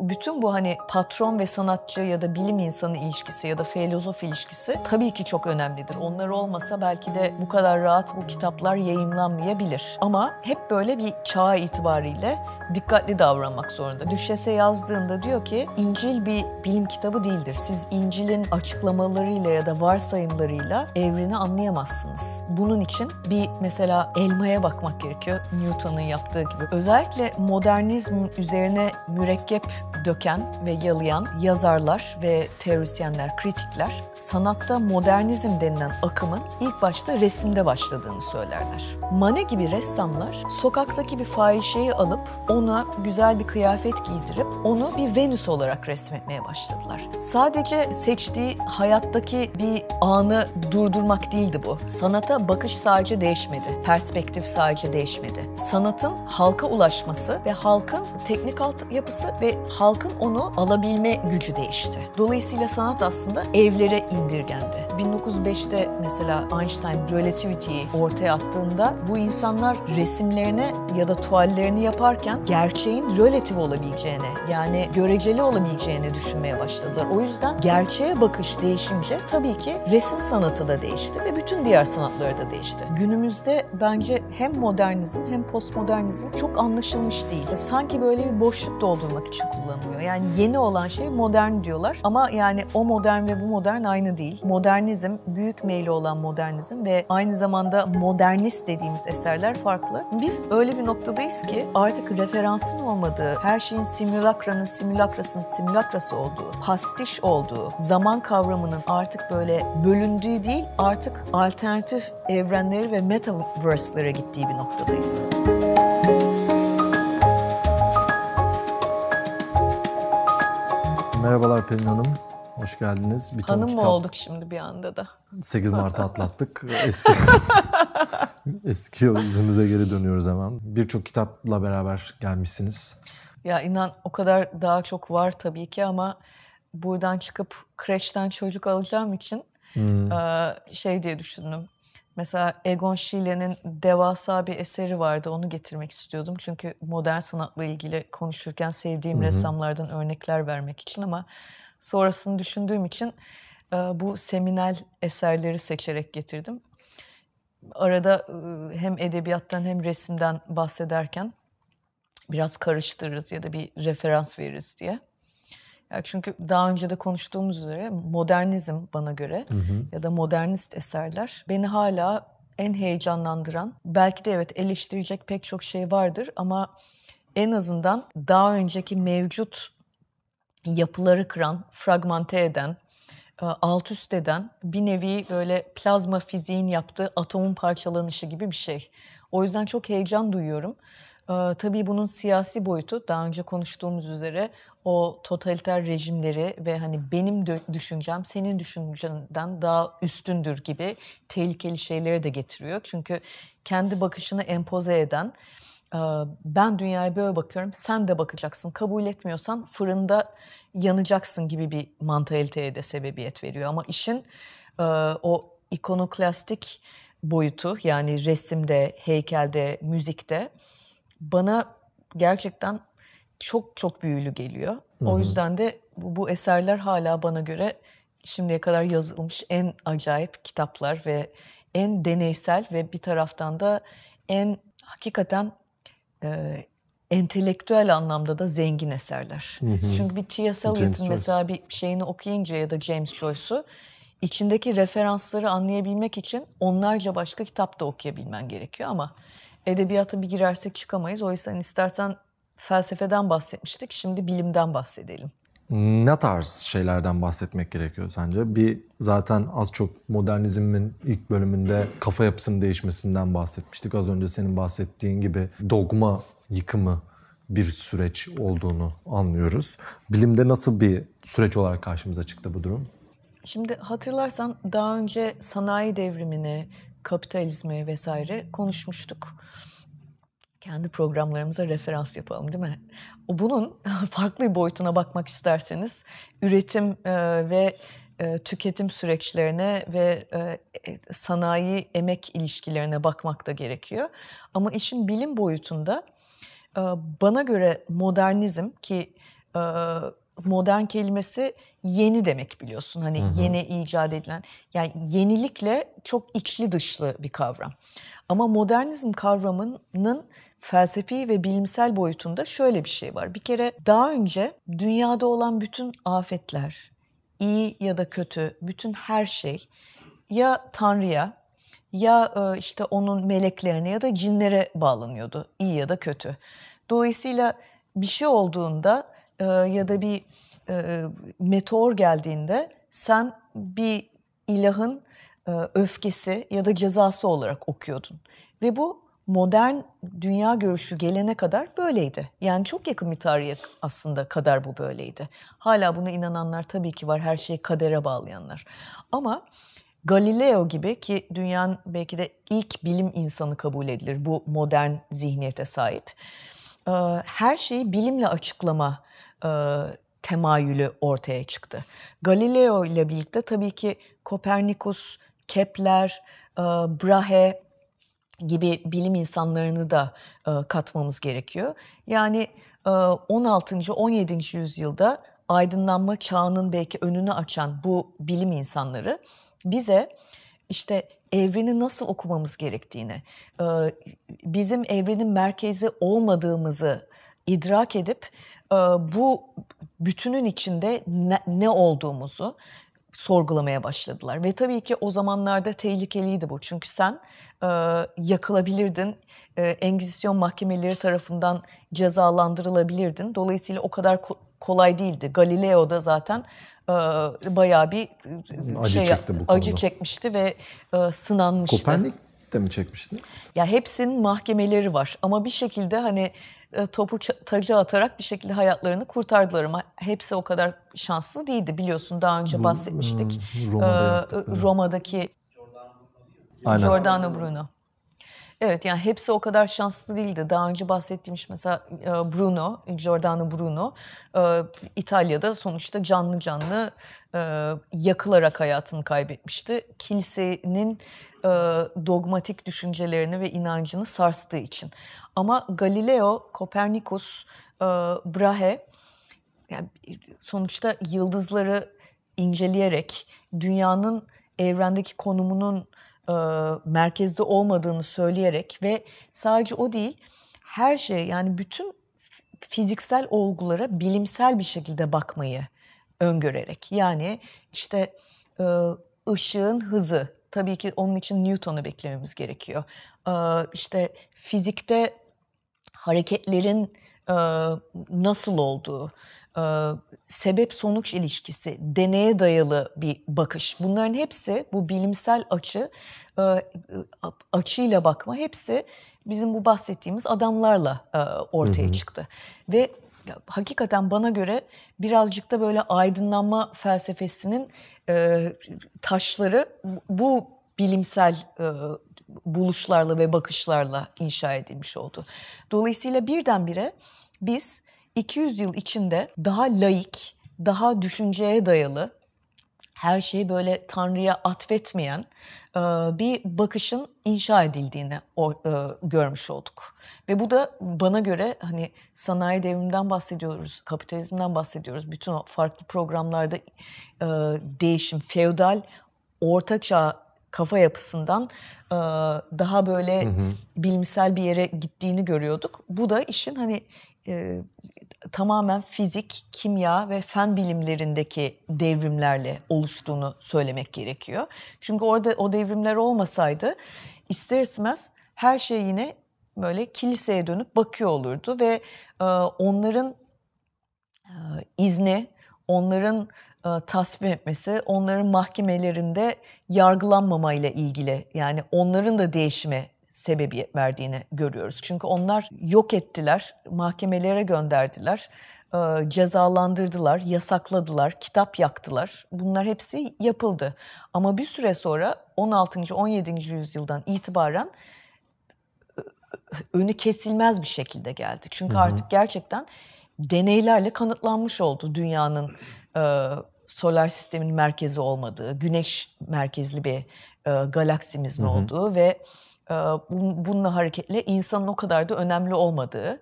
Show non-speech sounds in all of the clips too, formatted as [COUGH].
bütün bu hani patron ve sanatçı ya da bilim insanı ilişkisi ya da filozof ilişkisi tabii ki çok önemlidir. Onlar olmasa belki de bu kadar rahat bu kitaplar yayımlanmayabilir. Ama hep böyle bir çağ itibariyle dikkatli davranmak zorunda. Düşese yazdığında diyor ki İncil bir bilim kitabı değildir. Siz İncil'in açıklamalarıyla ya da varsayımlarıyla evreni anlayamazsınız. Bunun için bir mesela elmaya bakmak gerekiyor Newton'un yaptığı gibi. Özellikle modernizm üzerine mürekkep döken ve yalayan yazarlar ve teorisyenler, kritikler sanatta modernizm denilen akımın ilk başta resimde başladığını söylerler. Mane gibi ressamlar sokaktaki bir fahişeyi alıp ona güzel bir kıyafet giydirip onu bir Venüs olarak resmetmeye başladılar. Sadece seçtiği hayattaki bir anı durdurmak değildi bu. Sanata bakış sadece değişmedi, perspektif sadece değişmedi. Sanatın halka ulaşması ve halkın teknik alt yapısı ve halkın onu alabilme gücü değişti. Dolayısıyla sanat aslında evlere indirgendi. 1905'te mesela Einstein relativity'yi ortaya attığında bu insanlar resimlerine ya da tuallerini yaparken gerçeğin relatif olabileceğine yani göreceli olabileceğine düşünmeye başladılar. O yüzden gerçeğe bakış değişince tabii ki resim sanatı da değişti ve bütün diğer sanatları da değişti. Günümüzde bence hem modernizm hem postmodernizm çok anlaşılmış değil. Sanki böyle bir boşluk doldurmak için kullanılıyor. Yani yeni olan şey modern diyorlar ama yani o modern ve bu modern aynı değil. Modernizm, büyük meyli olan modernizm ve aynı zamanda modernist dediğimiz eserler farklı. Biz öyle bir bir noktadayız ki artık referansın olmadığı, her şeyin simülakranın simülakrasının simülakrası olduğu, pastiş olduğu, zaman kavramının artık böyle bölündüğü değil, artık alternatif evrenleri ve metaverse'lere gittiği bir noktadayız. Merhabalar Pelin Hanım. Hoş geldiniz. Bir Hanım kitap. olduk şimdi bir anda da. 8 Mart'ı [LAUGHS] atlattık. Eski, eski yüzümüze geri dönüyoruz hemen. Birçok kitapla beraber gelmişsiniz. Ya inan o kadar daha çok var tabii ki ama buradan çıkıp kreşten çocuk alacağım için hmm. şey diye düşündüm. Mesela Egon Schiele'nin devasa bir eseri vardı. Onu getirmek istiyordum. Çünkü modern sanatla ilgili konuşurken sevdiğim hı ressamlardan örnekler vermek için ama sonrasını düşündüğüm için e, bu seminal eserleri seçerek getirdim. Arada e, hem edebiyattan hem resimden bahsederken biraz karıştırırız ya da bir referans veririz diye. Yani çünkü daha önce de konuştuğumuz üzere modernizm bana göre hı hı. ya da modernist eserler beni hala en heyecanlandıran, belki de evet eleştirecek pek çok şey vardır ama en azından daha önceki mevcut yapıları kıran, fragmante eden, e, alt üst eden bir nevi böyle plazma fiziğin yaptığı atomun parçalanışı gibi bir şey. O yüzden çok heyecan duyuyorum. E, tabii bunun siyasi boyutu daha önce konuştuğumuz üzere o totaliter rejimleri ve hani benim düşüncem senin düşüncenden daha üstündür gibi tehlikeli şeyleri de getiriyor. Çünkü kendi bakışını empoze eden ben dünyaya böyle bakıyorum, sen de bakacaksın. Kabul etmiyorsan fırında yanacaksın gibi bir mantaliteye de sebebiyet veriyor. Ama işin o ikonoklastik boyutu yani resimde, heykelde, müzikte bana gerçekten çok çok büyülü geliyor. O yüzden de bu, bu eserler hala bana göre şimdiye kadar yazılmış en acayip kitaplar ve en deneysel ve bir taraftan da en hakikaten e, entelektüel anlamda da zengin eserler. Hı hı. Çünkü bir T.S. Eliot'un mesela bir şeyini okuyunca ya da James Joyce'u içindeki referansları anlayabilmek için onlarca başka kitap da okuyabilmen gerekiyor ama edebiyata bir girersek çıkamayız. O yüzden istersen felsefeden bahsetmiştik. Şimdi bilimden bahsedelim ne tarz şeylerden bahsetmek gerekiyor sence? Bir zaten az çok modernizmin ilk bölümünde kafa yapısının değişmesinden bahsetmiştik. Az önce senin bahsettiğin gibi dogma yıkımı bir süreç olduğunu anlıyoruz. Bilimde nasıl bir süreç olarak karşımıza çıktı bu durum? Şimdi hatırlarsan daha önce sanayi devrimini, kapitalizmi vesaire konuşmuştuk kendi programlarımıza referans yapalım değil mi? Bunun [LAUGHS] farklı bir boyutuna bakmak isterseniz üretim e, ve e, tüketim süreçlerine ve e, sanayi emek ilişkilerine bakmak da gerekiyor. Ama işin bilim boyutunda bana göre modernizm ki modern kelimesi yeni demek biliyorsun. Hani hı hı. yeni icat edilen yani yenilikle çok içli dışlı bir kavram. Ama modernizm kavramının felsefi ve bilimsel boyutunda şöyle bir şey var. Bir kere daha önce dünyada olan bütün afetler, iyi ya da kötü, bütün her şey ya Tanrı'ya ya e, işte onun meleklerine ya da cinlere bağlanıyordu iyi ya da kötü. Dolayısıyla bir şey olduğunda e, ya da bir e, meteor geldiğinde sen bir ilahın öfkesi ya da cezası olarak okuyordun. Ve bu modern dünya görüşü gelene kadar böyleydi. Yani çok yakın bir tarihe aslında kadar bu böyleydi. Hala buna inananlar tabii ki var. Her şeyi kadere bağlayanlar. Ama Galileo gibi ki dünyanın belki de ilk bilim insanı kabul edilir bu modern zihniyete sahip. Her şeyi bilimle açıklama temayülü ortaya çıktı. Galileo ile birlikte tabii ki Kopernikus, Kepler, Brahe gibi bilim insanlarını da e, katmamız gerekiyor. Yani e, 16. 17. yüzyılda aydınlanma çağının belki önünü açan bu bilim insanları bize işte evreni nasıl okumamız gerektiğini, e, bizim evrenin merkezi olmadığımızı idrak edip e, bu bütünün içinde ne, ne olduğumuzu sorgulamaya başladılar. Ve tabii ki o zamanlarda tehlikeliydi bu. Çünkü sen e, yakılabilirdin, e, Engizisyon mahkemeleri tarafından cezalandırılabilirdin. Dolayısıyla o kadar ko- kolay değildi. Galileo da zaten e, bayağı bir e, acı, şey, çekti bu acı çekmişti ve e, sınanmıştı. Kopernik de mi çekmiştin? Ya hepsinin mahkemeleri var ama bir şekilde hani e, topu taca atarak bir şekilde hayatlarını kurtardılar ama hepsi o kadar şanslı değildi biliyorsun daha önce bahsetmiştik. Hmm, Roma'da ee, Roma'daki Aynen. Giordano Bruno. Evet yani hepsi o kadar şanslı değildi. Daha önce bahsettiğim işte mesela e, Bruno, Giordano Bruno e, İtalya'da sonuçta canlı canlı e, yakılarak hayatını kaybetmişti. Kilisenin dogmatik düşüncelerini ve inancını sarstığı için. Ama Galileo, Kopernikus, Brahe yani sonuçta yıldızları inceleyerek dünyanın evrendeki konumunun e, merkezde olmadığını söyleyerek ve sadece o değil her şey yani bütün fiziksel olgulara bilimsel bir şekilde bakmayı öngörerek yani işte e, ışığın hızı tabii ki onun için Newton'u beklememiz gerekiyor. E, işte fizikte hareketlerin e, nasıl olduğu, sebep sonuç ilişkisi, deneye dayalı bir bakış. Bunların hepsi bu bilimsel açı ıı, açıyla bakma hepsi bizim bu bahsettiğimiz adamlarla ortaya Hı-hı. çıktı. Ve hakikaten bana göre birazcık da böyle aydınlanma felsefesinin taşları bu bilimsel buluşlarla ve bakışlarla inşa edilmiş oldu. Dolayısıyla birdenbire biz 200 yıl içinde daha laik, daha düşünceye dayalı, her şeyi böyle Tanrı'ya atfetmeyen bir bakışın inşa edildiğini görmüş olduk. Ve bu da bana göre hani sanayi devriminden bahsediyoruz, kapitalizmden bahsediyoruz. Bütün o farklı programlarda değişim, feodal, orta çağ kafa yapısından daha böyle hı hı. bilimsel bir yere gittiğini görüyorduk. Bu da işin hani tamamen fizik, kimya ve fen bilimlerindeki devrimlerle oluştuğunu söylemek gerekiyor. Çünkü orada o devrimler olmasaydı ister istemez her şey yine böyle kiliseye dönüp bakıyor olurdu ve e, onların e, izni, onların e, tasvip etmesi, onların mahkemelerinde yargılanmamayla ilgili yani onların da değişime sebebi verdiğini görüyoruz. Çünkü onlar yok ettiler, mahkemelere gönderdiler, e, cezalandırdılar, yasakladılar, kitap yaktılar. Bunlar hepsi yapıldı. Ama bir süre sonra 16. 17. yüzyıldan itibaren e, önü kesilmez bir şekilde geldi. Çünkü hı hı. artık gerçekten deneylerle kanıtlanmış oldu dünyanın e, solar sistemin merkezi olmadığı, güneş merkezli bir e, galaksimizin hı hı. olduğu ve ee, bununla hareketle insanın o kadar da önemli olmadığı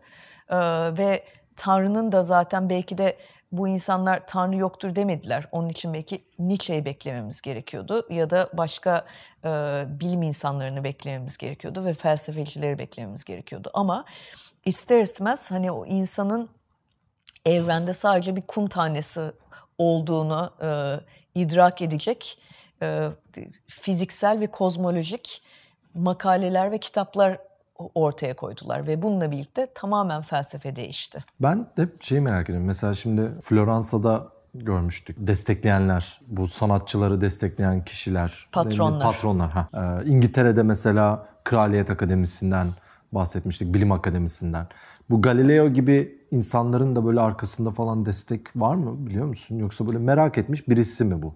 e, ve Tanrı'nın da zaten belki de bu insanlar Tanrı yoktur demediler. Onun için belki Nietzsche'yi beklememiz gerekiyordu ya da başka e, bilim insanlarını beklememiz gerekiyordu ve felsefecileri beklememiz gerekiyordu. Ama ister istemez hani o insanın evrende sadece bir kum tanesi olduğunu e, idrak edecek e, fiziksel ve kozmolojik makaleler ve kitaplar ortaya koydular ve bununla birlikte tamamen felsefe değişti. Ben hep şeyi merak ediyorum. Mesela şimdi Floransa'da görmüştük. Destekleyenler, bu sanatçıları destekleyen kişiler. Patronlar. Patronlar. Ha. Ee, İngiltere'de mesela Kraliyet Akademisi'nden bahsetmiştik, Bilim Akademisi'nden. Bu Galileo gibi insanların da böyle arkasında falan destek var mı biliyor musun? Yoksa böyle merak etmiş birisi mi bu?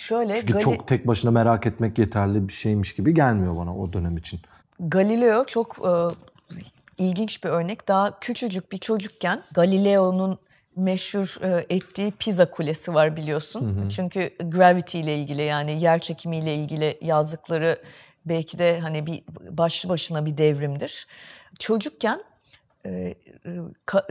Şöyle Çünkü Gali... çok tek başına merak etmek yeterli bir şeymiş gibi gelmiyor bana o dönem için. Galileo çok e, ilginç bir örnek. Daha küçücük bir çocukken Galileo'nun meşhur e, ettiği Pisa Kulesi var biliyorsun. Hı hı. Çünkü gravity ile ilgili yani yer çekimi ile ilgili yazdıkları belki de hani bir başlı başına bir devrimdir. Çocukken e, e ka,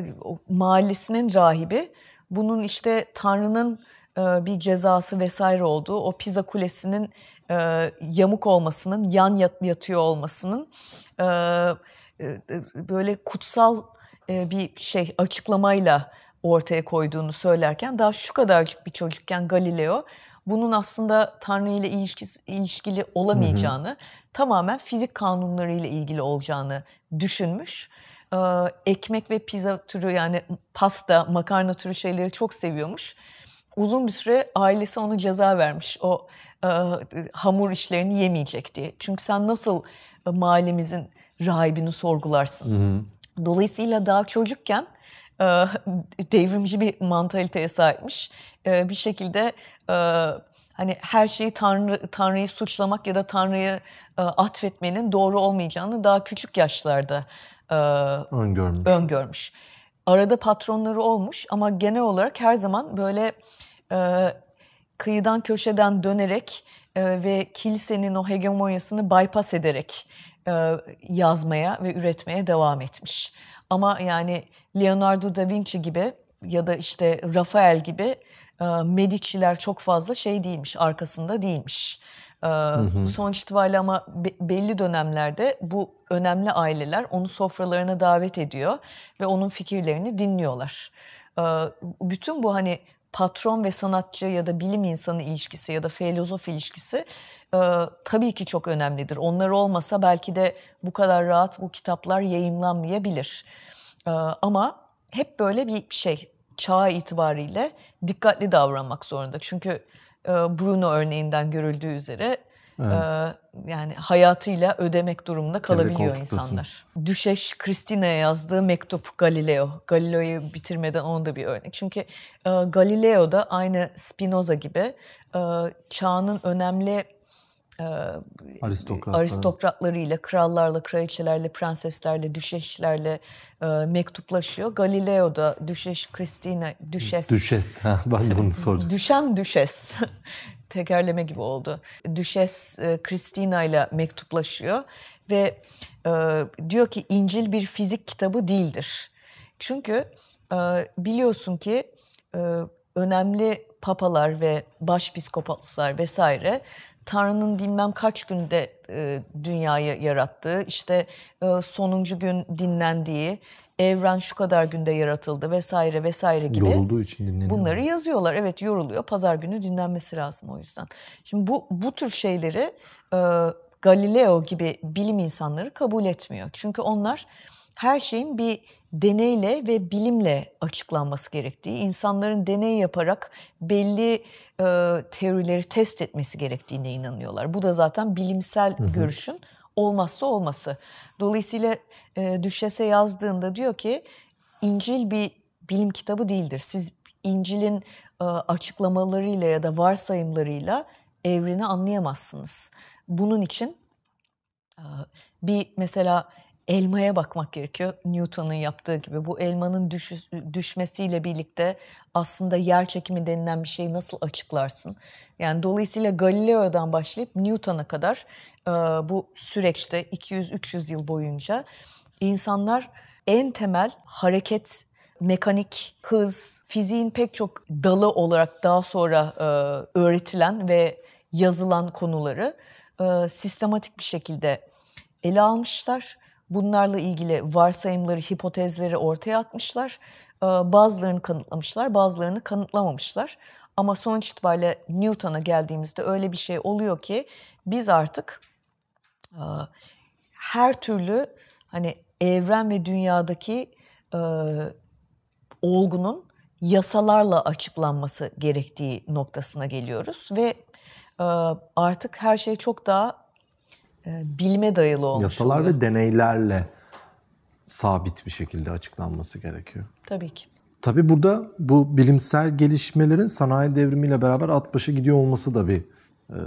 mahallesinin rahibi bunun işte Tanrı'nın e, bir cezası vesaire olduğu, o pizza kulesinin e, yamuk olmasının, yan yatıyor olmasının e, böyle kutsal bir şey açıklamayla ortaya koyduğunu söylerken daha şu kadarcık bir çocukken Galileo bunun aslında Tanrı ile ilişkisi, ilişkili olamayacağını, hı hı. tamamen fizik kanunları ile ilgili olacağını düşünmüş. Ee, ekmek ve pizza türü yani pasta, makarna türü şeyleri çok seviyormuş uzun bir süre ailesi onu ceza vermiş. O e, hamur işlerini yemeyecek diye. Çünkü sen nasıl e, mahallemizin rahibini sorgularsın. Hı hı. Dolayısıyla daha çocukken e, devrimci bir mantaliteye sahipmiş. E, bir şekilde e, hani her şeyi tanrı tanrıyı suçlamak ya da tanrıyı e, atfetmenin doğru olmayacağını daha küçük yaşlarda e, öngörmüş. öngörmüş. Arada patronları olmuş ama genel olarak her zaman böyle e, kıyıdan köşeden dönerek e, ve kilisenin o hegemonyasını bypass ederek e, yazmaya ve üretmeye devam etmiş. Ama yani Leonardo da Vinci gibi ya da işte Rafael gibi e, Medici'ler çok fazla şey değilmiş, arkasında değilmiş. Ee, hı hı. Sonuç itibariyle ama belli dönemlerde bu önemli aileler onu sofralarına davet ediyor ve onun fikirlerini dinliyorlar. Ee, bütün bu hani patron ve sanatçı ya da bilim insanı ilişkisi ya da filozof ilişkisi e, tabii ki çok önemlidir. Onlar olmasa belki de bu kadar rahat bu kitaplar yayınlanmayabilir. E, ama hep böyle bir şey çağ itibariyle dikkatli davranmak zorunda. Çünkü e, Bruno örneğinden görüldüğü üzere Evet. Ee, yani hayatıyla ödemek durumunda kalabiliyor insanlar. Düşeş Kristina'ya yazdığı mektup Galileo. Galileo'yu bitirmeden onu da bir örnek. Çünkü e, Galileo da aynı Spinoza gibi e, çağının önemli Aristokratlar. aristokratlarıyla, krallarla, kraliçelerle, prenseslerle, düşeşlerle e, mektuplaşıyor. Galileo da düşeş Kristina, düşes. Düşes, ha, [LAUGHS] ben de onu sordum. Düşen düşes. [LAUGHS] tekerleme gibi oldu. Düşes e, Christina ile mektuplaşıyor ve e, diyor ki İncil bir fizik kitabı değildir. Çünkü e, biliyorsun ki e, önemli papalar ve başpiskoposlar vesaire Tanrı'nın bilmem kaç günde e, dünyayı yarattığı, işte e, sonuncu gün dinlendiği, evren şu kadar günde yaratıldı vesaire vesaire gibi. Yorulduğu için dinleniyor. Bunları yazıyorlar. Evet yoruluyor. Pazar günü dinlenmesi lazım o yüzden. Şimdi bu bu tür şeyleri e, Galileo gibi bilim insanları kabul etmiyor. Çünkü onlar her şeyin bir deneyle ve bilimle açıklanması gerektiği, insanların deney yaparak belli e, teorileri test etmesi gerektiğine inanıyorlar. Bu da zaten bilimsel hı hı. görüşün olmazsa olması. Dolayısıyla e, Düşes'e yazdığında diyor ki İncil bir bilim kitabı değildir. Siz İncil'in e, açıklamalarıyla ya da varsayımlarıyla evreni anlayamazsınız. Bunun için e, bir mesela elmaya bakmak gerekiyor. Newton'un yaptığı gibi bu elmanın düş, düşmesiyle birlikte aslında yer çekimi denilen bir şeyi nasıl açıklarsın? Yani dolayısıyla Galileo'dan başlayıp Newton'a kadar e, bu süreçte 200-300 yıl boyunca insanlar en temel hareket mekanik, hız, fiziğin pek çok dalı olarak daha sonra e, öğretilen ve yazılan konuları e, sistematik bir şekilde ele almışlar bunlarla ilgili varsayımları, hipotezleri ortaya atmışlar. Ee, bazılarını kanıtlamışlar, bazılarını kanıtlamamışlar. Ama sonuç itibariyle Newton'a geldiğimizde öyle bir şey oluyor ki biz artık e, her türlü hani evren ve dünyadaki e, olgunun yasalarla açıklanması gerektiği noktasına geliyoruz ve e, artık her şey çok daha e, bilme dayalı olmuş Yasalar oluyor. ve deneylerle sabit bir şekilde açıklanması gerekiyor. Tabii ki. Tabii burada bu bilimsel gelişmelerin sanayi devrimiyle beraber at başı gidiyor olması da bir e,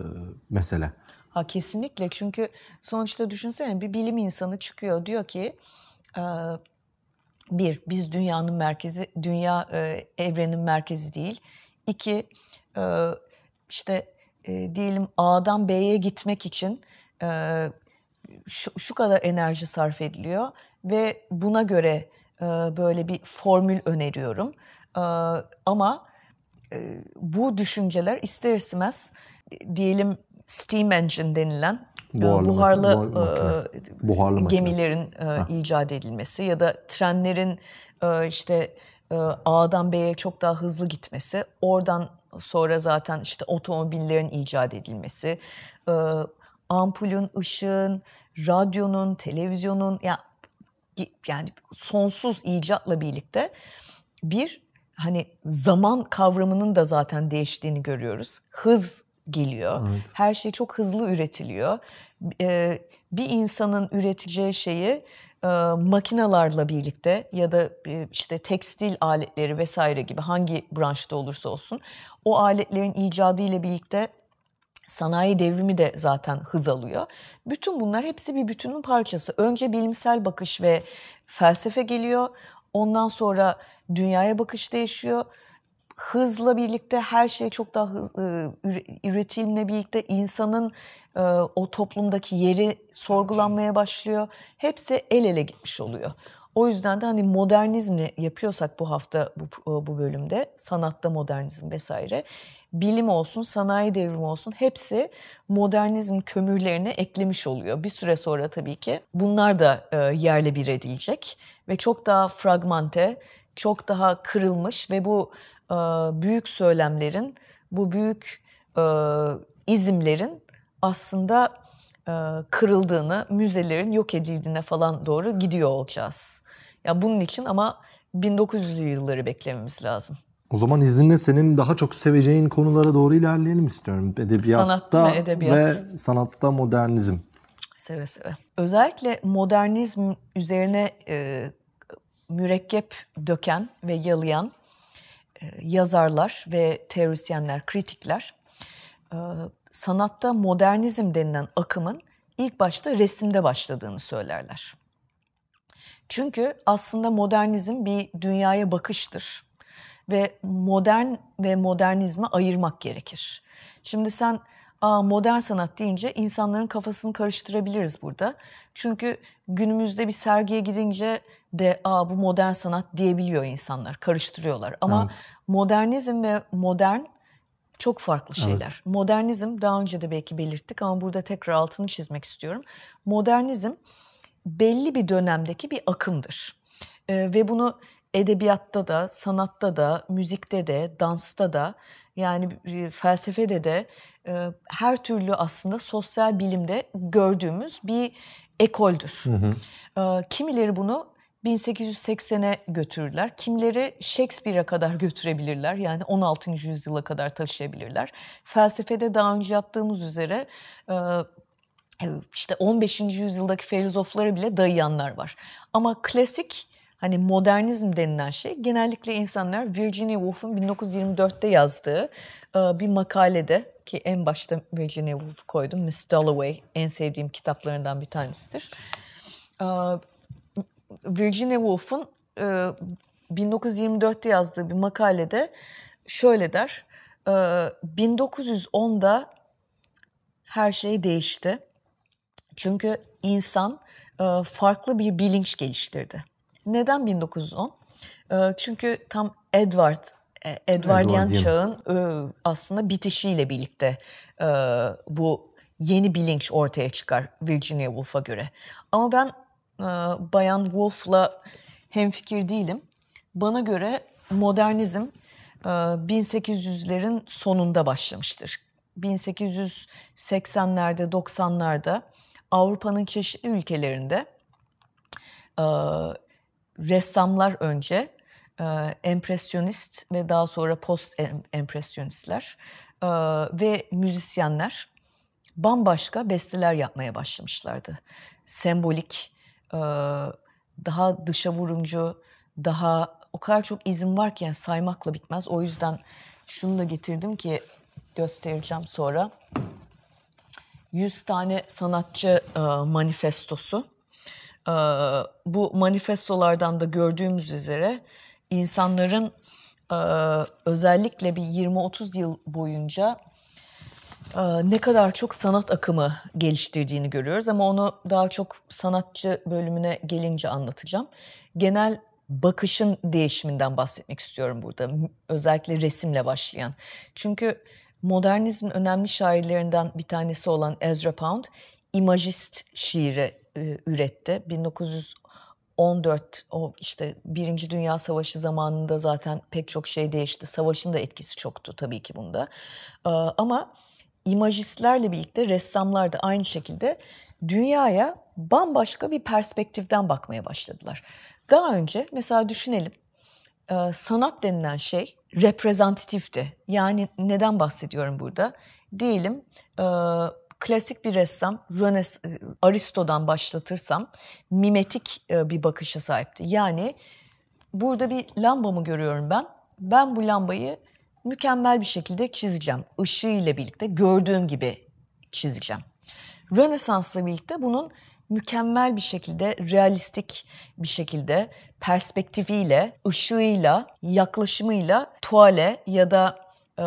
mesele. Ha kesinlikle çünkü sonuçta düşünsene bir bilim insanı çıkıyor diyor ki e, bir biz dünyanın merkezi dünya e, evrenin merkezi değil. iki e, işte e, diyelim A'dan B'ye gitmek için şu, şu kadar enerji sarf ediliyor ve buna göre e, böyle bir formül öneriyorum. E, ama e, bu düşünceler ister istemez e, diyelim steam engine denilen buharlı, buharlı, makine, e, buharlı gemilerin e, icat edilmesi ya da trenlerin e, işte e, A'dan B'ye çok daha hızlı gitmesi, oradan sonra zaten işte otomobillerin icat edilmesi, e, ampulün, ışığın, radyonun, televizyonun ya yani sonsuz icatla birlikte bir hani zaman kavramının da zaten değiştiğini görüyoruz. Hız geliyor. Evet. Her şey çok hızlı üretiliyor. Ee, bir insanın üreteceği şeyi e, makinalarla birlikte ya da e, işte tekstil aletleri vesaire gibi hangi branşta olursa olsun o aletlerin icadı ile birlikte Sanayi devrimi de zaten hız alıyor. Bütün bunlar hepsi bir bütünün parçası. Önce bilimsel bakış ve felsefe geliyor. Ondan sonra dünyaya bakış değişiyor. Hızla birlikte her şey çok daha hız, e, üretimle birlikte insanın e, o toplumdaki yeri sorgulanmaya başlıyor. Hepsi el ele gitmiş oluyor. O yüzden de hani modernizmi yapıyorsak bu hafta bu, e, bu bölümde sanatta modernizm vesaire bilim olsun sanayi devrimi olsun hepsi modernizm kömürlerini eklemiş oluyor. Bir süre sonra tabii ki bunlar da e, yerle bir edilecek ve çok daha fragmante, çok daha kırılmış ve bu e, büyük söylemlerin, bu büyük e, izimlerin aslında e, kırıldığını, müzelerin yok edildiğine falan doğru gidiyor olacağız. Ya bunun için ama 1900'lü yılları beklememiz lazım. O zaman izinle senin daha çok seveceğin konulara doğru ilerleyelim istiyorum. Edebiyatta Sanat ve, edebiyat. ve sanatta modernizm. Seve seve. Özellikle modernizm üzerine e, mürekkep döken ve yalayan e, yazarlar ve teorisyenler, kritikler e, sanatta modernizm denilen akımın ilk başta resimde başladığını söylerler. Çünkü aslında modernizm bir dünyaya bakıştır ve modern ve modernizme ayırmak gerekir. Şimdi sen Aa, modern sanat deyince insanların kafasını karıştırabiliriz burada. Çünkü günümüzde bir sergiye gidince de Aa, bu modern sanat diyebiliyor insanlar, karıştırıyorlar. Ama evet. modernizm ve modern çok farklı şeyler. Evet. Modernizm daha önce de belki belirttik ama burada tekrar altını çizmek istiyorum. Modernizm belli bir dönemdeki bir akımdır. E, ve bunu edebiyatta da, sanatta da, müzikte de, dansta da yani felsefede de e, her türlü aslında sosyal bilimde gördüğümüz bir ekoldür. Hı hı. E, kimileri bunu 1880'e götürürler. Kimileri Shakespeare'e kadar [LAUGHS] götürebilirler. Yani 16. yüzyıla kadar taşıyabilirler. Felsefede daha önce yaptığımız üzere e, işte 15. yüzyıldaki filozofları bile dayayanlar var. Ama klasik hani modernizm denilen şey genellikle insanlar Virginia Woolf'un 1924'te yazdığı bir makalede ki en başta Virginia Woolf koydum. Miss Dalloway en sevdiğim kitaplarından bir tanesidir. Virginia Woolf'un 1924'te yazdığı bir makalede şöyle der. 1910'da her şey değişti. Çünkü insan e, farklı bir bilinç geliştirdi. Neden 1910? E, çünkü tam Edward e, Edwardian çağın aslında bitişiyle birlikte bu yeni bilinç ortaya çıkar Virginia Woolf'a göre. Ama ben Bayan Woolf'la hemfikir değilim. Bana göre modernizm 1800'lerin sonunda başlamıştır. 1880'lerde, 90'larda Avrupa'nın çeşitli ülkelerinde e, ressamlar önce e, empresyonist ve daha sonra post empresyonistler e, ve müzisyenler bambaşka besteler yapmaya başlamışlardı. Sembolik, e, daha dışa vurumcu, daha o kadar çok izin var ki yani saymakla bitmez. O yüzden şunu da getirdim ki göstereceğim sonra. 100 tane sanatçı e, manifestosu. E, bu manifestolardan da gördüğümüz üzere insanların e, özellikle bir 20-30 yıl boyunca e, ne kadar çok sanat akımı geliştirdiğini görüyoruz ama onu daha çok sanatçı bölümüne gelince anlatacağım. Genel bakışın değişiminden bahsetmek istiyorum burada. Özellikle resimle başlayan. Çünkü modernizmin önemli şairlerinden bir tanesi olan Ezra Pound imajist şiiri e, üretti. 1914 o işte Birinci Dünya Savaşı zamanında zaten pek çok şey değişti. Savaşın da etkisi çoktu tabii ki bunda. E, ama imajistlerle birlikte ressamlar da aynı şekilde dünyaya bambaşka bir perspektiften bakmaya başladılar. Daha önce mesela düşünelim e, sanat denilen şey reprezentatifti. Yani neden bahsediyorum burada? Diyelim e, klasik bir ressam Rönes, e, Aristo'dan başlatırsam mimetik e, bir bakışa sahipti. Yani burada bir lamba mı görüyorum ben? Ben bu lambayı mükemmel bir şekilde çizeceğim. Işığı ile birlikte gördüğüm gibi çizeceğim. Rönesans'la birlikte bunun mükemmel bir şekilde, realistik bir şekilde perspektifiyle, ışığıyla, yaklaşımıyla tuvale ya da e,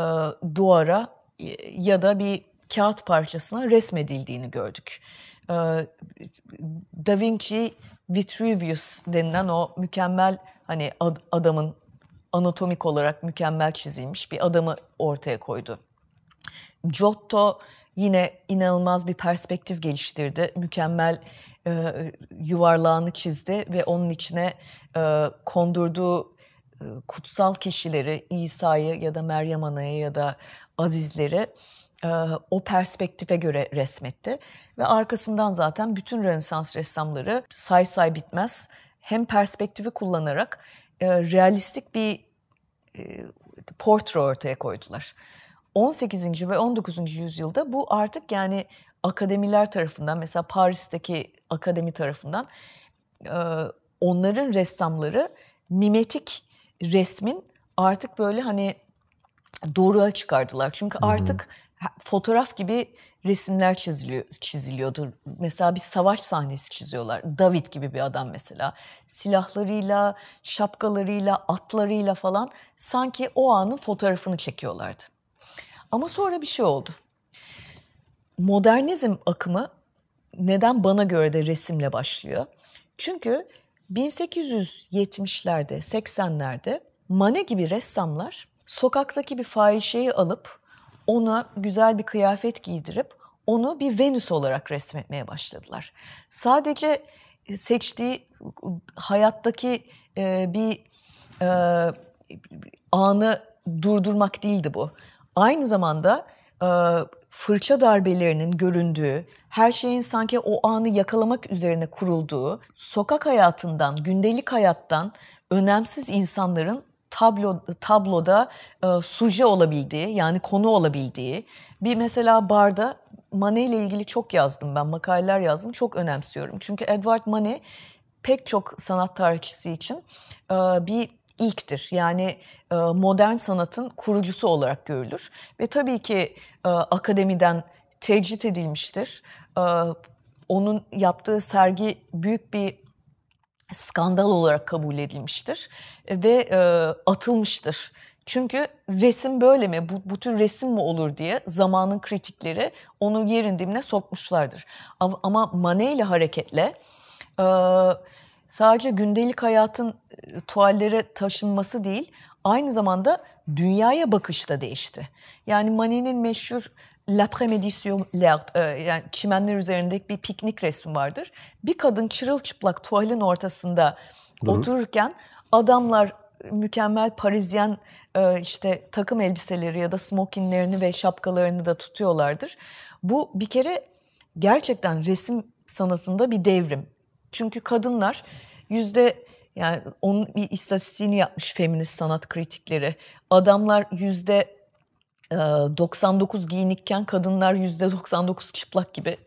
duvara e, ya da bir kağıt parçasına resmedildiğini gördük. E, da Vinci Vitruvius denilen o mükemmel hani ad, adamın anatomik olarak mükemmel çizilmiş bir adamı ortaya koydu. Giotto yine inanılmaz bir perspektif geliştirdi. Mükemmel e, yuvarlağını çizdi ve onun içine e, kondurduğu e, kutsal kişileri İsa'yı ya da Meryem Ana'yı ya da Azizleri e, o perspektife göre resmetti. Ve arkasından zaten bütün Rönesans ressamları say say bitmez hem perspektifi kullanarak e, realistik bir e, portre ortaya koydular. 18. ve 19. yüzyılda bu artık yani akademiler tarafından mesela Paris'teki akademi tarafından onların ressamları mimetik resmin artık böyle hani doğruya çıkardılar. Çünkü artık hı hı. fotoğraf gibi resimler çiziliyor, çiziliyordu. Mesela bir savaş sahnesi çiziyorlar. David gibi bir adam mesela. Silahlarıyla, şapkalarıyla, atlarıyla falan sanki o anın fotoğrafını çekiyorlardı. Ama sonra bir şey oldu. Modernizm akımı neden bana göre de resimle başlıyor? Çünkü 1870'lerde, 80'lerde Mane gibi ressamlar sokaktaki bir fahişeyi alıp ona güzel bir kıyafet giydirip onu bir Venüs olarak resmetmeye başladılar. Sadece e, seçtiği hayattaki e, bir e, anı durdurmak değildi bu aynı zamanda e, fırça darbelerinin göründüğü, her şeyin sanki o anı yakalamak üzerine kurulduğu, sokak hayatından, gündelik hayattan önemsiz insanların tablo tabloda e, suje olabildiği yani konu olabildiği bir mesela barda Manet ile ilgili çok yazdım ben makaleler yazdım çok önemsiyorum çünkü Edward Manet pek çok sanat tarihçisi için e, bir ilktir. Yani e, modern sanatın kurucusu olarak görülür. Ve tabii ki e, akademiden tecrit edilmiştir. E, onun yaptığı sergi büyük bir skandal olarak kabul edilmiştir ve atılmıştır. Çünkü resim böyle mi, bu, bu tür resim mi olur diye zamanın kritikleri onu yerin dibine sokmuşlardır. Ama, ama Manet ile hareketle... E, sadece gündelik hayatın tuvallere taşınması değil, aynı zamanda dünyaya bakış da değişti. Yani Manet'in meşhur L'après-midi yani çimenler üzerindeki bir piknik resmi vardır. Bir kadın çırılçıplak tuvalin ortasında Hı. otururken adamlar mükemmel Parizyen işte takım elbiseleri ya da smokinlerini ve şapkalarını da tutuyorlardır. Bu bir kere gerçekten resim sanatında bir devrim. Çünkü kadınlar yüzde yani onun bir istatistiğini yapmış feminist sanat kritikleri. Adamlar yüzde 99 e, giyinikken kadınlar yüzde 99 çıplak gibi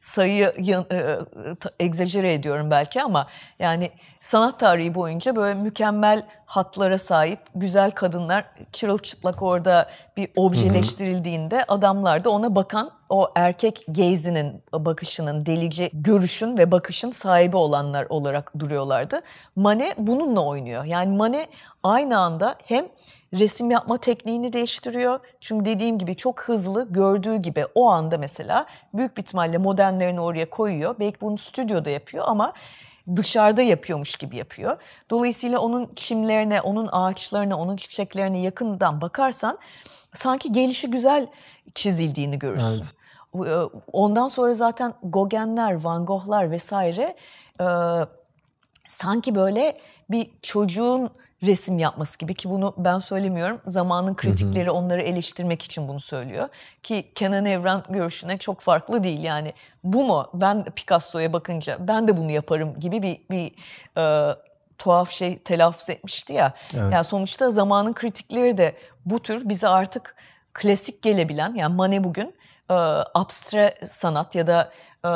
sayıyı e, egzajere ediyorum belki ama yani sanat tarihi boyunca böyle mükemmel hatlara sahip güzel kadınlar çırılçıplak orada bir objeleştirildiğinde hı hı. adamlar da ona bakan o erkek gezinin bakışının, delici görüşün ve bakışın sahibi olanlar olarak duruyorlardı. Mane bununla oynuyor. Yani Mane aynı anda hem resim yapma tekniğini değiştiriyor. Çünkü dediğim gibi çok hızlı gördüğü gibi o anda mesela büyük bir ihtimalle modernlerini oraya koyuyor. Belki bunu stüdyoda yapıyor ama dışarıda yapıyormuş gibi yapıyor. Dolayısıyla onun çimlerine, onun ağaçlarına, onun çiçeklerine yakından bakarsan sanki gelişi güzel çizildiğini görürsün. Evet. E, ondan sonra zaten Gogenler, Van Gogh'lar vesaire e, sanki böyle bir çocuğun resim yapması gibi ki bunu ben söylemiyorum. Zamanın kritikleri onları eleştirmek için bunu söylüyor. Ki Kenan Evren görüşüne çok farklı değil yani. Bu mu? Ben Picasso'ya bakınca ben de bunu yaparım gibi bir bir e, tuhaf şey telaffuz etmişti ya. Evet. Yani sonuçta zamanın kritikleri de bu tür bize artık klasik gelebilen yani Mane bugün e, abstre sanat ya da e,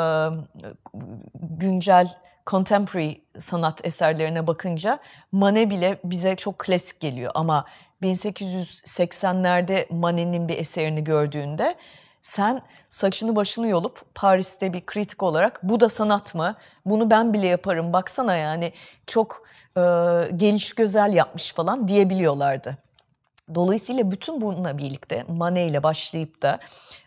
güncel contemporary sanat eserlerine bakınca Manet bile bize çok klasik geliyor ama 1880'lerde Manet'in bir eserini gördüğünde sen saçını başını yolup Paris'te bir kritik olarak bu da sanat mı? Bunu ben bile yaparım baksana yani çok e, geliş gözel yapmış falan diyebiliyorlardı. Dolayısıyla bütün bununla birlikte Manet ile başlayıp da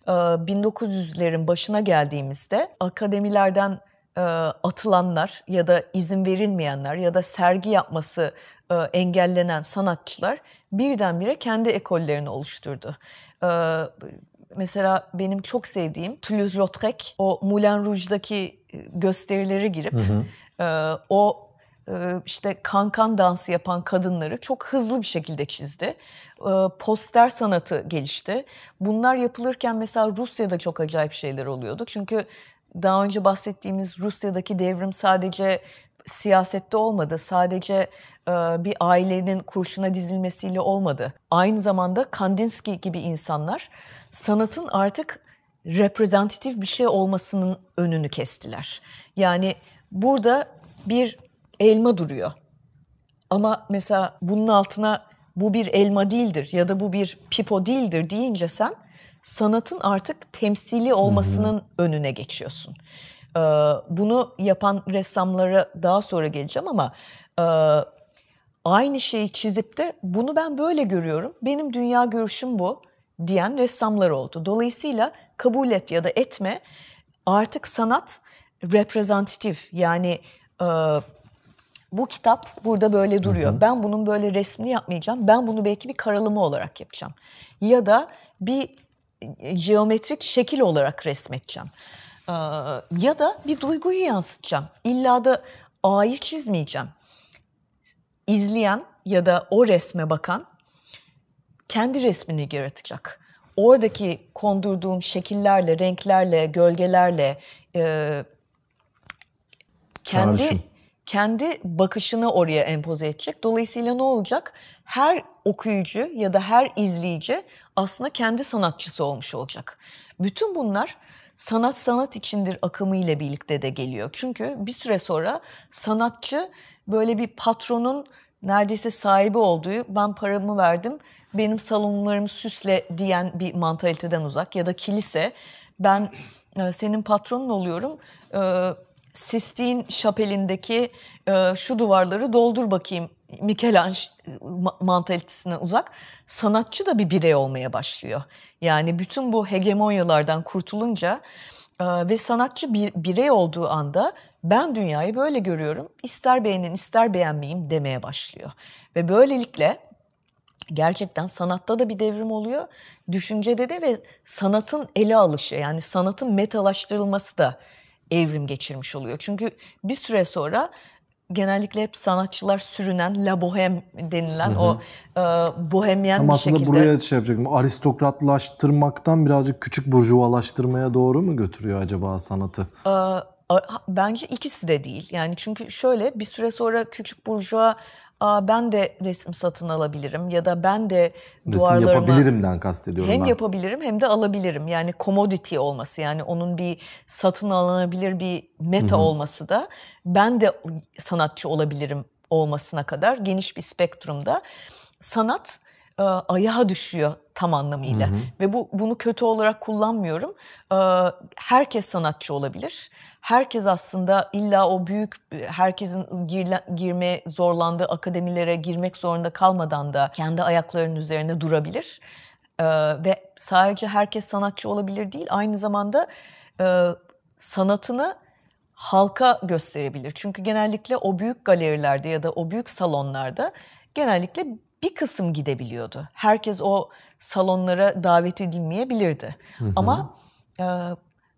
e, 1900'lerin başına geldiğimizde akademilerden e, atılanlar ya da izin verilmeyenler ya da sergi yapması e, engellenen sanatçılar birdenbire kendi ekollerini oluşturdu. E, mesela benim çok sevdiğim Toulouse-Lautrec o Moulin Rouge'daki gösterilere girip hı hı. o işte kankan dansı yapan kadınları çok hızlı bir şekilde çizdi. Poster sanatı gelişti. Bunlar yapılırken mesela Rusya'da çok acayip şeyler oluyordu. Çünkü daha önce bahsettiğimiz Rusya'daki devrim sadece siyasette olmadı. Sadece e, bir ailenin kurşuna dizilmesiyle olmadı. Aynı zamanda Kandinsky gibi insanlar sanatın artık reprezentatif bir şey olmasının önünü kestiler. Yani burada bir elma duruyor. Ama mesela bunun altına bu bir elma değildir ya da bu bir pipo değildir deyince sen sanatın artık temsili olmasının hı önüne geçiyorsun. Ee, bunu yapan ressamlara daha sonra geleceğim ama e, aynı şeyi çizip de bunu ben böyle görüyorum, benim dünya görüşüm bu diyen ressamlar oldu. Dolayısıyla kabul et ya da etme artık sanat reprezentatif yani e, bu kitap burada böyle duruyor. Hı hı. Ben bunun böyle resmini yapmayacağım. Ben bunu belki bir karalama olarak yapacağım. Ya da bir e, geometrik şekil olarak resmedeceğim. Ee, ya da bir duyguyu yansıtacağım. İlla da A'yı çizmeyeceğim. İzleyen ya da o resme bakan kendi resmini yaratacak. Oradaki kondurduğum şekillerle, renklerle, gölgelerle e, kendi Çağrışım. kendi bakışını oraya empoze edecek. Dolayısıyla ne olacak? Her okuyucu ya da her izleyici aslında kendi sanatçısı olmuş olacak. Bütün bunlar sanat sanat içindir akımı ile birlikte de geliyor. Çünkü bir süre sonra sanatçı böyle bir patronun neredeyse sahibi olduğu ben paramı verdim benim salonlarımı süsle diyen bir mantaliteden uzak ya da kilise ben e, senin patronun oluyorum e, Sistine Şapeli'ndeki e, şu duvarları doldur bakayım Michelangelo ıı, mantalitesine uzak sanatçı da bir birey olmaya başlıyor. Yani bütün bu hegemonyalardan kurtulunca ve sanatçı bir birey olduğu anda ben dünyayı böyle görüyorum. İster beğenin ister beğenmeyeyim demeye başlıyor. Ve böylelikle gerçekten sanatta da bir devrim oluyor. Düşüncede de ve sanatın ele alışı yani sanatın metalaştırılması da evrim geçirmiş oluyor. Çünkü bir süre sonra genellikle hep sanatçılar sürünen la bohem denilen hı hı. o e, bohemyen Ama bir aslında buraya şey yapacaktım. Aristokratlaştırmaktan birazcık küçük burjuvalaştırmaya doğru mu götürüyor acaba sanatı? E, bence ikisi de değil. Yani çünkü şöyle bir süre sonra küçük burjuva Aa, ben de resim satın alabilirim ya da ben de resim duvarlarıma... Resim yapabilirimden kastediyorum Hem ben. yapabilirim hem de alabilirim. Yani commodity olması yani onun bir satın alınabilir bir meta Hı-hı. olması da ben de sanatçı olabilirim olmasına kadar geniş bir spektrumda sanat e, ayağa düşüyor tam anlamıyla. Hı hı. Ve bu bunu kötü olarak kullanmıyorum. E, herkes sanatçı olabilir. Herkes aslında illa o büyük e, herkesin girle, girme zorlandığı akademilere girmek zorunda kalmadan da kendi ayaklarının üzerinde durabilir. E, ve sadece herkes sanatçı olabilir değil. Aynı zamanda e, sanatını halka gösterebilir. Çünkü genellikle o büyük galerilerde ya da o büyük salonlarda genellikle bir kısım gidebiliyordu. Herkes o salonlara davet edilmeyebilirdi. Hı hı. Ama e,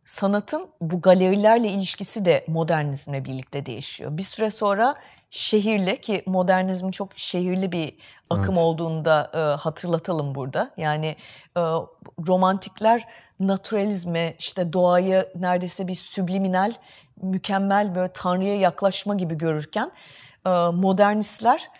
sanatın bu galerilerle ilişkisi de modernizme birlikte değişiyor. Bir süre sonra şehirle ki modernizmin çok şehirli bir akım evet. olduğunda e, hatırlatalım burada. Yani e, romantikler naturalizme işte doğayı neredeyse bir subliminal, mükemmel böyle tanrıya yaklaşma gibi görürken e, modernistler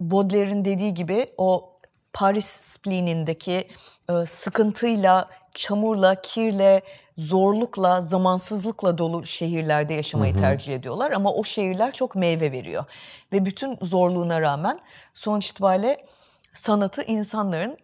Baudelaire'in dediği gibi o Paris spleenindeki e, sıkıntıyla, çamurla, kirle, zorlukla, zamansızlıkla dolu şehirlerde yaşamayı hı hı. tercih ediyorlar. Ama o şehirler çok meyve veriyor. Ve bütün zorluğuna rağmen sonuç itibariyle sanatı insanların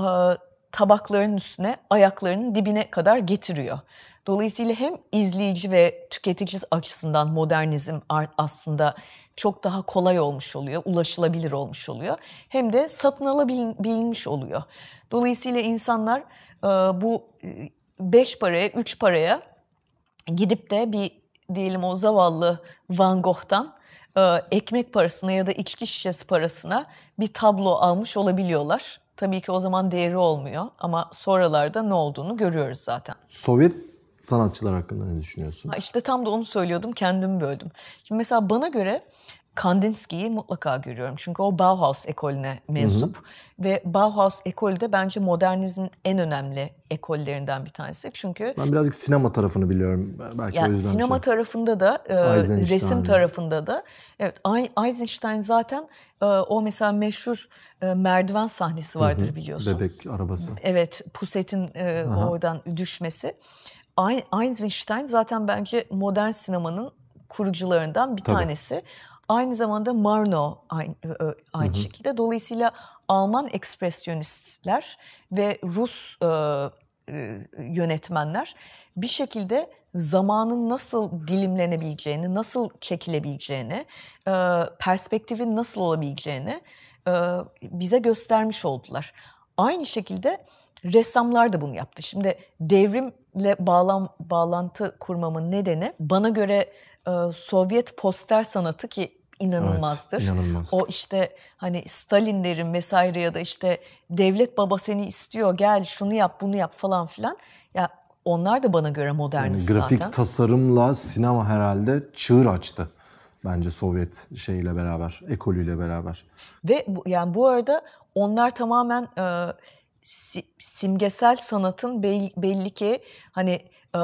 e, tabaklarının üstüne, ayaklarının dibine kadar getiriyor. Dolayısıyla hem izleyici ve tüketici açısından modernizm aslında çok daha kolay olmuş oluyor, ulaşılabilir olmuş oluyor. Hem de satın alabilmiş oluyor. Dolayısıyla insanlar e, bu e, beş paraya, üç paraya gidip de bir diyelim o zavallı Van Gogh'tan e, ekmek parasına ya da içki şişesi parasına bir tablo almış olabiliyorlar. Tabii ki o zaman değeri olmuyor ama sonralarda ne olduğunu görüyoruz zaten. Sovyet sanatçılar hakkında ne düşünüyorsun? İşte tam da onu söylüyordum, kendimi böldüm. Şimdi mesela bana göre Kandinsky'yi mutlaka görüyorum. Çünkü o Bauhaus ekolüne mensup. Hı hı. Ve Bauhaus ekolü de bence modernizmin en önemli ekollerinden bir tanesi. Çünkü ben birazcık sinema tarafını biliyorum. Belki yani o yüzden sinema şey. tarafında da, e, resim tarafında da. Evet, Eisenstein zaten e, o mesela meşhur e, merdiven sahnesi vardır hı hı. biliyorsun. Bebek arabası. Evet, Pusset'in e, oradan düşmesi. Eisenstein zaten bence modern sinemanın kurucularından bir Tabii. tanesi. Aynı zamanda Marno aynı, aynı şekilde. Dolayısıyla Alman ekspresyonistler ve Rus e, e, yönetmenler bir şekilde zamanın nasıl dilimlenebileceğini, nasıl çekilebileceğini, e, perspektifin nasıl olabileceğini e, bize göstermiş oldular. Aynı şekilde ressamlar da bunu yaptı. Şimdi devrim ile bağlam, bağlantı kurmamın nedeni bana göre e, Sovyet poster sanatı ki inanılmazdır. Evet, inanılmaz. O işte hani Stalin derim vesaire ya da işte devlet baba seni istiyor gel şunu yap bunu yap falan filan. Ya onlar da bana göre modernist yani grafik zaten. tasarımla sinema herhalde çığır açtı bence Sovyet şeyiyle beraber, ekolüyle beraber. Ve bu, yani bu arada onlar tamamen e, simgesel sanatın belli ki hani e,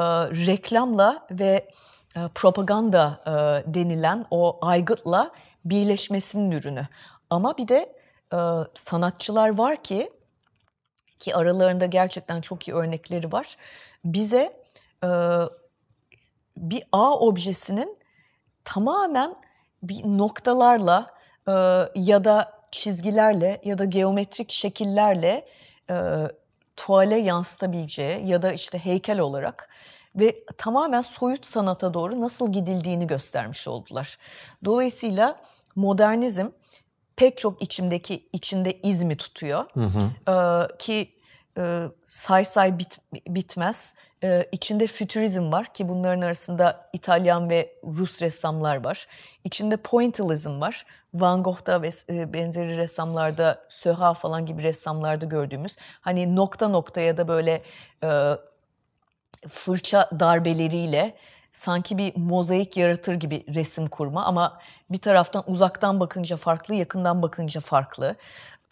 reklamla ve e, propaganda e, denilen o aygıtla birleşmesinin ürünü. Ama bir de e, sanatçılar var ki ki aralarında gerçekten çok iyi örnekleri var. Bize e, bir A objesinin tamamen bir noktalarla e, ya da çizgilerle ya da geometrik şekillerle e, tuvale yansıtabileceği ya da işte heykel olarak ve tamamen soyut sanata doğru nasıl gidildiğini göstermiş oldular. Dolayısıyla modernizm pek çok içimdeki içinde izmi tutuyor. Hı hı. Ee, ki e, say say bit, bitmez. Ee, içinde fütürizm var ki bunların arasında İtalyan ve Rus ressamlar var. İçinde pointilizm var. Van Gogh'da ve e, benzeri ressamlarda, Söha falan gibi ressamlarda gördüğümüz hani nokta noktaya da böyle e, fırça darbeleriyle sanki bir mozaik yaratır gibi resim kurma ama bir taraftan uzaktan bakınca farklı, yakından bakınca farklı.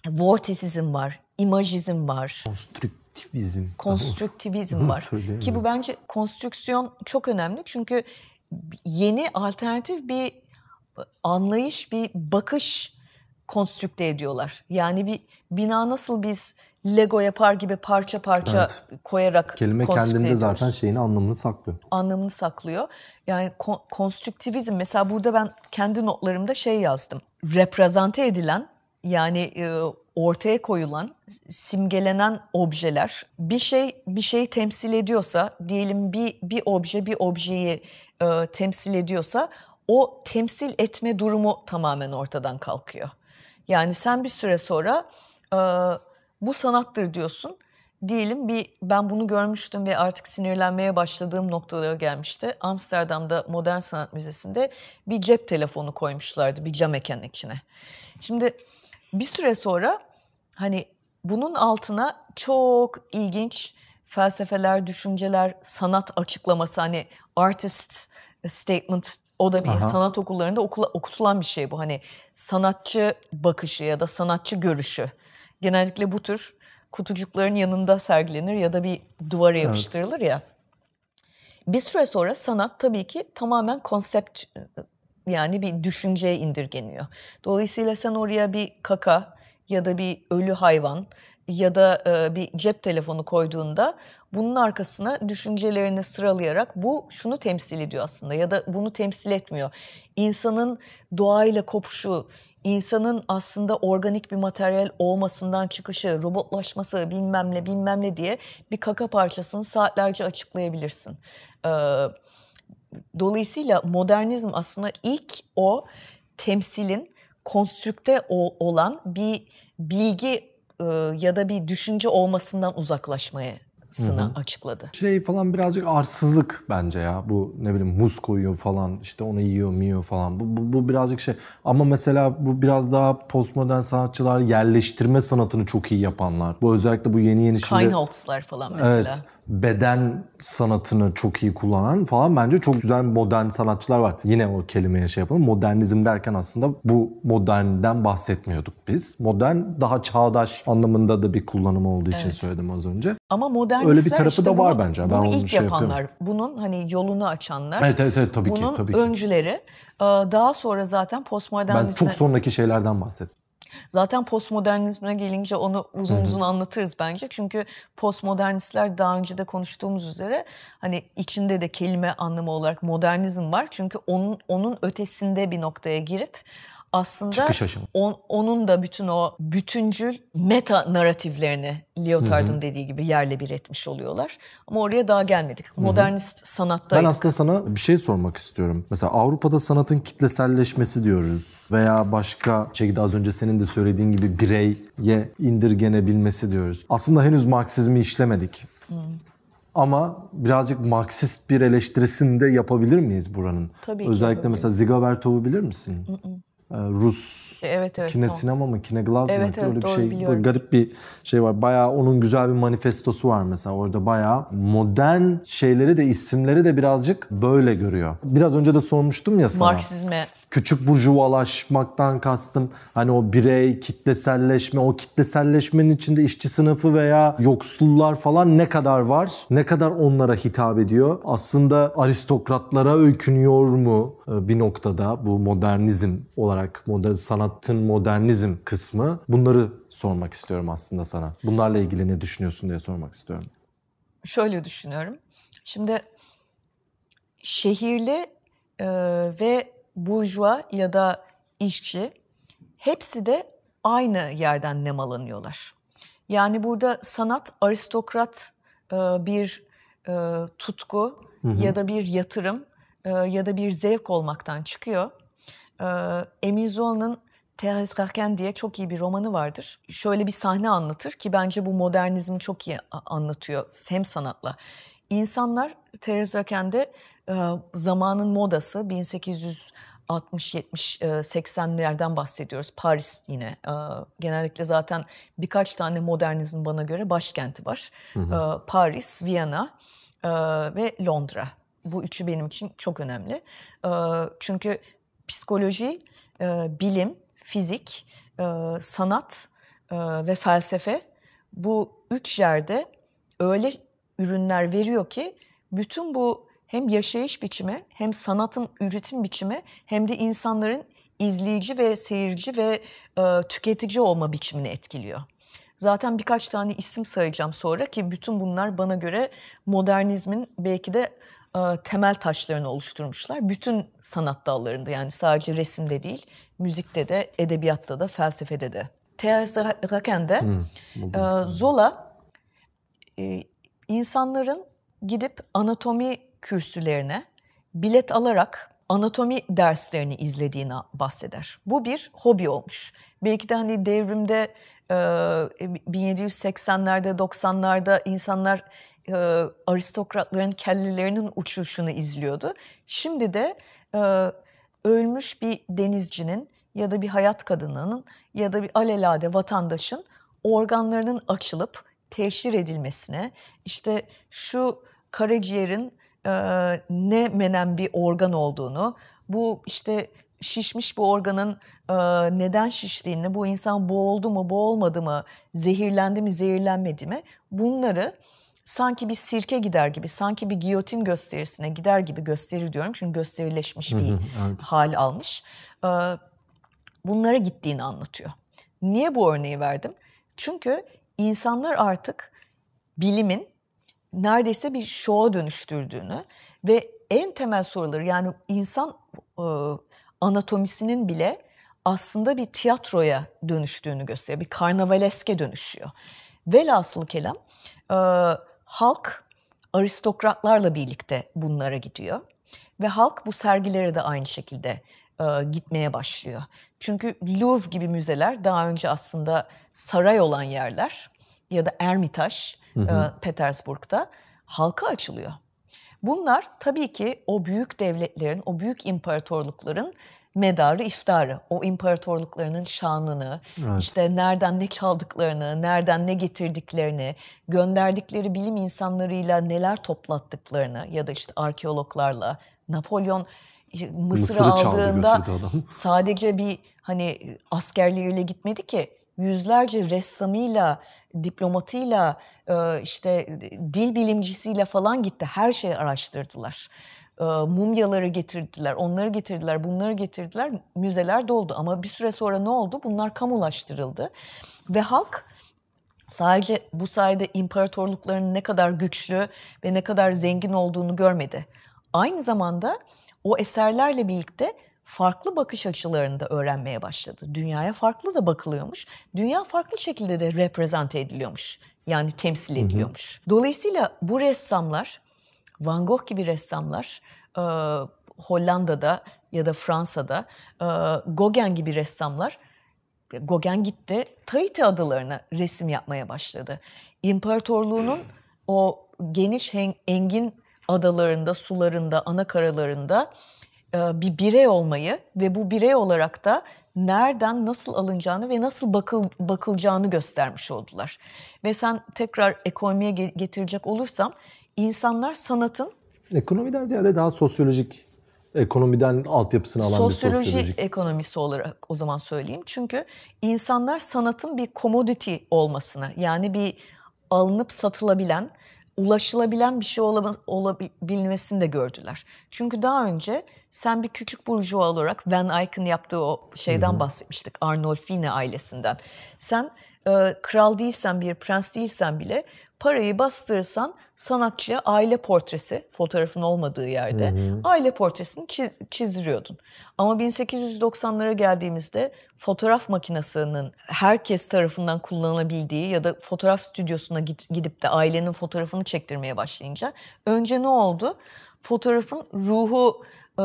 Vortisizm var, imajizm var. Konstrüktivizm. Konstrüktivizm var. [LAUGHS] Ki bu bence konstrüksiyon çok önemli çünkü yeni alternatif bir anlayış, bir bakış konstrükte ediyorlar. Yani bir bina nasıl biz Lego yapar gibi parça parça evet. koyarak kelime kendinde ediyoruz. zaten şeyini anlamını saklıyor. Anlamını saklıyor. Yani kon- konstrüktivizm mesela burada ben kendi notlarımda şey yazdım. Reprezente edilen yani e, ortaya koyulan, simgelenen objeler bir şey bir şeyi temsil ediyorsa, diyelim bir bir obje bir objeyi e, temsil ediyorsa o temsil etme durumu tamamen ortadan kalkıyor. Yani sen bir süre sonra e, bu sanattır diyorsun. Diyelim bir ben bunu görmüştüm ve artık sinirlenmeye başladığım noktalara gelmişti. Amsterdam'da Modern Sanat Müzesi'nde bir cep telefonu koymuşlardı bir cam mekanın içine. Şimdi bir süre sonra hani bunun altına çok ilginç felsefeler, düşünceler, sanat açıklaması hani artist statement o da bir Aha. sanat okullarında okula, okutulan bir şey bu. Hani sanatçı bakışı ya da sanatçı görüşü. Genellikle bu tür kutucukların yanında sergilenir ya da bir duvara yapıştırılır ya. Bir süre sonra sanat tabii ki tamamen konsept yani bir düşünceye indirgeniyor. Dolayısıyla sen oraya bir kaka ya da bir ölü hayvan ya da e, bir cep telefonu koyduğunda bunun arkasına düşüncelerini sıralayarak bu şunu temsil ediyor aslında ya da bunu temsil etmiyor. İnsanın doğayla kopuşu, insanın aslında organik bir materyal olmasından çıkışı, robotlaşması bilmem ne bilmem ne diye bir kaka parçasını saatlerce açıklayabilirsin. Ee, dolayısıyla modernizm aslında ilk o temsilin konstrükte olan bir bilgi e, ya da bir düşünce olmasından uzaklaşmaya sını Hı-hı. açıkladı. Şey falan birazcık arsızlık bence ya. Bu ne bileyim muz koyuyor falan işte onu yiyor miyor falan. Bu, bu, bu birazcık şey ama mesela bu biraz daha postmodern sanatçılar yerleştirme sanatını çok iyi yapanlar. Bu özellikle bu yeni yeni şimdi... Kaynaltıslar falan mesela. Evet beden sanatını çok iyi kullanan falan bence çok güzel modern sanatçılar var. Yine o kelimeye şey yapalım. Modernizm derken aslında bu modernden bahsetmiyorduk biz. Modern daha çağdaş anlamında da bir kullanım olduğu için evet. söyledim az önce. Ama modernistler Öyle bir tarafı işte da bunu, var bence. ben bunu ilk şey yapanlar, yapıyorum. bunun hani yolunu açanlar. Evet evet, evet tabii bunun ki tabii öncüleri. Ee, daha sonra zaten postmodernizm. Ben çok sonraki şeylerden bahsettim. Zaten postmodernizme gelince onu uzun uzun anlatırız bence. Çünkü postmodernistler daha önce de konuştuğumuz üzere hani içinde de kelime anlamı olarak modernizm var. Çünkü onun onun ötesinde bir noktaya girip aslında on, onun da bütün o bütüncül meta naratiflerini Lyotard'ın dediği gibi yerle bir etmiş oluyorlar. Ama oraya daha gelmedik. Hı-hı. Modernist sanattaydık. Ben aslında sana bir şey sormak istiyorum. Mesela Avrupa'da sanatın kitleselleşmesi diyoruz veya başka şekilde az önce senin de söylediğin gibi bireye indirgenebilmesi diyoruz. Aslında henüz Marksizmi işlemedik. Hı. Ama birazcık Marksist bir eleştirisinde yapabilir miyiz buranın? Tabii Özellikle mesela Ziga Vertov'u bilir misin? Hı-hı. Ee, Rus e, evet, evet, kine tamam. sinema mı kine glaz evet, evet, öyle bir şey biliyorum. böyle garip bir şey var. Bayağı onun güzel bir manifestosu var mesela orada bayağı modern şeyleri de isimleri de birazcık böyle görüyor. Biraz önce de sormuştum ya sana. Marksizme. Küçük burjuvalaşmaktan kastım hani o birey kitleselleşme o kitleselleşmenin içinde işçi sınıfı veya yoksullar falan ne kadar var? Ne kadar onlara hitap ediyor? Aslında aristokratlara öykünüyor mu e, bir noktada bu modernizm olarak olarak modern, sanatın modernizm kısmı bunları sormak istiyorum aslında sana. Bunlarla ilgili ne düşünüyorsun diye sormak istiyorum. Şöyle düşünüyorum. Şimdi şehirli e, ve burjuva ya da işçi hepsi de aynı yerden nemalanıyorlar. Yani burada sanat aristokrat e, bir e, tutku hı hı. ya da bir yatırım e, ya da bir zevk olmaktan çıkıyor Emil Zola'nın Teres Rarken diye çok iyi bir romanı vardır. Şöyle bir sahne anlatır ki bence bu modernizmi çok iyi anlatıyor hem sanatla. İnsanlar Teres Raken'de zamanın modası 1860 70, 80'lerden bahsediyoruz. Paris yine. Genellikle zaten birkaç tane modernizm bana göre başkenti var. Hı hı. Paris, Viyana ve Londra. Bu üçü benim için çok önemli. Çünkü psikoloji, e, bilim, fizik, e, sanat e, ve felsefe bu üç yerde öyle ürünler veriyor ki bütün bu hem yaşayış biçimi hem sanatın üretim biçimi hem de insanların izleyici ve seyirci ve e, tüketici olma biçimini etkiliyor. Zaten birkaç tane isim sayacağım sonra ki bütün bunlar bana göre modernizmin belki de e, temel taşlarını oluşturmuşlar. Bütün sanat dallarında yani sadece resimde değil, müzikte de, edebiyatta da, felsefede de. T.A.S. Raken'de hmm, Zola e, insanların gidip anatomi kürsülerine bilet alarak anatomi derslerini izlediğini bahseder. Bu bir hobi olmuş. Belki de hani devrimde 1780'lerde 90'larda insanlar aristokratların kellelerinin uçuşunu izliyordu. Şimdi de ölmüş bir denizcinin ya da bir hayat kadınının ya da bir alelade vatandaşın organlarının açılıp teşhir edilmesine, işte şu karaciğerin ne menen bir organ olduğunu, bu işte şişmiş bir organın e, neden şiştiğini, bu insan boğuldu mu, boğulmadı mı, zehirlendi mi, zehirlenmedi mi bunları sanki bir sirke gider gibi, sanki bir giyotin gösterisine gider gibi gösteri diyorum. Çünkü gösterileşmiş bir evet. hal almış. E, bunlara gittiğini anlatıyor. Niye bu örneği verdim? Çünkü insanlar artık bilimin neredeyse bir şova dönüştürdüğünü ve en temel soruları yani insan anatomisinin bile aslında bir tiyatroya dönüştüğünü gösteriyor. Bir karnavaleske dönüşüyor. Velhasıl kelam e, halk aristokratlarla birlikte bunlara gidiyor. Ve halk bu sergilere de aynı şekilde e, gitmeye başlıyor. Çünkü Louvre gibi müzeler daha önce aslında saray olan yerler ya da Ermitaj E, Petersburg'da halka açılıyor. Bunlar tabii ki o büyük devletlerin, o büyük imparatorlukların medarı iftarı. O imparatorluklarının şanını, evet. işte nereden ne çaldıklarını, nereden ne getirdiklerini, gönderdikleri bilim insanlarıyla neler toplattıklarını ya da işte arkeologlarla Napolyon e, Mısır'ı, Mısır'ı aldığında [LAUGHS] sadece bir hani askerleriyle gitmedi ki yüzlerce ressamıyla diplomatıyla, e, işte e, dil bilimcisiyle falan gitti. Her şeyi araştırdılar. E, mumyaları getirdiler, onları getirdiler, bunları getirdiler. Müzeler doldu ama bir süre sonra ne oldu? Bunlar kamulaştırıldı ve halk sadece bu sayede imparatorlukların ne kadar güçlü ve ne kadar zengin olduğunu görmedi. Aynı zamanda o eserlerle birlikte farklı bakış açılarını da öğrenmeye başladı. Dünyaya farklı da bakılıyormuş. Dünya farklı şekilde de reprezent ediliyormuş. Yani temsil ediliyormuş. Hı hı. Dolayısıyla bu ressamlar, Van Gogh gibi ressamlar e, Hollanda'da ya da Fransa'da, e, Gauguin gibi ressamlar Gauguin gitti Tahiti adalarına resim yapmaya başladı. İmparatorluğunun o geniş engin adalarında, sularında, ana karalarında e, bir birey olmayı ve bu birey olarak da nereden nasıl alınacağını ve nasıl bakıl, bakılacağını göstermiş oldular. Ve sen tekrar ekonomiye getirecek olursam insanlar sanatın... Ekonomiden ziyade daha sosyolojik, ekonomiden altyapısını alan sosyoloji bir sosyolojik... ekonomisi olarak o zaman söyleyeyim. Çünkü insanlar sanatın bir komoditi olmasını yani bir alınıp satılabilen ulaşılabilen bir şey olabilmesini de gördüler. Çünkü daha önce sen bir küçük burjuva olarak Van Eyck'ın yaptığı o şeyden Hı-hı. bahsetmiştik. Arnolfine ailesinden. Sen ee, kral değilsen bir prens değilsen bile parayı bastırırsan sanatçıya aile portresi fotoğrafın olmadığı yerde hı hı. aile portresini çiz, çizdiriyordun. Ama 1890'lara geldiğimizde fotoğraf makinesinin herkes tarafından kullanılabildiği ya da fotoğraf stüdyosuna gidip de ailenin fotoğrafını çektirmeye başlayınca önce ne oldu? Fotoğrafın ruhu e,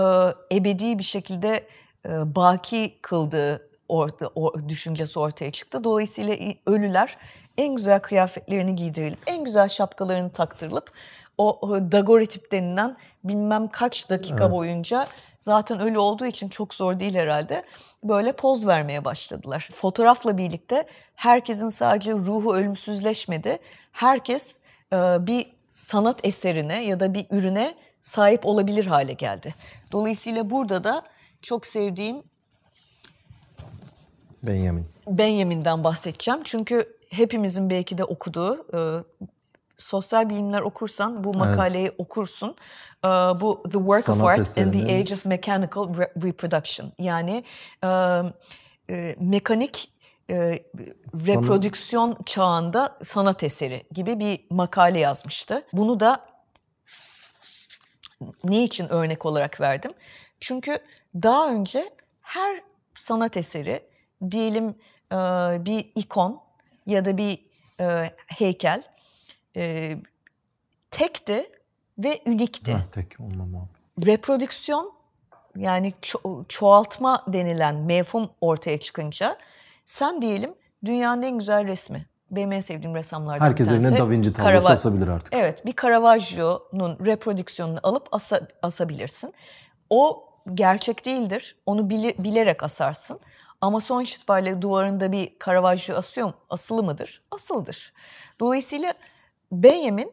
ebedi bir şekilde e, baki kıldığı orta, or, düşüncesi ortaya çıktı. Dolayısıyla ölüler en güzel kıyafetlerini giydirilip, en güzel şapkalarını taktırılıp o dagori tip denilen bilmem kaç dakika evet. boyunca zaten ölü olduğu için çok zor değil herhalde böyle poz vermeye başladılar. Fotoğrafla birlikte herkesin sadece ruhu ölümsüzleşmedi. Herkes e, bir sanat eserine ya da bir ürüne sahip olabilir hale geldi. Dolayısıyla burada da çok sevdiğim Benjamin. Benjamin'den bahsedeceğim. Çünkü hepimizin belki de okuduğu e, sosyal bilimler okursan bu makaleyi evet. okursun. E, bu The Work Sanat of Art eserinin. in the Age of Mechanical Re Reproduction. Yani e, e, mekanik e, reprodüksiyon sanat. çağında sanat eseri gibi bir makale yazmıştı. Bunu da ne için örnek olarak verdim? Çünkü daha önce her sanat eseri diyelim e, bir ikon ya da bir e, heykel e, tekti ve ünikti. Ha, tek olmama. Reprodüksiyon yani ço- çoğaltma denilen mevhum ortaya çıkınca sen diyelim dünyanın en güzel resmi. Benim en sevdiğim ressamlardan Herkes bir tanesi. Herkes Da Vinci tablosu Carava- asabilir artık. Evet bir Caravaggio'nun reprodüksiyonunu alıp asa- asabilirsin. O gerçek değildir. Onu bile- bilerek asarsın. Ama sonuç itibariyle duvarında bir Caravaggio asıyor, asılı mıdır? Asıldır. Dolayısıyla Benjamin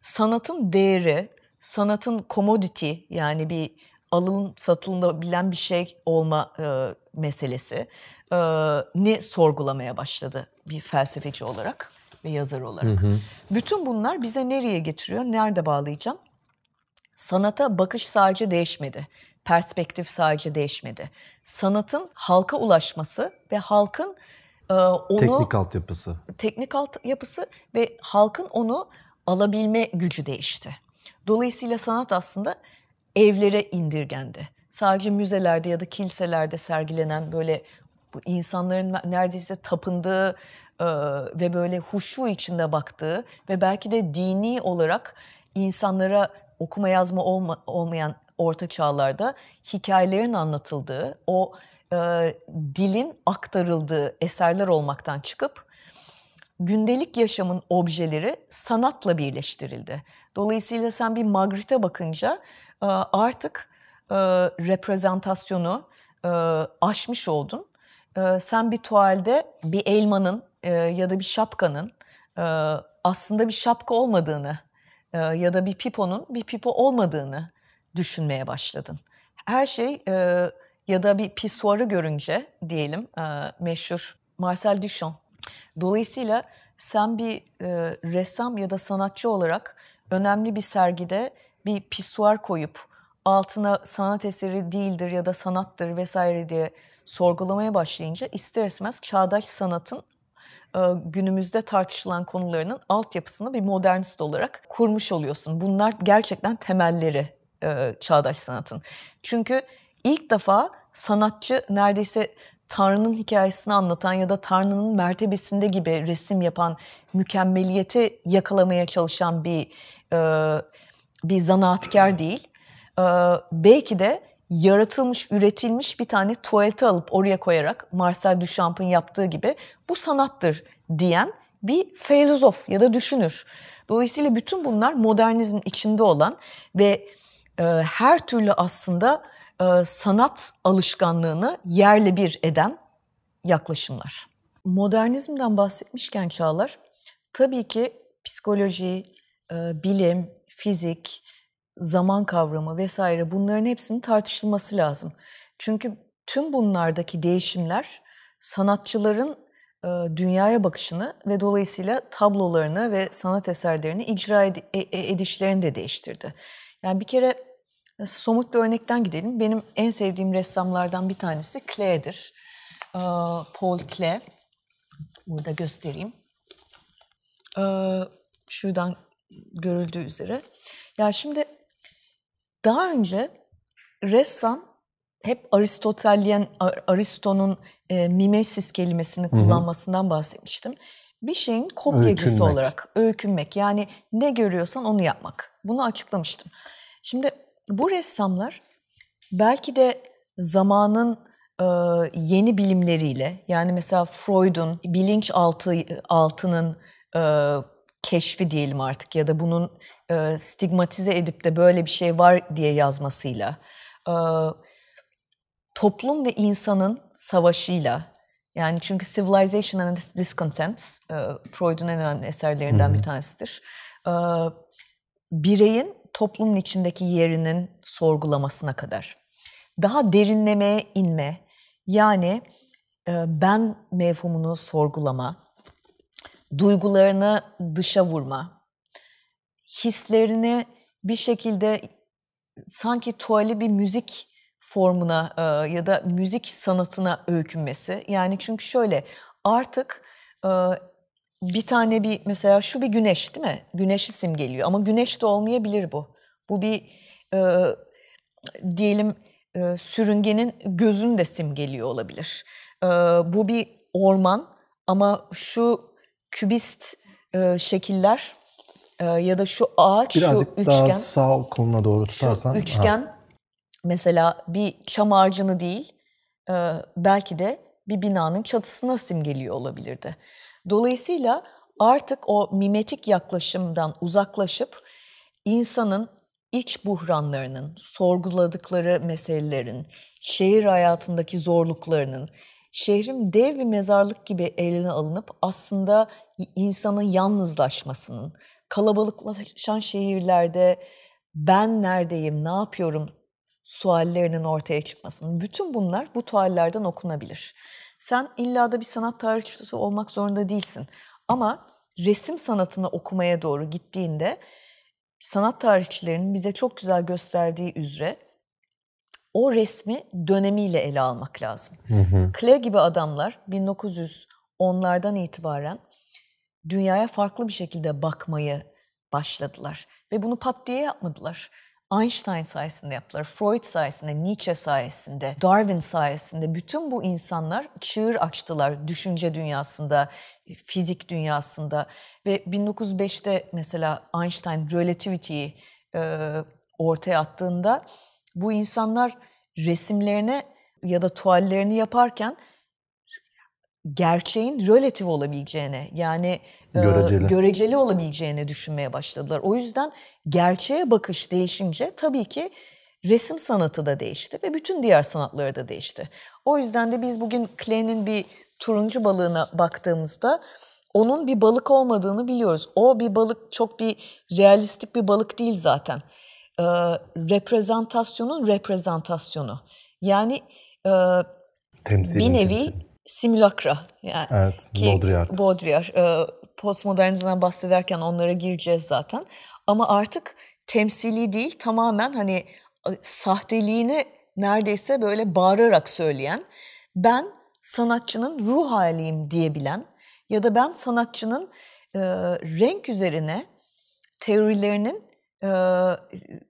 sanatın değeri, sanatın komoditi yani bir alın satılabilen bir şey olma e, meselesi e, ne sorgulamaya başladı bir felsefeci olarak ve yazar olarak. Hı hı. Bütün bunlar bize nereye getiriyor? Nerede bağlayacağım? Sanata bakış sadece değişmedi perspektif sadece değişmedi. Sanatın halka ulaşması ve halkın e, onu... Teknik altyapısı. Teknik altyapısı ve halkın onu alabilme gücü değişti. Dolayısıyla sanat aslında evlere indirgendi. Sadece müzelerde ya da kiliselerde sergilenen böyle bu insanların neredeyse tapındığı e, ve böyle huşu içinde baktığı ve belki de dini olarak insanlara okuma yazma olma, olmayan orta çağlarda hikayelerin anlatıldığı, o e, dilin aktarıldığı eserler olmaktan çıkıp gündelik yaşamın objeleri sanatla birleştirildi. Dolayısıyla sen bir Magritte bakınca e, artık e, reprezentasyonu e, aşmış oldun. E, sen bir tuvalde bir elmanın e, ya da bir şapkanın e, aslında bir şapka olmadığını e, ya da bir piponun bir pipo olmadığını düşünmeye başladın. Her şey e, ya da bir pisuarı görünce diyelim e, meşhur Marcel Duchamp. Dolayısıyla sen bir e, ressam ya da sanatçı olarak önemli bir sergide bir pisuar koyup altına sanat eseri değildir ya da sanattır vesaire diye sorgulamaya başlayınca ister istemez çağdaş sanatın günümüzde tartışılan konularının altyapısını bir modernist olarak kurmuş oluyorsun. Bunlar gerçekten temelleri e, çağdaş sanatın. Çünkü ilk defa sanatçı neredeyse Tanrı'nın hikayesini anlatan ya da Tanrı'nın mertebesinde gibi resim yapan, mükemmeliyeti yakalamaya çalışan bir e, bir zanaatkar değil. E, belki de yaratılmış, üretilmiş bir tane tuvalete alıp oraya koyarak Marcel Duchamp'ın yaptığı gibi bu sanattır diyen bir filozof ya da düşünür. Dolayısıyla bütün bunlar modernizmin içinde olan ve e, her türlü aslında e, sanat alışkanlığını yerle bir eden yaklaşımlar. Modernizmden bahsetmişken Çağlar, tabii ki psikoloji, e, bilim, fizik, zaman kavramı vesaire bunların hepsinin tartışılması lazım. Çünkü tüm bunlardaki değişimler sanatçıların dünyaya bakışını ve dolayısıyla tablolarını ve sanat eserlerini icra edişlerini de değiştirdi. Yani bir kere somut bir örnekten gidelim. Benim en sevdiğim ressamlardan bir tanesi Klee'dir. Ee, Paul Klee. Burada göstereyim. Ee, şuradan görüldüğü üzere. Ya şimdi daha önce ressam hep Aristotelian Aristo'nun e, mimesis kelimesini kullanmasından Hı-hı. bahsetmiştim. Bir şeyin kopyacısı olarak öykünmek yani ne görüyorsan onu yapmak. Bunu açıklamıştım. Şimdi bu ressamlar belki de zamanın e, yeni bilimleriyle yani mesela Freud'un bilinçaltı altının e, keşfi diyelim artık ya da bunun e, stigmatize edip de böyle bir şey var diye yazmasıyla e, toplum ve insanın savaşıyla yani çünkü Civilization and Discontent e, Freud'un en önemli eserlerinden hmm. bir tanesidir. E, bireyin toplumun içindeki yerinin sorgulamasına kadar. Daha derinlemeye inme, yani e, ben mevhumunu sorgulama, duygularını dışa vurma, hislerini bir şekilde sanki tuvali bir müzik formuna e, ya da müzik sanatına öykünmesi. Yani çünkü şöyle artık e, bir tane bir mesela şu bir güneş değil mi? Güneşi simgeliyor ama güneş de olmayabilir bu. Bu bir e, diyelim e, sürüngenin gözün de simgeliyor olabilir. E, bu bir orman ama şu kübist e, şekiller e, ya da şu ağaç, Birazcık şu üçgen. sağ koluna doğru tutarsan. Şu üçgen ha. mesela bir çam ağacını değil e, belki de bir binanın çatısına simgeliyor olabilirdi. Dolayısıyla artık o mimetik yaklaşımdan uzaklaşıp insanın iç buhranlarının, sorguladıkları meselelerin, şehir hayatındaki zorluklarının, şehrin dev bir mezarlık gibi eline alınıp aslında insanın yalnızlaşmasının, kalabalıklaşan şehirlerde ben neredeyim, ne yapıyorum suallerinin ortaya çıkmasının bütün bunlar bu tuallerden okunabilir. Sen illa da bir sanat tarihçisi olmak zorunda değilsin. Ama resim sanatını okumaya doğru gittiğinde sanat tarihçilerinin bize çok güzel gösterdiği üzere o resmi dönemiyle ele almak lazım. Klee gibi adamlar 1910'lardan itibaren dünyaya farklı bir şekilde bakmayı başladılar ve bunu pat diye yapmadılar. Einstein sayesinde yaptılar, Freud sayesinde, Nietzsche sayesinde, Darwin sayesinde bütün bu insanlar çığır açtılar düşünce dünyasında, e, fizik dünyasında ve 1905'te mesela Einstein relativity'yi e, ortaya attığında bu insanlar resimlerine ya da tuallerini yaparken gerçeğin relatif olabileceğine yani göreceli. E, göreceli olabileceğine düşünmeye başladılar. O yüzden gerçeğe bakış değişince tabii ki resim sanatı da değişti ve bütün diğer sanatları da değişti. O yüzden de biz bugün Klein'in bir turuncu balığına baktığımızda onun bir balık olmadığını biliyoruz. O bir balık çok bir realistik bir balık değil zaten. Ee, reprezentasyonun reprezentasyonu. Yani e, bir nevi temsil simülakra yani evet, ki Baudrillard. Baudrillard e, postmodernizmden bahsederken onlara gireceğiz zaten. Ama artık temsili değil tamamen hani e, sahteliğini neredeyse böyle bağırarak söyleyen ben sanatçının ruh haliyim diyebilen ya da ben sanatçının e, renk üzerine teorilerinin e,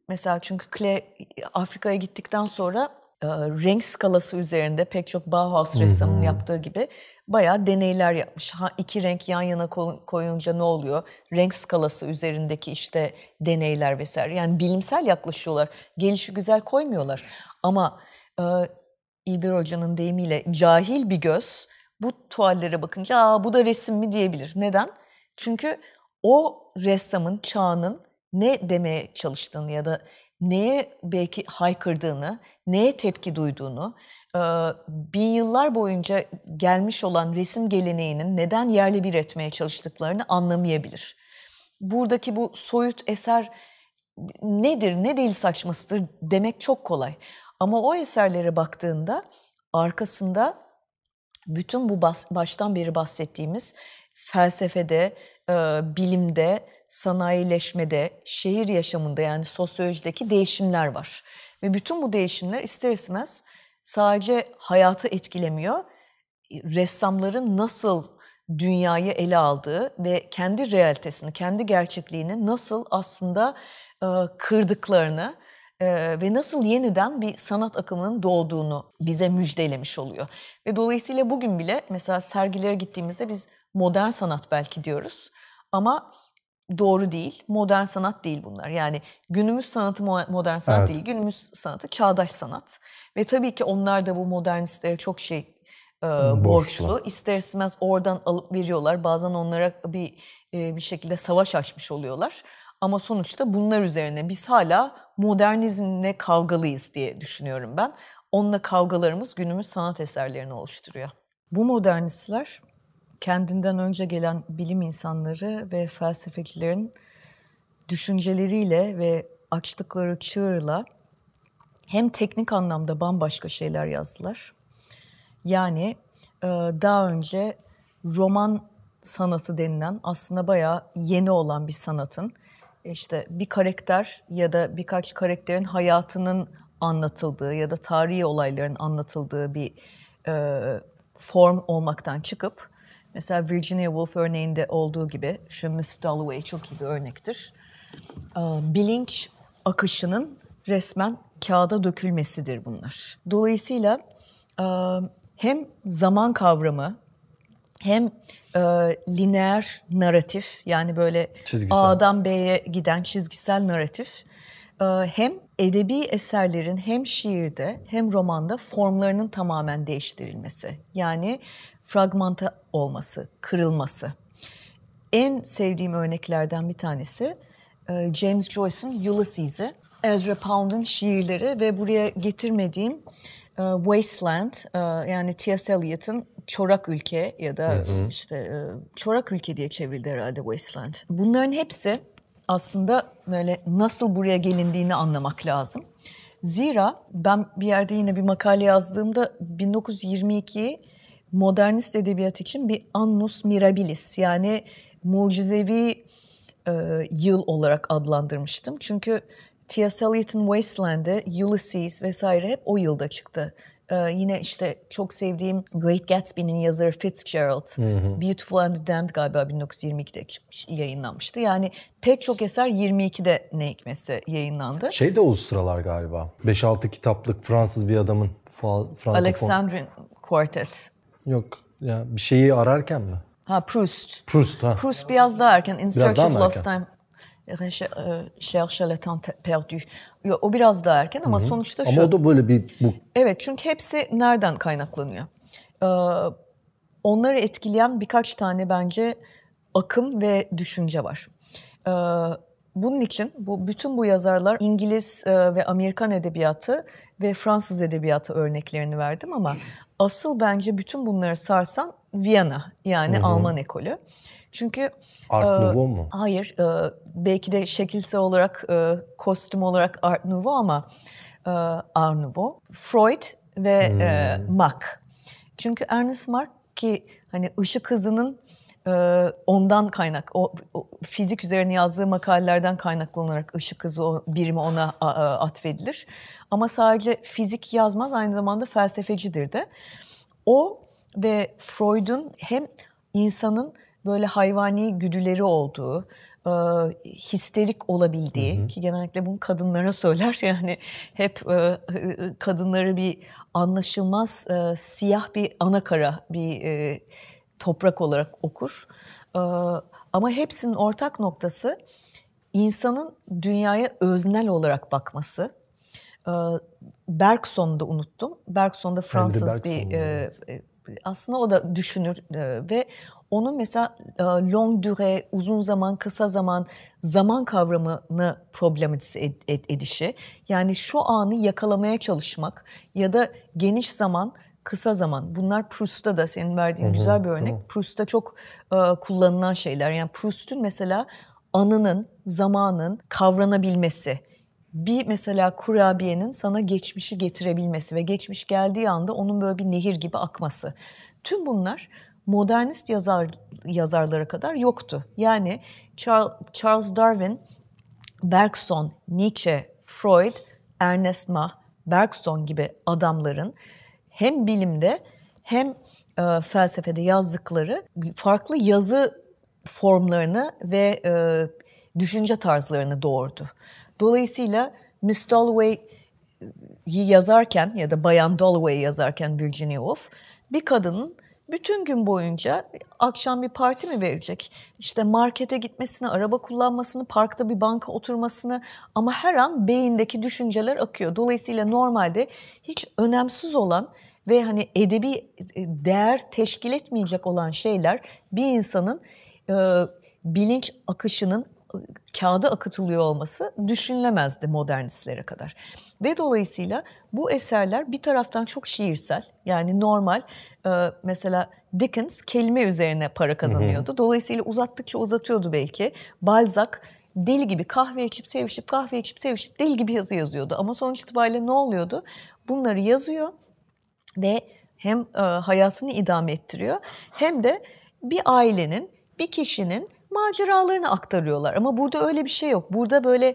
mesela çünkü Kle Afrika'ya gittikten sonra e, renk skalası üzerinde pek çok Bauhaus hmm. yaptığı gibi bayağı deneyler yapmış. Ha, iki renk yan yana koyunca ne oluyor? Renk skalası üzerindeki işte deneyler vesaire. Yani bilimsel yaklaşıyorlar. Gelişi güzel koymuyorlar. Ama e, İlber Hoca'nın deyimiyle cahil bir göz bu tuvallere bakınca Aa, bu da resim mi diyebilir. Neden? Çünkü o ressamın, çağının ne demeye çalıştığını ya da neye belki haykırdığını, neye tepki duyduğunu, bin yıllar boyunca gelmiş olan resim geleneğinin neden yerli bir etmeye çalıştıklarını anlamayabilir. Buradaki bu soyut eser nedir, ne değil saçmasıdır demek çok kolay. Ama o eserlere baktığında arkasında bütün bu baştan beri bahsettiğimiz felsefede, e, bilimde, sanayileşmede, şehir yaşamında yani sosyolojideki değişimler var. Ve bütün bu değişimler ister istemez sadece hayatı etkilemiyor, ressamların nasıl dünyayı ele aldığı ve kendi realitesini, kendi gerçekliğini nasıl aslında e, kırdıklarını, e, ve nasıl yeniden bir sanat akımının doğduğunu bize müjdelemiş oluyor. Ve dolayısıyla bugün bile mesela sergilere gittiğimizde biz modern sanat belki diyoruz ama doğru değil. Modern sanat değil bunlar. Yani günümüz sanatı modern sanat evet. değil. Günümüz sanatı çağdaş sanat. Ve tabii ki onlar da bu modernistlere çok şey e, borçlu. borçlu. İster istemez oradan alıp veriyorlar. Bazen onlara bir e, bir şekilde savaş açmış oluyorlar. Ama sonuçta bunlar üzerine biz hala modernizmle kavgalıyız diye düşünüyorum ben. Onunla kavgalarımız günümüz sanat eserlerini oluşturuyor. Bu modernistler kendinden önce gelen bilim insanları ve felsefecilerin düşünceleriyle ve açtıkları çığırla hem teknik anlamda bambaşka şeyler yazdılar. Yani e, daha önce roman sanatı denilen aslında bayağı yeni olan bir sanatın işte bir karakter ya da birkaç karakterin hayatının anlatıldığı ya da tarihi olayların anlatıldığı bir e, form olmaktan çıkıp mesela Virginia Woolf örneğinde olduğu gibi şu Miss Dalloway çok iyi bir örnektir. E, bilinç akışının resmen kağıda dökülmesidir bunlar. Dolayısıyla e, hem zaman kavramı hem e, lineer naratif yani böyle çizgisel. A'dan B'ye giden çizgisel naratif e, hem edebi eserlerin hem şiirde hem romanda formlarının tamamen değiştirilmesi yani fragmanta olması, kırılması. En sevdiğim örneklerden bir tanesi e, James Joyce'ın Ulysses'i, Ezra Pound'un şiirleri ve buraya getirmediğim ee, wasteland e, yani T.S. Eliot'ın çorak ülke ya da hı hı. işte e, çorak ülke diye çevrildi herhalde Wasteland. Bunların hepsi aslında böyle nasıl buraya gelindiğini anlamak lazım. Zira ben bir yerde yine bir makale yazdığımda 1922 modernist edebiyat için bir annus mirabilis yani mucizevi e, yıl olarak adlandırmıştım. Çünkü T.S. Eliot'un Wasteland'i, Ulysses vesaire hep o yılda çıktı. Ee, yine işte çok sevdiğim Great Gatsby'nin yazarı Fitzgerald, hı hı. Beautiful and Damned galiba 1922'de çıkmış, yayınlanmıştı. Yani pek çok eser 22'de ne hikmetse yayınlandı. Şey de o sıralar galiba. 5-6 kitaplık Fransız bir adamın Frankofon. Alexandrin Quartet. Yok ya bir şeyi ararken mi? Ha Proust. Proust ha. Proust biraz daha erken. In biraz Search of Lost erken. Time Recherche e, le temps perdu. o biraz daha erken ama Hı-hı. sonuçta şu. Ama o da böyle bir bu. Evet çünkü hepsi nereden kaynaklanıyor? Ee, onları etkileyen birkaç tane bence akım ve düşünce var. Ee, bunun için bu bütün bu yazarlar İngiliz e, ve Amerikan edebiyatı ve Fransız edebiyatı örneklerini verdim ama asıl bence bütün bunları sarsan Viyana yani hı hı. Alman ekolü. Çünkü Art e, Nouveau mu? Hayır. E, belki de şekilsel olarak, e, kostüm olarak Art Nouveau ama e, Art Nouveau. Freud ve e, hmm. e, Mach. Çünkü Ernest Mach ki hani ışık hızının e, ondan kaynak o, o fizik üzerine yazdığı makalelerden kaynaklanarak ışık hızı o, birimi ona a, a, e, atfedilir. Ama sadece fizik yazmaz aynı zamanda felsefecidir de. O ve Freud'un hem insanın böyle hayvani güdüleri olduğu, e, histerik olabildiği hı hı. ki genellikle bunu kadınlara söyler [LAUGHS] yani hep e, e, kadınları bir anlaşılmaz e, siyah bir anakara bir e, toprak olarak okur. E, ama hepsinin ortak noktası insanın dünyaya öznel olarak bakması. E, Bergson'u da unuttum. Bergson da Fransız Bergson bir e, e, aslında o da düşünür e, ve onun mesela e, long düre, uzun zaman, kısa zaman, zaman kavramını problematize ed- ed- edişi. Yani şu anı yakalamaya çalışmak ya da geniş zaman, kısa zaman. Bunlar Proust'ta da senin verdiğin güzel bir örnek. Hı. Proust'ta çok e, kullanılan şeyler. Yani Proust'un mesela anının, zamanın kavranabilmesi. Bir mesela kurabiyenin sana geçmişi getirebilmesi ve geçmiş geldiği anda onun böyle bir nehir gibi akması. Tüm bunlar modernist yazar yazarlara kadar yoktu. Yani Charles Darwin, Bergson, Nietzsche, Freud, Ernest Mach, Bergson gibi adamların hem bilimde hem e, felsefede yazdıkları farklı yazı formlarını ve e, düşünce tarzlarını doğurdu. Dolayısıyla Miss Dalloway'i yazarken ya da Bayan Dalloway'i yazarken Virginia Woolf bir kadının bütün gün boyunca akşam bir parti mi verecek? İşte markete gitmesini, araba kullanmasını, parkta bir banka oturmasını ama her an beyindeki düşünceler akıyor. Dolayısıyla normalde hiç önemsiz olan ve hani edebi e, değer teşkil etmeyecek olan şeyler bir insanın e, bilinç akışının kağıda akıtılıyor olması düşünülemezdi modernistlere kadar. Ve dolayısıyla bu eserler bir taraftan çok şiirsel yani normal e, mesela Dickens kelime üzerine para kazanıyordu. Dolayısıyla uzattıkça uzatıyordu belki. Balzac deli gibi kahve içip sevişip kahve içip sevişip deli gibi yazı yazıyordu. Ama sonuç itibariyle ne oluyordu? Bunları yazıyor ve hem e, hayatını idame ettiriyor hem de bir ailenin, bir kişinin maceralarını aktarıyorlar. Ama burada öyle bir şey yok. Burada böyle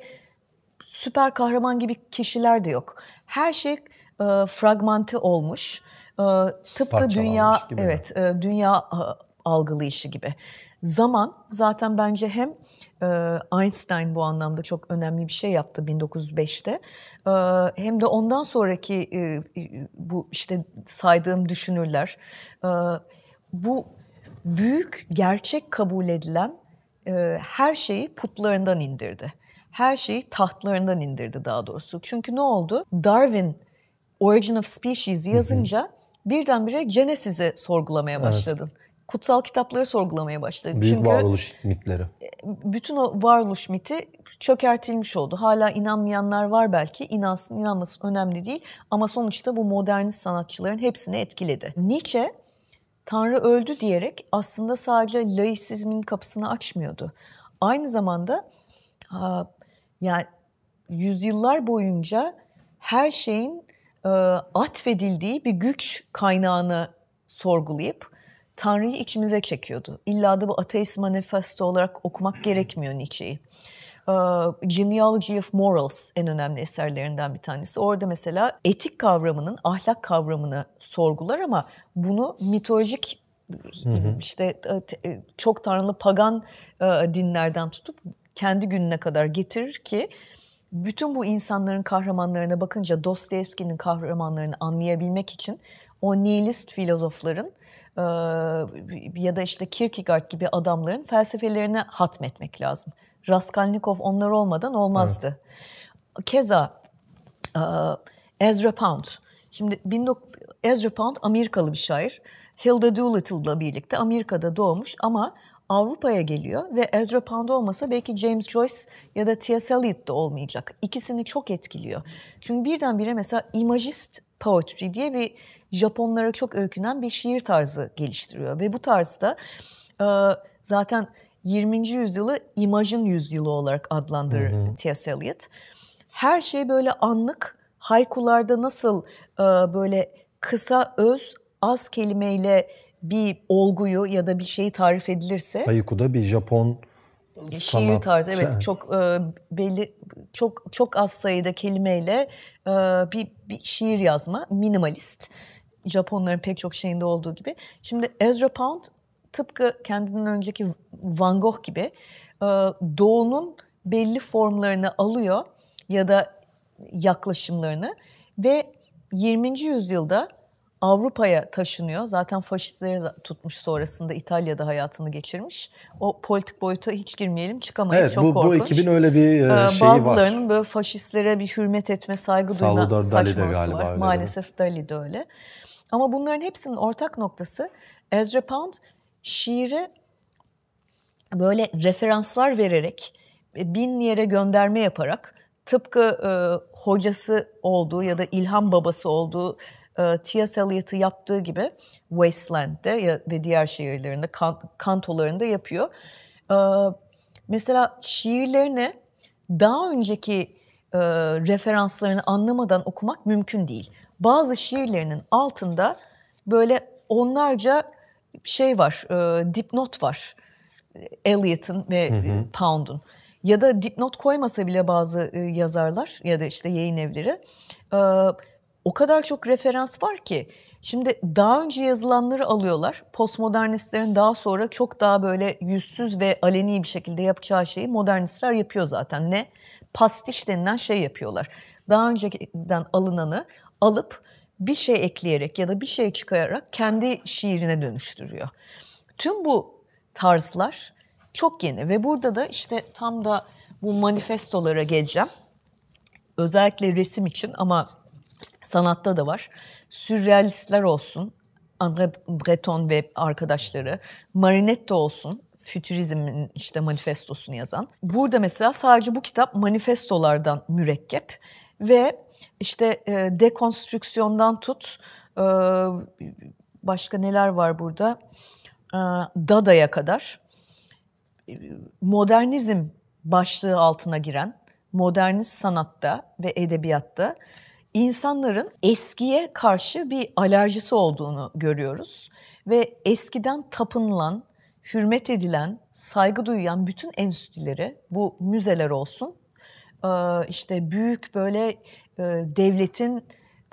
süper kahraman gibi kişiler de yok. Her şey e, fragmante olmuş. E, tıpkı dünya gibi. evet e, dünya e, algılayışı gibi. Zaman zaten bence hem e, Einstein bu anlamda çok önemli bir şey yaptı 1905'te e, hem de ondan sonraki e, e, bu işte saydığım düşünürler e, bu büyük gerçek kabul edilen e, her şeyi putlarından indirdi. Her şeyi tahtlarından indirdi daha doğrusu. Çünkü ne oldu? Darwin Origin of Species yazınca birdenbire Genesis'i sorgulamaya başladın. Evet kutsal kitapları sorgulamaya başladı. Büyük Çünkü varoluş mitleri. E, bütün o varoluş miti çökertilmiş oldu. Hala inanmayanlar var belki. İnansın inanmasın önemli değil. Ama sonuçta bu modernist sanatçıların hepsini etkiledi. Nietzsche Tanrı öldü diyerek aslında sadece laisizmin kapısını açmıyordu. Aynı zamanda yani yüzyıllar boyunca her şeyin e, atfedildiği bir güç kaynağını sorgulayıp Tanrı'yı içimize çekiyordu. İlla da bu ateist manifesto olarak okumak gerekmiyor Nietzsche'yi. Genealogy of Morals en önemli eserlerinden bir tanesi. Orada mesela etik kavramının ahlak kavramını sorgular ama bunu mitolojik işte e, e, çok tanrılı pagan e, dinlerden tutup kendi gününe kadar getirir ki bütün bu insanların kahramanlarına bakınca Dostoyevski'nin kahramanlarını anlayabilmek için o nihilist filozofların ya da işte Kierkegaard gibi adamların felsefelerine hatmetmek lazım. Raskolnikov onlar olmadan olmazdı. Evet. Keza e, Ezra Pound. Şimdi 19, Ezra Pound Amerikalı bir şair. Hilda Doolittle'la birlikte Amerika'da doğmuş ama Avrupa'ya geliyor ve Ezra Pound olmasa belki James Joyce ya da T.S. Eliot da olmayacak. İkisini çok etkiliyor. Çünkü birdenbire mesela imajist poetry diye bir Japonlara çok öykünen bir şiir tarzı geliştiriyor. Ve bu tarzda e, zaten 20. yüzyılı imajın yüzyılı olarak adlandırır T.S. Eliot. Her şey böyle anlık, haykularda nasıl e, böyle kısa öz, az kelimeyle bir olguyu ya da bir şeyi tarif edilirse... Hayku'da bir Japon şiir tarzı evet şey. çok e, belli çok çok az sayıda kelimeyle e, bir, bir şiir yazma minimalist Japonların pek çok şeyinde olduğu gibi. Şimdi Ezra Pound tıpkı kendinden önceki Van Gogh gibi e, doğunun belli formlarını alıyor ya da yaklaşımlarını ve 20. yüzyılda Avrupa'ya taşınıyor. Zaten faşistleri tutmuş sonrasında İtalya'da hayatını geçirmiş. O politik boyuta hiç girmeyelim çıkamayız. Evet, Çok bu, korkunç. Bu ekibin öyle bir e, e, şeyi Bazılarının var. böyle faşistlere bir hürmet etme, saygı Salvador duyma saçması Dali galiba, var. Maalesef de. Dali de öyle. Ama bunların hepsinin ortak noktası Ezra Pound Şiiri böyle referanslar vererek e, bin yere gönderme yaparak tıpkı e, hocası olduğu ya da ilham babası olduğu e, T.S. Eliot'ı yaptığı gibi Wasteland'de ya, ve diğer şiirlerinde, kan, kantolarında yapıyor. E, mesela şiirlerini daha önceki e, referanslarını anlamadan okumak mümkün değil. Bazı şiirlerinin altında böyle onlarca şey var, e, dipnot var. Eliot'ın ve e, Pound'un. Ya da dipnot koymasa bile bazı e, yazarlar ya da işte yayın evleri e, o kadar çok referans var ki şimdi daha önce yazılanları alıyorlar. Postmodernistlerin daha sonra çok daha böyle yüzsüz ve aleni bir şekilde yapacağı şeyi modernistler yapıyor zaten. Ne? Pastiş denilen şey yapıyorlar. Daha önceden alınanı alıp bir şey ekleyerek ya da bir şey çıkararak kendi şiirine dönüştürüyor. Tüm bu tarzlar çok yeni ve burada da işte tam da bu manifestolara geleceğim. Özellikle resim için ama sanatta da var. Sürrealistler olsun, André Breton ve arkadaşları, Marinetto olsun, fütürizmin işte manifestosunu yazan. Burada mesela sadece bu kitap manifestolardan mürekkep ve işte e, dekonstrüksiyondan tut e, başka neler var burada e, Dada'ya kadar e, modernizm başlığı altına giren modernist sanatta ve edebiyatta insanların eskiye karşı bir alerjisi olduğunu görüyoruz ve eskiden tapınılan, hürmet edilen, saygı duyulan bütün enstitüleri bu müzeler olsun işte büyük böyle devletin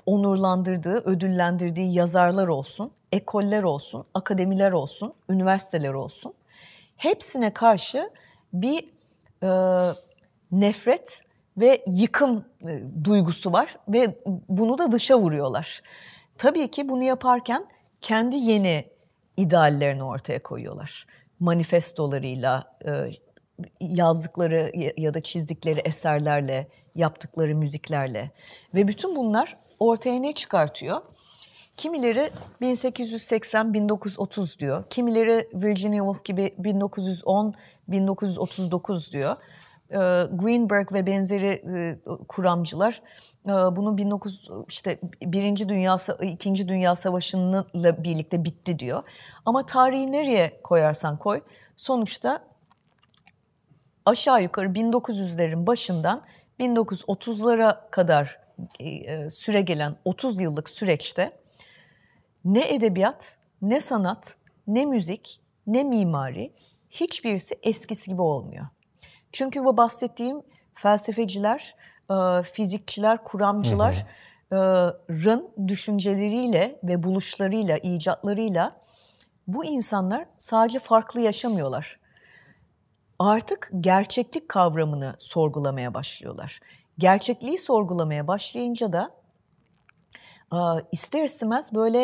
onurlandırdığı, ödüllendirdiği yazarlar olsun, ekoller olsun, akademiler olsun, üniversiteler olsun. Hepsine karşı bir e, nefret ve yıkım e, duygusu var ve bunu da dışa vuruyorlar. Tabii ki bunu yaparken kendi yeni ideallerini ortaya koyuyorlar. Manifestolarıyla, e, yazdıkları ya da çizdikleri eserlerle, yaptıkları müziklerle ve bütün bunlar ortaya ne çıkartıyor? Kimileri 1880-1930 diyor. Kimileri Virginia Woolf gibi 1910-1939 diyor. Ee, Greenberg ve benzeri e, kuramcılar e, bunu 19 işte birinci dünya ikinci dünya savaşınınla birlikte bitti diyor. Ama tarihi nereye koyarsan koy sonuçta aşağı yukarı 1900'lerin başından 1930'lara kadar e, e, süre gelen 30 yıllık süreçte ne edebiyat, ne sanat, ne müzik, ne mimari hiçbirisi eskisi gibi olmuyor. Çünkü bu bahsettiğim felsefeciler, e, fizikçiler, kuramcılar rın düşünceleriyle ve buluşlarıyla, icatlarıyla bu insanlar sadece farklı yaşamıyorlar artık gerçeklik kavramını sorgulamaya başlıyorlar. Gerçekliği sorgulamaya başlayınca da e, ister istemez böyle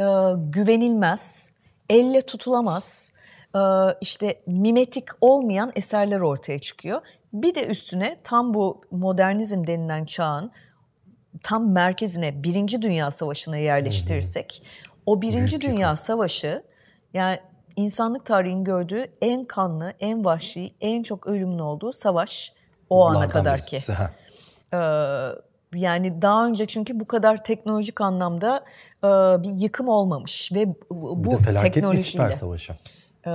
e, güvenilmez, elle tutulamaz, e, işte mimetik olmayan eserler ortaya çıkıyor. Bir de üstüne tam bu modernizm denilen çağın tam merkezine Birinci Dünya Savaşı'na yerleştirirsek o Birinci Büyük Dünya Savaşı yani insanlık tarihinin gördüğü en kanlı, en vahşi, en çok ölümün olduğu savaş o ana kadar ki. Ee, yani daha önce çünkü bu kadar teknolojik anlamda e, bir yıkım olmamış ve bu bir felaket Bir siper savaşı. Ee,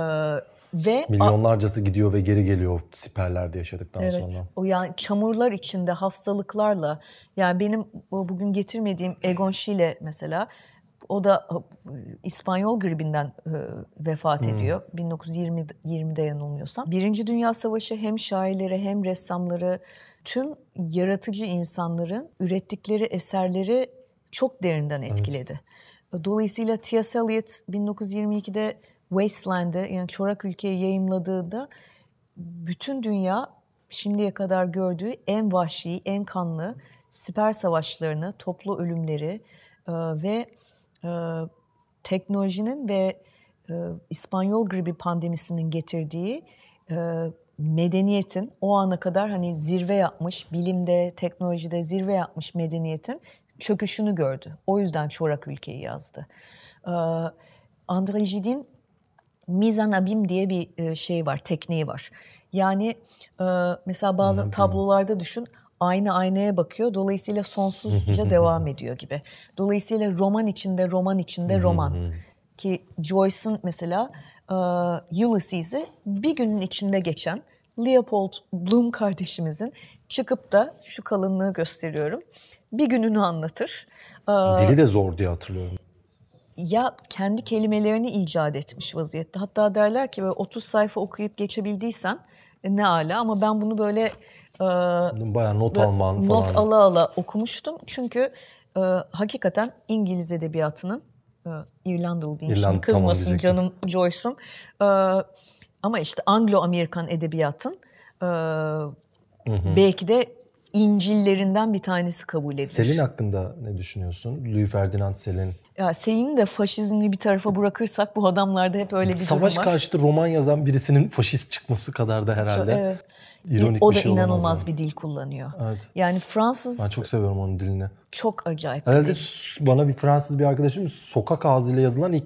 ve milyonlarcası gidiyor ve geri geliyor siperlerde yaşadıktan evet, sonra. O yani çamurlar içinde hastalıklarla yani benim bugün getirmediğim Egon Schiele mesela o da e, İspanyol gribinden e, vefat hmm. ediyor. 1920 20'de yanılmıyorsam. Birinci Dünya Savaşı hem şairleri hem ressamları tüm yaratıcı insanların ürettikleri eserleri çok derinden etkiledi. Evet. Dolayısıyla T.S. Eliot 1922'de Wasteland'ı yani Çorak Ülke'yi yayımladığında bütün dünya şimdiye kadar gördüğü en vahşi, en kanlı siper savaşlarını, toplu ölümleri e, ve e, teknolojinin ve e, İspanyol gribi pandemisinin getirdiği e, medeniyetin o ana kadar hani zirve yapmış, bilimde, teknolojide zirve yapmış medeniyetin çöküşünü gördü. O yüzden Çorak Ülke'yi yazdı. E, ee, André Gide'in Mizan abim diye bir e, şey var, tekniği var. Yani e, mesela bazı tablolarda düşün Aynı aynaya bakıyor. Dolayısıyla sonsuzca [LAUGHS] devam ediyor gibi. Dolayısıyla roman içinde roman içinde roman. [LAUGHS] Ki Joyce'ın mesela uh, e, Ulysses'i bir günün içinde geçen Leopold Bloom kardeşimizin çıkıp da şu kalınlığı gösteriyorum. Bir gününü anlatır. Uh, Dili de zor diye hatırlıyorum ya kendi kelimelerini icat etmiş vaziyette. Hatta derler ki böyle 30 sayfa okuyup geçebildiysen e, ne ala ama ben bunu böyle e, bayağı not alman falan. Not ala ala okumuştum. Çünkü e, hakikaten İngiliz edebiyatının e, İrlandalı diyeyim İrlanda, şimdi kızmasın tamam canım Joyce'um. E, ama işte Anglo-Amerikan edebiyatın e, belki de İncillerinden bir tanesi kabul edilir. Selin hakkında ne düşünüyorsun? Louis Ferdinand Selin ya senin de faşizmli bir tarafa bırakırsak bu adamlarda hep öyle bir Savaş durum var. karşıtı roman yazan birisinin faşist çıkması kadar da herhalde. evet. İronik o da şey inanılmaz bir dil kullanıyor. Evet. Yani Fransız... Ben çok seviyorum onun dilini. Çok acayip Herhalde bir dil. bana bir Fransız bir arkadaşım sokak ağzıyla yazılan ilk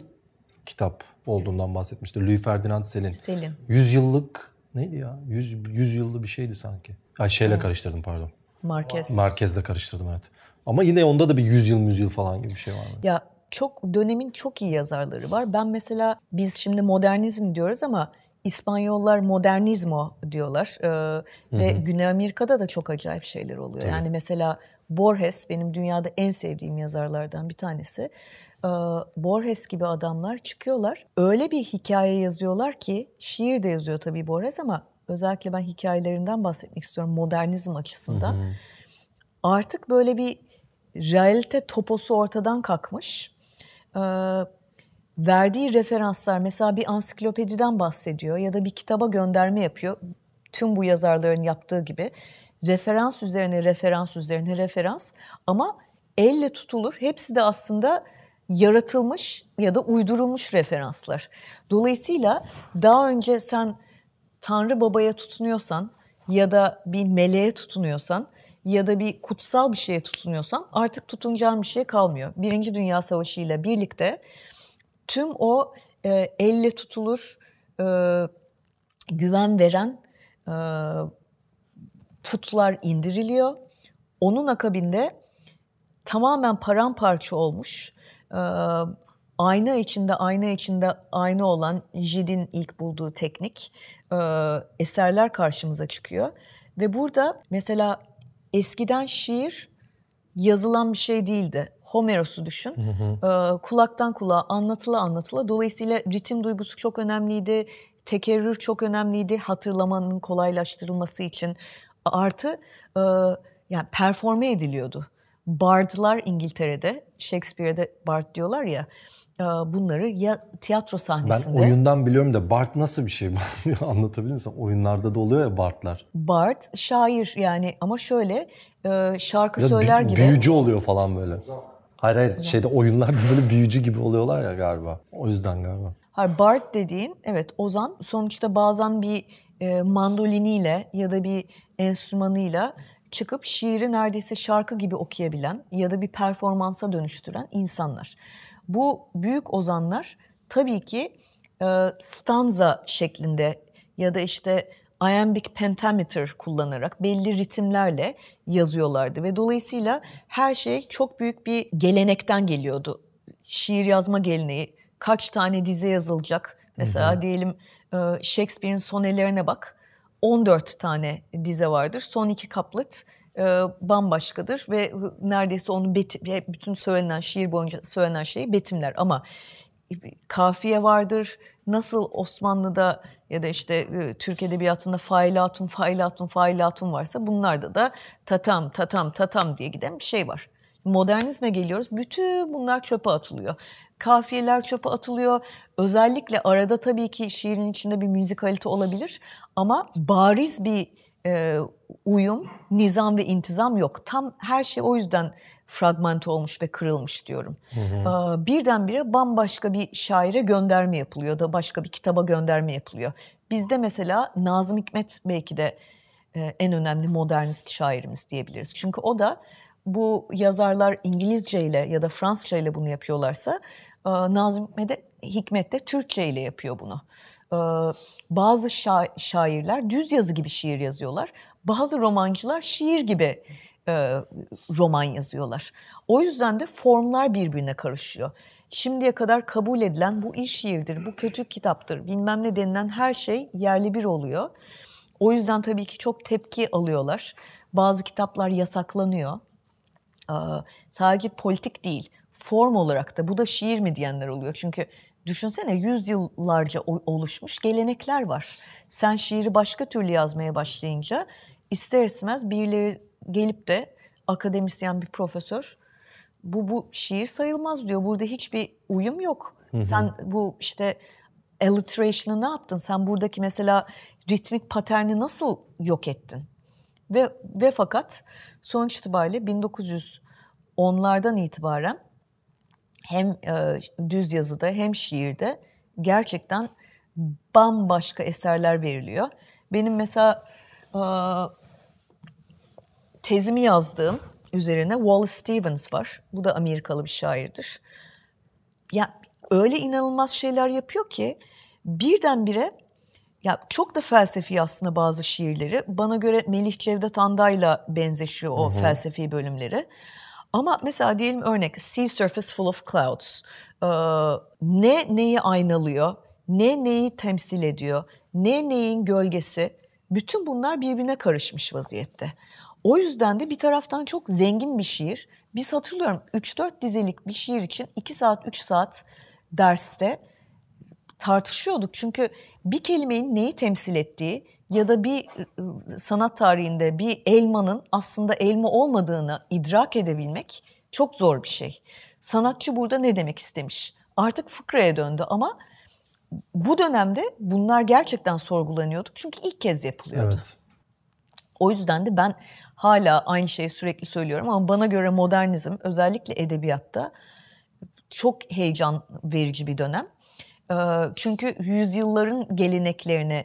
kitap olduğundan bahsetmişti. Louis Ferdinand Selin. Selin. Yüzyıllık neydi ya? Yüz, yüz yıllı bir şeydi sanki. Ay şeyle Hı. karıştırdım pardon. Marquez. Marquez'le karıştırdım evet. Ama yine onda da bir yüzyıl müzyıl falan gibi bir şey var. Ya çok dönemin çok iyi yazarları var. Ben mesela biz şimdi modernizm diyoruz ama İspanyollar modernizmo diyorlar ee, Hı-hı. ve Güney Amerika'da da çok acayip şeyler oluyor. Tabii. Yani mesela Borges benim dünyada en sevdiğim yazarlardan bir tanesi. Ee, Borges gibi adamlar çıkıyorlar. Öyle bir hikaye yazıyorlar ki şiir de yazıyor tabii Borges ama özellikle ben hikayelerinden bahsetmek istiyorum modernizm açısından. Hı-hı. Artık böyle bir realite toposu ortadan kalkmış ee, verdiği referanslar mesela bir ansiklopediden bahsediyor ya da bir kitaba gönderme yapıyor. Tüm bu yazarların yaptığı gibi referans üzerine referans üzerine referans ama elle tutulur. Hepsi de aslında yaratılmış ya da uydurulmuş referanslar. Dolayısıyla daha önce sen Tanrı Baba'ya tutunuyorsan ya da bir meleğe tutunuyorsan ya da bir kutsal bir şeye tutunuyorsan artık tutunacağın bir şey kalmıyor. Birinci Dünya Savaşı ile birlikte tüm o e, elle tutulur e, güven veren e, putlar indiriliyor. Onun akabinde tamamen paramparça olmuş, e, ayna içinde ayna içinde ayna olan Jid'in ilk bulduğu teknik e, eserler karşımıza çıkıyor. Ve burada mesela eskiden şiir yazılan bir şey değildi. Homeros'u düşün. Hı hı. Ee, kulaktan kulağa anlatıla anlatıla. Dolayısıyla ritim duygusu çok önemliydi. Tekerrür çok önemliydi hatırlamanın kolaylaştırılması için. Artı e, yani performe ediliyordu bardlar İngiltere'de, Shakespeare'de bard diyorlar ya, e, bunları ya tiyatro sahnesinde... Ben oyundan biliyorum da bard nasıl bir şey [LAUGHS] anlatabilir misin? Oyunlarda da oluyor ya bardlar. Bard şair yani ama şöyle e, şarkı ya söyler gibi... Büyücü oluyor falan böyle. Hayır hayır şeyde oyunlarda böyle büyücü gibi oluyorlar ya galiba. O yüzden galiba. Hayır bard dediğin evet ozan sonuçta bazen bir e, mandoliniyle ya da bir enstrümanıyla çıkıp şiiri neredeyse şarkı gibi okuyabilen ya da bir performansa dönüştüren insanlar. Bu büyük ozanlar tabii ki e, stanza şeklinde ya da işte iambic pentameter kullanarak belli ritimlerle yazıyorlardı ve dolayısıyla her şey çok büyük bir gelenekten geliyordu. Şiir yazma geleneği, kaç tane dize yazılacak? Mesela hı hı. diyelim e, Shakespeare'in sonelerine bak. 14 tane dize vardır. Son iki kaplıt e, bambaşkadır ve neredeyse onu beti, bütün söylenen şiir boyunca söylenen şeyi betimler ama e, kafiye vardır. Nasıl Osmanlı'da ya da işte e, Türk edebiyatında failatun failatun failatun varsa bunlarda da tatam tatam tatam diye giden bir şey var. Modernizme geliyoruz. Bütün bunlar çöpe atılıyor. Kafiyeler çöpe atılıyor. Özellikle arada tabii ki şiirin içinde bir müzikalite olabilir ama bariz bir e, uyum, nizam ve intizam yok. Tam her şey o yüzden fragmente olmuş ve kırılmış diyorum. Hı hı. E, birdenbire bambaşka bir şaire gönderme yapılıyor da başka bir kitaba gönderme yapılıyor. Bizde mesela Nazım Hikmet belki de e, en önemli modernist şairimiz diyebiliriz. Çünkü o da bu yazarlar İngilizce ile ya da Fransızca ile bunu yapıyorlarsa e, Nazım Hikmet de Türkçe ile yapıyor bunu. E, bazı şairler düz yazı gibi şiir yazıyorlar. Bazı romancılar şiir gibi e, roman yazıyorlar. O yüzden de formlar birbirine karışıyor. Şimdiye kadar kabul edilen bu iyi şiirdir, bu kötü kitaptır, bilmem ne denilen her şey yerli bir oluyor. O yüzden tabii ki çok tepki alıyorlar. Bazı kitaplar yasaklanıyor sadece politik değil, form olarak da bu da şiir mi diyenler oluyor. Çünkü düşünsene yüzyıllarca oluşmuş gelenekler var. Sen şiiri başka türlü yazmaya başlayınca ister istemez birileri gelip de akademisyen bir profesör bu bu şiir sayılmaz diyor. Burada hiçbir uyum yok. Hı hı. Sen bu işte alliteration'ı ne yaptın? Sen buradaki mesela ritmik paterni nasıl yok ettin? Ve, ve fakat sonuç itibariyle 1910'lardan itibaren hem e, düz yazıda hem şiirde gerçekten bambaşka eserler veriliyor. Benim mesela e, tezimi yazdığım üzerine Wallace Stevens var. Bu da Amerikalı bir şairdir. Ya öyle inanılmaz şeyler yapıyor ki birdenbire ya çok da felsefi aslında bazı şiirleri. Bana göre Melih Cevdet Anday'la benzeşiyor o Hı-hı. felsefi bölümleri. Ama mesela diyelim örnek Sea Surface Full of Clouds. Ee, ne neyi aynalıyor? Ne neyi temsil ediyor? Ne neyin gölgesi? Bütün bunlar birbirine karışmış vaziyette. O yüzden de bir taraftan çok zengin bir şiir. Biz hatırlıyorum 3-4 dizelik bir şiir için 2 saat 3 saat derste tartışıyorduk. Çünkü bir kelimenin neyi temsil ettiği ya da bir ıı, sanat tarihinde bir elmanın aslında elma olmadığını idrak edebilmek çok zor bir şey. Sanatçı burada ne demek istemiş? Artık fıkraya döndü ama bu dönemde bunlar gerçekten sorgulanıyorduk Çünkü ilk kez yapılıyordu. Evet. O yüzden de ben hala aynı şeyi sürekli söylüyorum ama bana göre modernizm özellikle edebiyatta çok heyecan verici bir dönem. Çünkü yüzyılların geleneklerini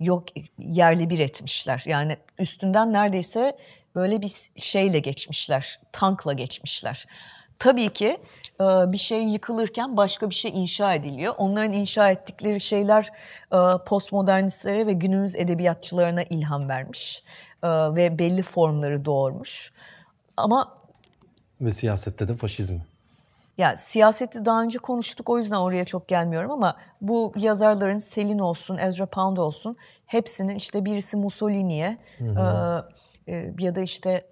yok yerli bir etmişler. Yani üstünden neredeyse böyle bir şeyle geçmişler, tankla geçmişler. Tabii ki bir şey yıkılırken başka bir şey inşa ediliyor. Onların inşa ettikleri şeyler postmodernistlere ve günümüz edebiyatçılarına ilham vermiş ve belli formları doğurmuş. Ama ve siyasette de faşizmi. Ya siyaseti daha önce konuştuk o yüzden oraya çok gelmiyorum ama bu yazarların Selin olsun, Ezra Pound olsun hepsinin işte birisi Mussolini'ye e, e, ya da işte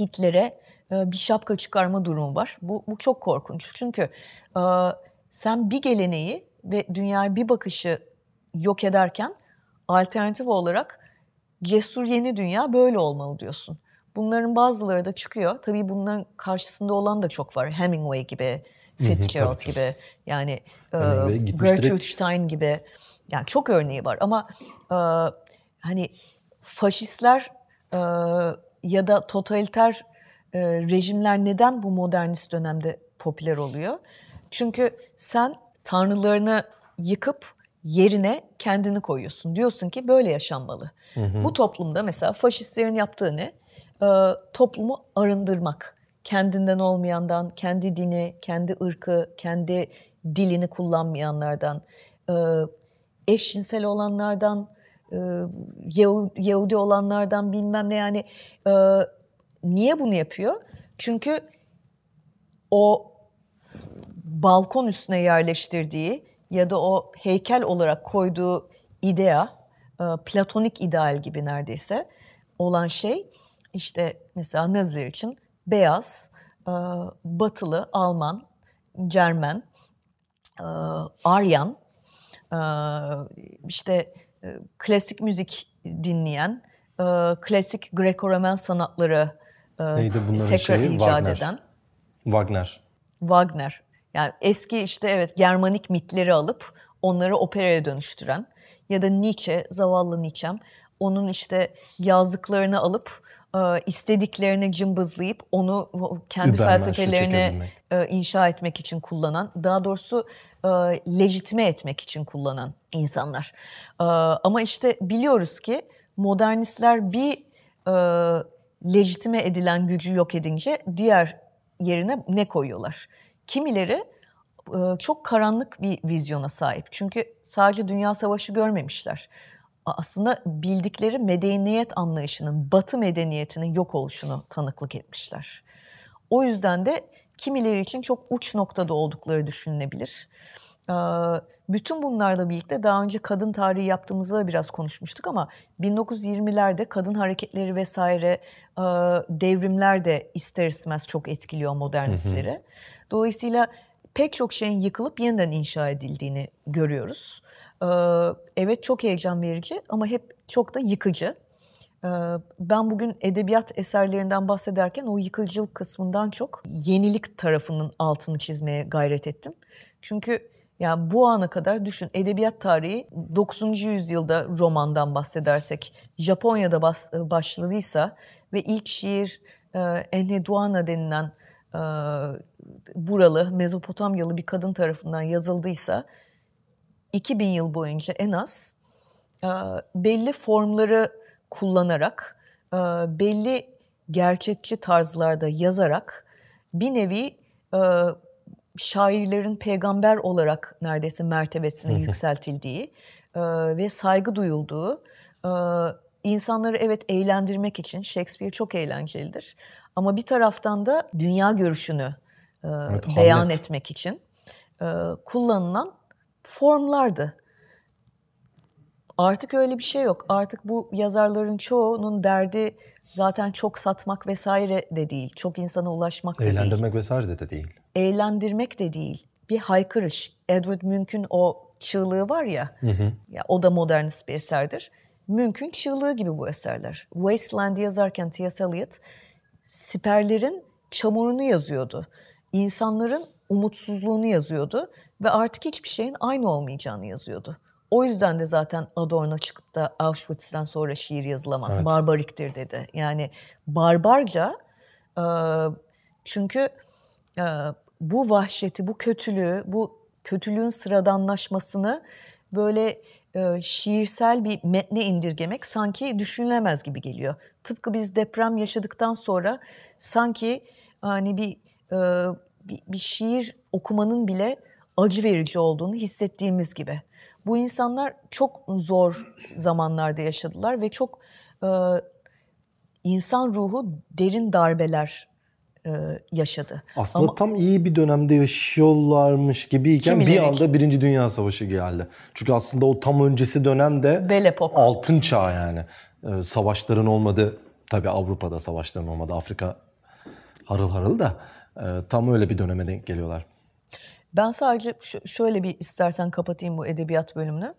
Hitler'e e, bir şapka çıkarma durumu var. Bu, bu çok korkunç çünkü e, sen bir geleneği ve dünyaya bir bakışı yok ederken alternatif olarak cesur yeni dünya böyle olmalı diyorsun. Bunların bazıları da çıkıyor. Tabii bunların karşısında olan da çok var. Hemingway gibi, Fitzgerald gibi, yani e, Gertrude direkt. Stein gibi. Yani çok örneği var ama e, hani faşistler e, ya da totaliter e, rejimler neden bu modernist dönemde popüler oluyor? Çünkü sen tanrılarını yıkıp yerine kendini koyuyorsun. Diyorsun ki böyle yaşanmalı. Hı hı. Bu toplumda mesela faşistlerin yaptığı ne? Ee, toplumu arındırmak. Kendinden olmayandan, kendi dini, kendi ırkı, kendi dilini kullanmayanlardan, ee, eşcinsel olanlardan, ee, Yahudi olanlardan bilmem ne yani niye bunu yapıyor? Çünkü o balkon üstüne yerleştirdiği ya da o heykel olarak koyduğu idea, platonik ideal gibi neredeyse olan şey işte mesela Naziler için beyaz, e, batılı, Alman, Cermen, e, Aryan, e, işte klasik müzik dinleyen, klasik Greco-Roman sanatları Neydi tekrar şeyi? icat Wagner. eden. Wagner. Wagner. Yani eski işte evet Germanik mitleri alıp onları operaya dönüştüren ya da Nietzsche, zavallı Nietzsche'm onun işte yazdıklarını alıp e, istediklerini cımbızlayıp onu kendi Übermen, felsefelerine inşa etmek için kullanan, daha doğrusu e, lejitime etmek için kullanan insanlar. E, ama işte biliyoruz ki modernistler bir lejitime edilen gücü yok edince diğer yerine ne koyuyorlar? Kimileri çok karanlık bir vizyona sahip. Çünkü sadece Dünya Savaşı görmemişler aslında bildikleri medeniyet anlayışının, batı medeniyetinin yok oluşunu tanıklık etmişler. O yüzden de kimileri için çok uç noktada oldukları düşünülebilir. Bütün bunlarla birlikte daha önce kadın tarihi yaptığımızda da biraz konuşmuştuk ama 1920'lerde kadın hareketleri vesaire devrimler de ister istemez çok etkiliyor modernistleri. Dolayısıyla pek çok şeyin yıkılıp yeniden inşa edildiğini görüyoruz. Ee, evet çok heyecan verici ama hep çok da yıkıcı. Ee, ben bugün edebiyat eserlerinden bahsederken o yıkıcılık kısmından çok yenilik tarafının altını çizmeye gayret ettim. Çünkü yani bu ana kadar düşün edebiyat tarihi 9. yüzyılda romandan bahsedersek Japonya'da başladıysa ve ilk şiir e, Enheduana denilen buralı Mezopotamyalı bir kadın tarafından yazıldıysa 2000 yıl boyunca en az belli formları kullanarak belli gerçekçi tarzlarda yazarak bir nevi şairlerin peygamber olarak neredeyse mertebesine yükseltildiği ve saygı duyulduğu İnsanları evet eğlendirmek için Shakespeare çok eğlencelidir. Ama bir taraftan da dünya görüşünü e, evet, beyan Hamlet. etmek için e, kullanılan formlardı. Artık öyle bir şey yok. Artık bu yazarların çoğunun derdi zaten çok satmak vesaire de değil. Çok insana ulaşmak da Eğlendirmek değil. Eğlendirmek vesaire de, de değil. Eğlendirmek de değil. Bir haykırış. Edward Münch'ün o çığlığı var ya, hı hı. ya o da modernist bir eserdir. Mümkün çığlığı gibi bu eserler. Wasteland'i yazarken T.S. Eliot siperlerin çamurunu yazıyordu. İnsanların umutsuzluğunu yazıyordu ve artık hiçbir şeyin aynı olmayacağını yazıyordu. O yüzden de zaten Adorno çıkıp da Auschwitz'ten sonra şiir yazılamaz, evet. barbariktir dedi. Yani barbarca e, çünkü e, bu vahşeti, bu kötülüğü, bu kötülüğün sıradanlaşmasını böyle e, şiirsel bir metne indirgemek sanki düşünülemez gibi geliyor. Tıpkı biz deprem yaşadıktan sonra sanki hani e, bir bir, şiir okumanın bile acı verici olduğunu hissettiğimiz gibi. Bu insanlar çok zor zamanlarda yaşadılar ve çok e, insan ruhu derin darbeler e, yaşadı. Aslında Ama, tam iyi bir dönemde yaşıyorlarmış gibiyken bir anda Birinci Dünya Savaşı geldi. Çünkü aslında o tam öncesi dönemde altın çağ yani. E, savaşların olmadı tabi Avrupa'da savaşların olmadı Afrika harıl harıl da e, tam öyle bir döneme denk geliyorlar. Ben sadece şöyle bir istersen kapatayım bu edebiyat bölümünü.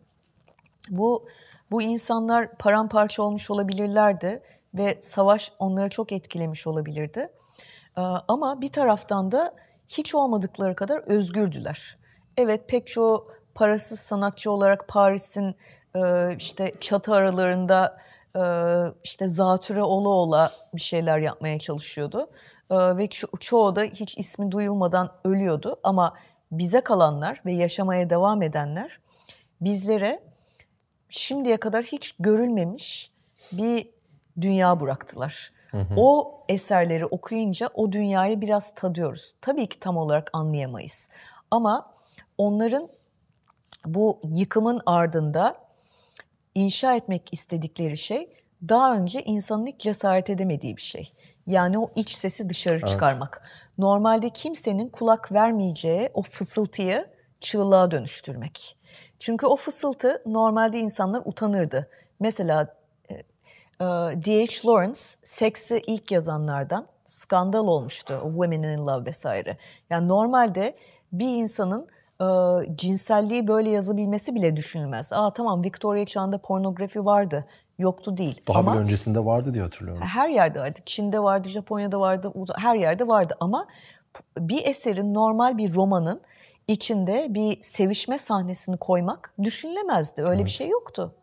Bu bu insanlar paramparça olmuş olabilirlerdi ve savaş onları çok etkilemiş olabilirdi. Ee, ama bir taraftan da hiç olmadıkları kadar özgürdüler. Evet pek çoğu parasız sanatçı olarak Paris'in e, işte çatı aralarında e, işte zatüre ola ola bir şeyler yapmaya çalışıyordu. E, ve çoğu da hiç ismi duyulmadan ölüyordu. Ama bize kalanlar ve yaşamaya devam edenler bizlere şimdiye kadar hiç görülmemiş bir dünya bıraktılar. Hı hı. O eserleri okuyunca o dünyayı biraz tadıyoruz. Tabii ki tam olarak anlayamayız. Ama onların bu yıkımın ardında inşa etmek istedikleri şey daha önce insanın hiç cesaret edemediği bir şey. Yani o iç sesi dışarı evet. çıkarmak. Normalde kimsenin kulak vermeyeceği o fısıltıyı çığlığa dönüştürmek. Çünkü o fısıltı normalde insanlar utanırdı. Mesela ee, D.H. Lawrence seksi ilk yazanlardan skandal olmuştu. O Women in Love vesaire. Yani normalde bir insanın e, cinselliği böyle yazabilmesi bile düşünülmez. Aa tamam Victoria çağında pornografi vardı. Yoktu değil. Daha ama, bile öncesinde vardı diye hatırlıyorum. Her yerde vardı. Çin'de vardı, Japonya'da vardı, her yerde vardı. Ama bir eserin normal bir romanın içinde bir sevişme sahnesini koymak düşünülemezdi. Öyle evet. bir şey yoktu.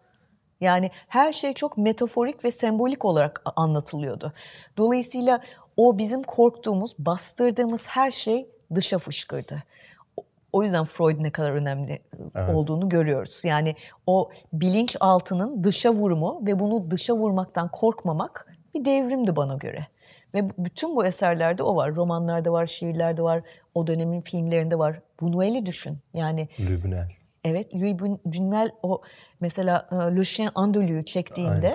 Yani her şey çok metaforik ve sembolik olarak anlatılıyordu. Dolayısıyla o bizim korktuğumuz, bastırdığımız her şey dışa fışkırdı. O yüzden Freud ne kadar önemli ıı, evet. olduğunu görüyoruz. Yani o bilinç altının dışa vurumu ve bunu dışa vurmaktan korkmamak bir devrimdi bana göre. Ve bütün bu eserlerde o var. Romanlarda var, şiirlerde var, o dönemin filmlerinde var. Bunuel'i düşün. Yani Lübnel. Evet, Louis Buñuel o mesela e, Le Chien Andalou çektiğinde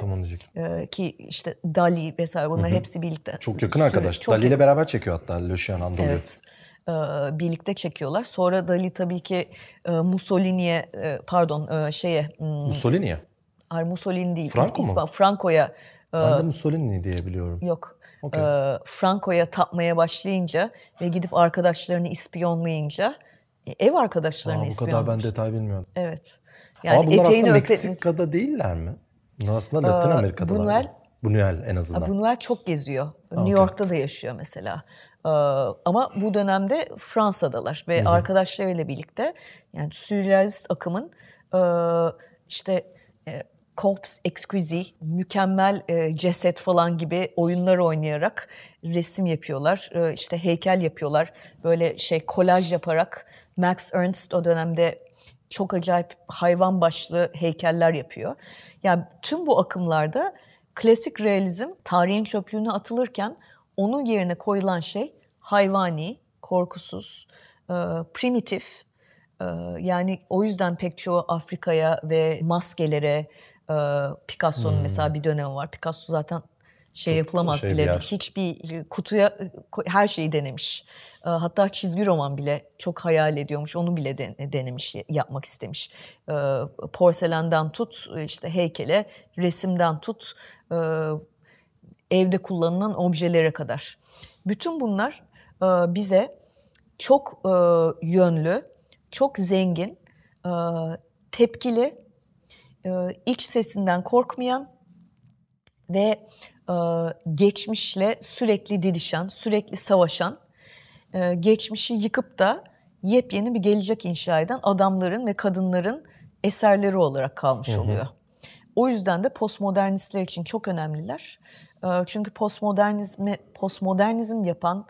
Aynen, e, ki işte Dali vesaire bunlar Hı-hı. hepsi birlikte. Çok yakın arkadaş. Çok Dali ile beraber çekiyor hatta Le Chien Andalou. Evet e, birlikte çekiyorlar. Sonra Dali tabii ki e, Mussolini'ye pardon şeye hmm, Mussolini'ye? Ar Mussolini değil. Franco İspan, mu? Franco'ya ben de Mussolini diye biliyorum. Yok. Okay. Franco'ya tapmaya başlayınca ve gidip arkadaşlarını ispiyonlayınca e, ev arkadaşlarının Aa, Bu kadar ben detay bilmiyorum. Evet. Yani Ama bunlar aslında öpe... Meksika'da değiller mi? Bunlar aslında Latin Aa, Amerika'da. Bunuel, Bunuel en azından. Bunuel çok geziyor. Aa, New York'ta okay. da yaşıyor mesela. ama bu dönemde Fransa'dalar ve Hı-hı. arkadaşlarıyla birlikte yani sürrealist akımın işte e, Corpse Exquisite, mükemmel e, ceset falan gibi oyunlar oynayarak resim yapıyorlar. E, işte heykel yapıyorlar. Böyle şey kolaj yaparak Max Ernst o dönemde çok acayip hayvan başlı heykeller yapıyor. Yani tüm bu akımlarda klasik realizm tarihin çöplüğüne atılırken onun yerine koyulan şey hayvani, korkusuz, e, primitif. E, yani o yüzden pek çoğu Afrika'ya ve maskelere, ee, Picasso'nun hmm. mesela bir dönemi var. Picasso zaten şey yapılamaz şey bile. Bir hiçbir kutuya her şeyi denemiş. Ee, hatta çizgi roman bile çok hayal ediyormuş. Onu bile denemiş, yapmak istemiş. Ee, porselenden tut, e, işte heykele, resimden tut, e, evde kullanılan objelere kadar. Bütün bunlar e, bize çok yönlü, çok zengin, tepkili e, iç sesinden korkmayan ve e, geçmişle sürekli didişen, sürekli savaşan, e, geçmişi yıkıp da yepyeni bir gelecek inşa eden adamların ve kadınların eserleri olarak kalmış oluyor. Hı hı. O yüzden de postmodernistler için çok önemliler. E, çünkü postmodernizmi postmodernizm yapan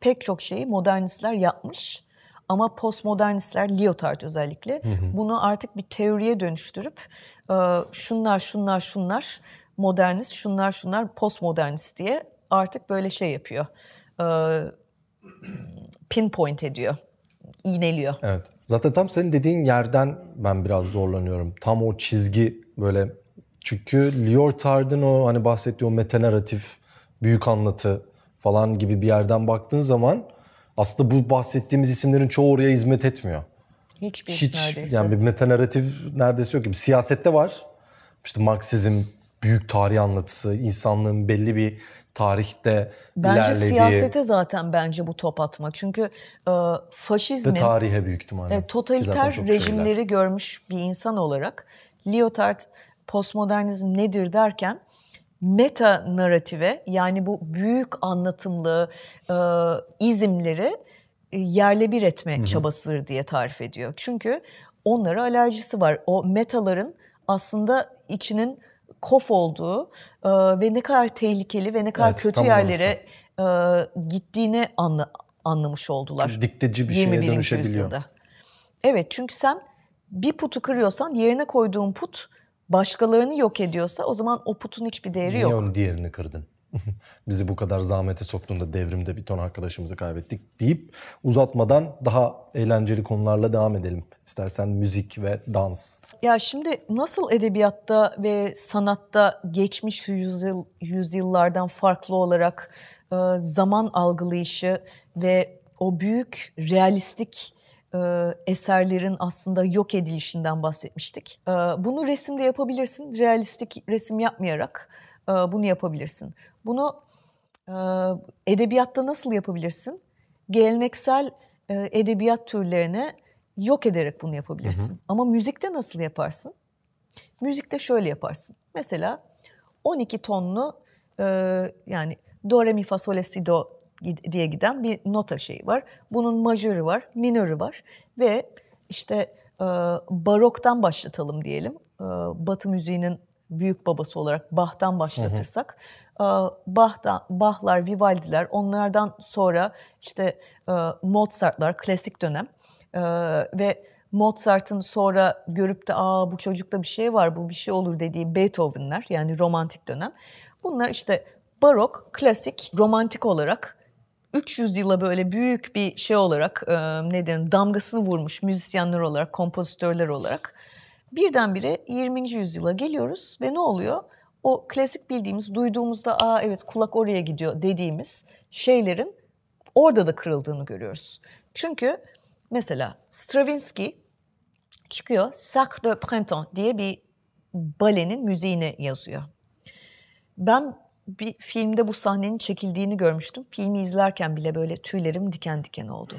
pek çok şeyi modernistler yapmış. Ama postmodernistler, Lyotard özellikle hı hı. bunu artık bir teoriye dönüştürüp e, şunlar şunlar şunlar modernist, şunlar şunlar postmodernist diye artık böyle şey yapıyor. E, pinpoint ediyor, iğneliyor. Evet. Zaten tam senin dediğin yerden ben biraz zorlanıyorum. Tam o çizgi böyle çünkü Lyotard'ın o hani bahsettiği o metanaratif, büyük anlatı falan gibi bir yerden baktığın zaman aslında bu bahsettiğimiz isimlerin çoğu oraya hizmet etmiyor. Hiçbir Hiç, neredeyse. Yani bir meta narratif neredeyse yok gibi. Siyasette var. İşte Marksizm, büyük tarih anlatısı, insanlığın belli bir tarihte bence ilerlediği... siyasete zaten bence bu top atma. Çünkü e, faşizmin... De tarihe büyük ihtimalle. E, totaliter rejimleri şeyler. görmüş bir insan olarak Lyotard postmodernizm nedir derken meta narrative yani bu büyük anlatımlı e, izimleri e, yerle bir etme Hı-hı. çabasıdır diye tarif ediyor. Çünkü onlara alerjisi var. O metaların aslında içinin kof olduğu e, ve ne kadar tehlikeli ve ne kadar evet, kötü yerlere e, gittiğini anla, anlamış oldular. Dikteci bir şeye dönüşebiliyor. Yüzyılda. Evet çünkü sen bir putu kırıyorsan yerine koyduğun put başkalarını yok ediyorsa o zaman o putun hiçbir değeri Niye yok. Niye diğerini kırdın? [LAUGHS] Bizi bu kadar zahmete soktuğunda devrimde bir ton arkadaşımızı kaybettik deyip uzatmadan daha eğlenceli konularla devam edelim. İstersen müzik ve dans. Ya şimdi nasıl edebiyatta ve sanatta geçmiş yüzyıl, yüzyıllardan farklı olarak e, zaman algılayışı ve o büyük realistik e, eserlerin aslında yok edilişinden bahsetmiştik. E, bunu resimde yapabilirsin. Realistik resim yapmayarak e, bunu yapabilirsin. Bunu edebiyatta nasıl yapabilirsin? Geleneksel edebiyat türlerine yok ederek bunu yapabilirsin. Hı hı. Ama müzikte nasıl yaparsın? Müzikte şöyle yaparsın. Mesela 12 tonlu yani do re mi fa sol la si do diye giden bir nota şeyi var. Bunun majörü var, minörü var ve işte e, baroktan başlatalım diyelim. E, Batı müziğinin büyük babası olarak Bach'tan başlatırsak hı Bach'tan Bach'lar, Vivaldi'ler onlardan sonra işte Mozart'lar klasik dönem ve Mozart'ın sonra görüp de aa bu çocukta bir şey var bu bir şey olur dediği Beethoven'lar yani romantik dönem. Bunlar işte barok, klasik, romantik olarak 300 yıla böyle büyük bir şey olarak e, ne derim damgasını vurmuş müzisyenler olarak, kompozitörler olarak birdenbire 20. yüzyıla geliyoruz ve ne oluyor? O klasik bildiğimiz, duyduğumuzda aa evet kulak oraya gidiyor dediğimiz şeylerin orada da kırıldığını görüyoruz. Çünkü mesela Stravinsky çıkıyor Sac de Printemps diye bir balenin müziğini yazıyor. Ben bir filmde bu sahnenin çekildiğini görmüştüm. Filmi izlerken bile böyle tüylerim diken diken oldu.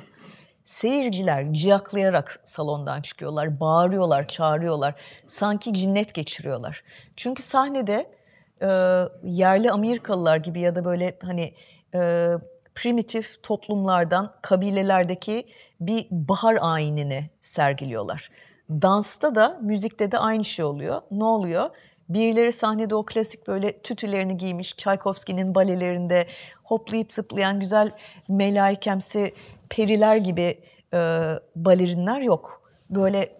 Seyirciler ciyaklayarak salondan çıkıyorlar, bağırıyorlar, çağırıyorlar. Sanki cinnet geçiriyorlar. Çünkü sahnede e, yerli Amerikalılar gibi ya da böyle hani e, primitif toplumlardan, kabilelerdeki bir bahar ayinini sergiliyorlar. Dansta da, müzikte de aynı şey oluyor. Ne oluyor? Birileri sahnede o klasik böyle tütülerini giymiş, Tchaikovsky'nin balelerinde hoplayıp zıplayan güzel melaikemsi periler gibi e, balerinler yok. Böyle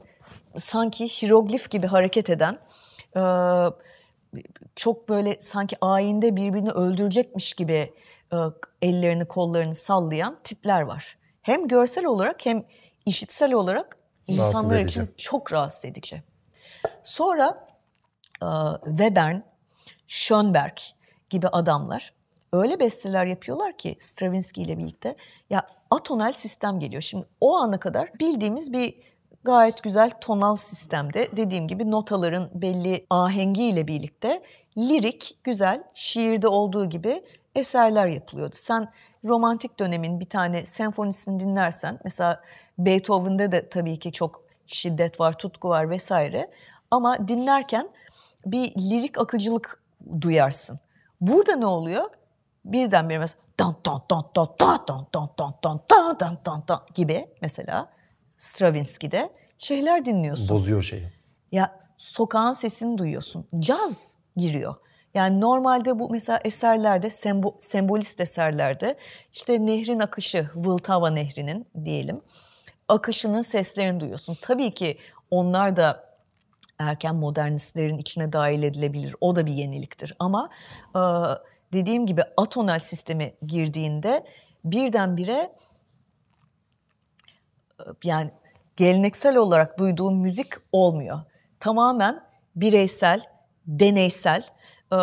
sanki hiroglif gibi hareket eden, e, çok böyle sanki ayinde birbirini öldürecekmiş gibi e, ellerini kollarını sallayan tipler var. Hem görsel olarak hem işitsel olarak insanlar için çok rahatsız edici. Sonra e, Webern, Schönberg gibi adamlar öyle besteler yapıyorlar ki Stravinsky ile birlikte ya atonal sistem geliyor. Şimdi o ana kadar bildiğimiz bir gayet güzel tonal sistemde dediğim gibi notaların belli ahengiyle birlikte lirik güzel şiirde olduğu gibi eserler yapılıyordu. Sen romantik dönemin bir tane senfonisini dinlersen mesela Beethoven'da da tabii ki çok şiddet var, tutku var vesaire ama dinlerken bir lirik akıcılık duyarsın. Burada ne oluyor? Birden bir mesela don don don don don don don don don don don don gibi mesela Stravinsky'de şeyler dinliyorsun. Bozuyor şeyi. Ya sokağın sesini duyuyorsun. Caz giriyor. Yani normalde bu mesela eserlerde, sembo, sembolist eserlerde işte nehrin akışı, Vltava Nehri'nin diyelim, akışının seslerini duyuyorsun. Tabii ki onlar da erken modernistlerin içine dahil edilebilir. O da bir yeniliktir. Ama e, dediğim gibi atonal sisteme girdiğinde birdenbire e, yani geleneksel olarak duyduğum müzik olmuyor. Tamamen bireysel, deneysel, e,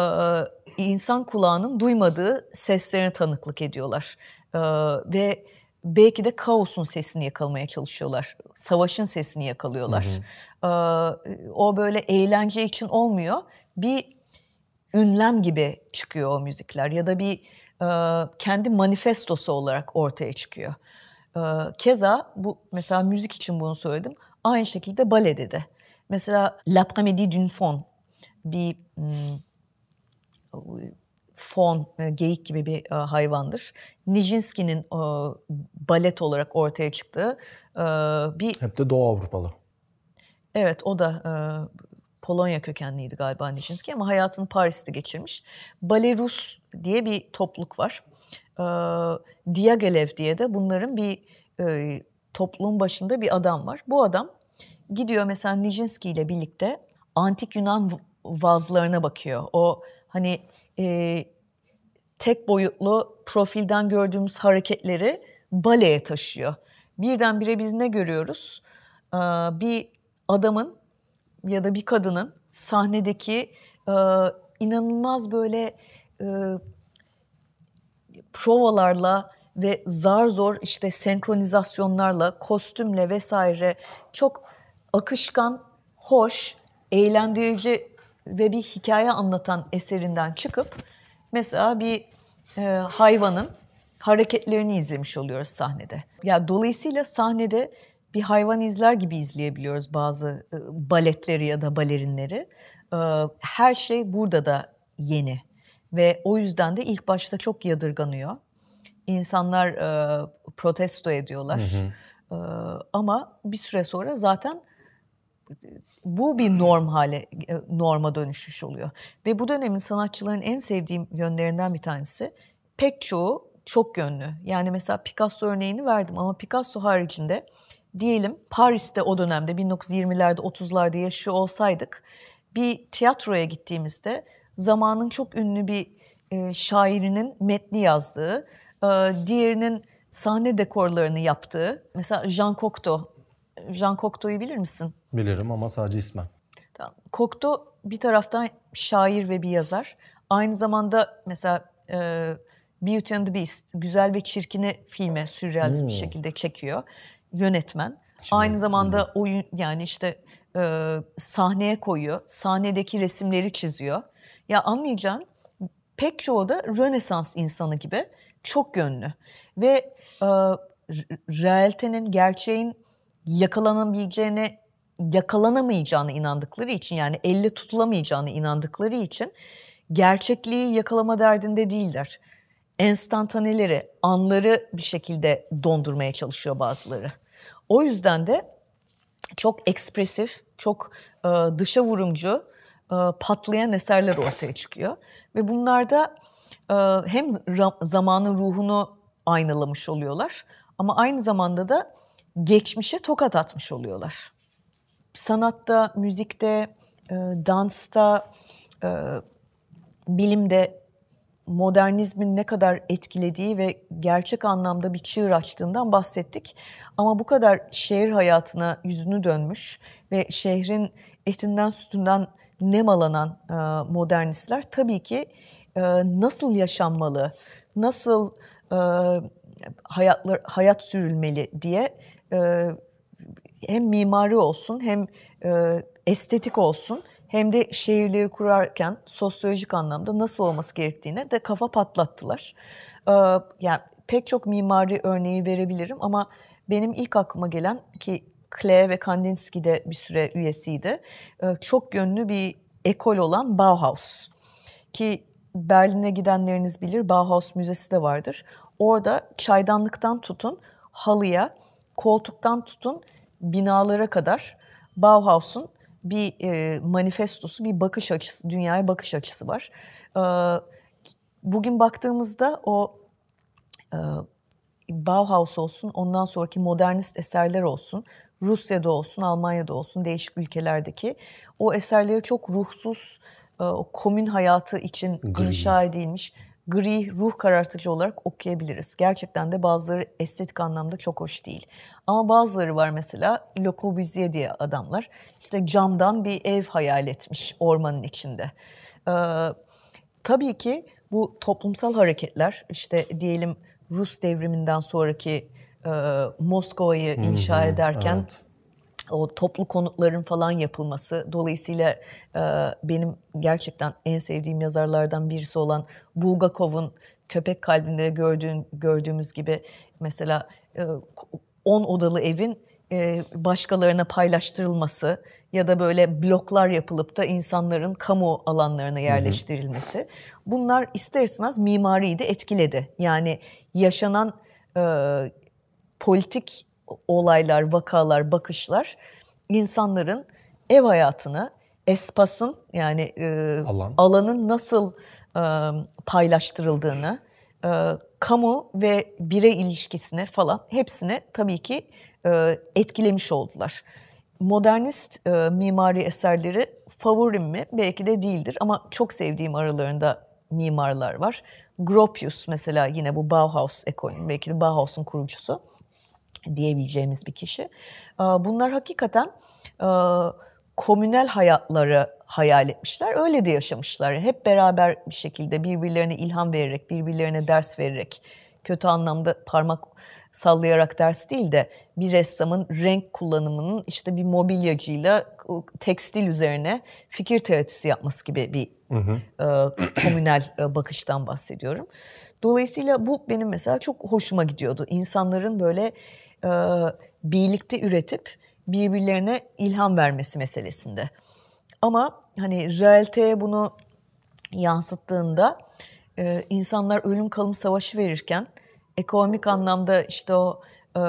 insan kulağının duymadığı seslerine tanıklık ediyorlar. E, ve belki de kaosun sesini yakalamaya çalışıyorlar. Savaşın sesini yakalıyorlar. Hı hı. Ee, o böyle eğlence için olmuyor. Bir ünlem gibi çıkıyor o müzikler ya da bir e, kendi manifestosu olarak ortaya çıkıyor. E, keza bu mesela müzik için bunu söyledim. Aynı şekilde balede de. Mesela L'Après-midi d'une Fon bir hmm, fon, e, geyik gibi bir e, hayvandır. Nijinsky'nin e, balet olarak ortaya çıktığı e, bir... Hep de Doğu Avrupalı. Evet o da e, Polonya kökenliydi galiba Nijinsky ama hayatını Paris'te geçirmiş. Balerus diye bir topluluk var. E, diye de bunların bir e, başında bir adam var. Bu adam gidiyor mesela Nijinsky ile birlikte antik Yunan vazlarına bakıyor. O hani e, tek boyutlu profilden gördüğümüz hareketleri baleye taşıyor. Birdenbire biz ne görüyoruz? Ee, bir adamın ya da bir kadının sahnedeki e, inanılmaz böyle e, provalarla ve zar zor işte senkronizasyonlarla, kostümle vesaire çok akışkan, hoş, eğlendirici ve bir hikaye anlatan eserinden çıkıp mesela bir e, hayvanın hareketlerini izlemiş oluyoruz sahnede. Ya yani dolayısıyla sahnede bir hayvan izler gibi izleyebiliyoruz bazı e, baletleri ya da balerinleri. E, her şey burada da yeni ve o yüzden de ilk başta çok yadırganıyor. İnsanlar e, protesto ediyorlar. Hı hı. E, ama bir süre sonra zaten bu bir norm hale e, norma dönüşmüş oluyor. Ve bu dönemin sanatçıların en sevdiğim yönlerinden bir tanesi pek çoğu çok yönlü. Yani mesela Picasso örneğini verdim ama Picasso haricinde diyelim Paris'te o dönemde 1920'lerde 30'larda yaşıyor olsaydık bir tiyatroya gittiğimizde zamanın çok ünlü bir e, şairinin metni yazdığı, e, diğerinin sahne dekorlarını yaptığı, mesela Jean Cocteau Jean Cocteau'yu bilir misin? Bilirim ama sadece ismen. Tamam. Cocteau bir taraftan şair ve bir yazar. Aynı zamanda mesela e, Beauty and the Beast, Güzel ve Çirkin'i filme sürrealist hmm. bir şekilde çekiyor. Yönetmen. Şimdi, Aynı zamanda hmm. oyun yani işte e, sahneye koyuyor. Sahnedeki resimleri çiziyor. Ya anlayacağın pek çoğu da Rönesans insanı gibi çok yönlü. Ve e, realitenin, gerçeğin yakalanabileceğine yakalanamayacağına inandıkları için yani elle tutulamayacağına inandıkları için gerçekliği yakalama derdinde değiller. Enstantaneleri, anları bir şekilde dondurmaya çalışıyor bazıları. O yüzden de çok ekspresif, çok e, dışa vurumcu, e, patlayan eserler ortaya çıkıyor. Ve bunlarda e, hem zamanın ruhunu aynalamış oluyorlar ama aynı zamanda da geçmişe tokat atmış oluyorlar. Sanatta, müzikte, e, dansta, e, bilimde modernizmin ne kadar etkilediği ve gerçek anlamda bir çığır açtığından bahsettik. Ama bu kadar şehir hayatına yüzünü dönmüş ve şehrin etinden sütünden nemalanan e, modernistler tabii ki e, nasıl yaşanmalı, nasıl e, hayatlar, hayat sürülmeli diye e, hem mimari olsun hem e, estetik olsun hem de şehirleri kurarken sosyolojik anlamda nasıl olması gerektiğine de kafa patlattılar. E, yani pek çok mimari örneği verebilirim ama benim ilk aklıma gelen ki Klee ve Kandinsky de bir süre üyesiydi. E, çok gönlü bir ekol olan Bauhaus ki Berlin'e gidenleriniz bilir Bauhaus Müzesi de vardır. Orada çaydanlıktan tutun halıya, koltuktan tutun binalara kadar Bauhaus'un bir e, manifestosu, bir bakış açısı, dünyaya bakış açısı var. E, bugün baktığımızda o e, Bauhaus olsun, ondan sonraki modernist eserler olsun, Rusya'da olsun, Almanya'da olsun, değişik ülkelerdeki o eserleri çok ruhsuz, e, o komün hayatı için inşa edilmiş, gri, ruh karartıcı olarak okuyabiliriz. Gerçekten de bazıları estetik anlamda çok hoş değil. Ama bazıları var mesela Le Corbusier diye adamlar. İşte camdan bir ev hayal etmiş ormanın içinde. Ee, tabii ki bu toplumsal hareketler işte diyelim Rus devriminden sonraki e, Moskova'yı inşa ederken evet o toplu konutların falan yapılması dolayısıyla e, benim gerçekten en sevdiğim yazarlardan birisi olan Bulgakov'un Köpek Kalbinde gördüğün gördüğümüz gibi mesela 10 e, odalı evin e, başkalarına paylaştırılması ya da böyle bloklar yapılıp da insanların kamu alanlarına yerleştirilmesi. Bunlar ister istemez mimariyi de etkiledi. Yani yaşanan e, politik olaylar, vakalar, bakışlar insanların ev hayatını, espasın yani e, Alan. alanın nasıl e, paylaştırıldığını, e, kamu ve birey ilişkisine falan hepsine tabii ki e, etkilemiş oldular. Modernist e, mimari eserleri favorim mi? Belki de değildir ama çok sevdiğim aralarında mimarlar var. Gropius mesela yine bu Bauhaus ekolünün belki de Bauhaus'un kurucusu diyebileceğimiz bir kişi. Bunlar hakikaten komünel hayatları hayal etmişler. Öyle de yaşamışlar. Hep beraber bir şekilde birbirlerine ilham vererek, birbirlerine ders vererek, kötü anlamda parmak sallayarak ders değil de bir ressamın renk kullanımının işte bir mobilyacıyla tekstil üzerine fikir teatisi yapması gibi bir hı hı. komünel bakıştan bahsediyorum. Dolayısıyla bu benim mesela çok hoşuma gidiyordu. İnsanların böyle e, birlikte üretip birbirlerine ilham vermesi meselesinde. Ama hani realiteye bunu yansıttığında e, insanlar ölüm kalım savaşı verirken ekonomik anlamda işte o e,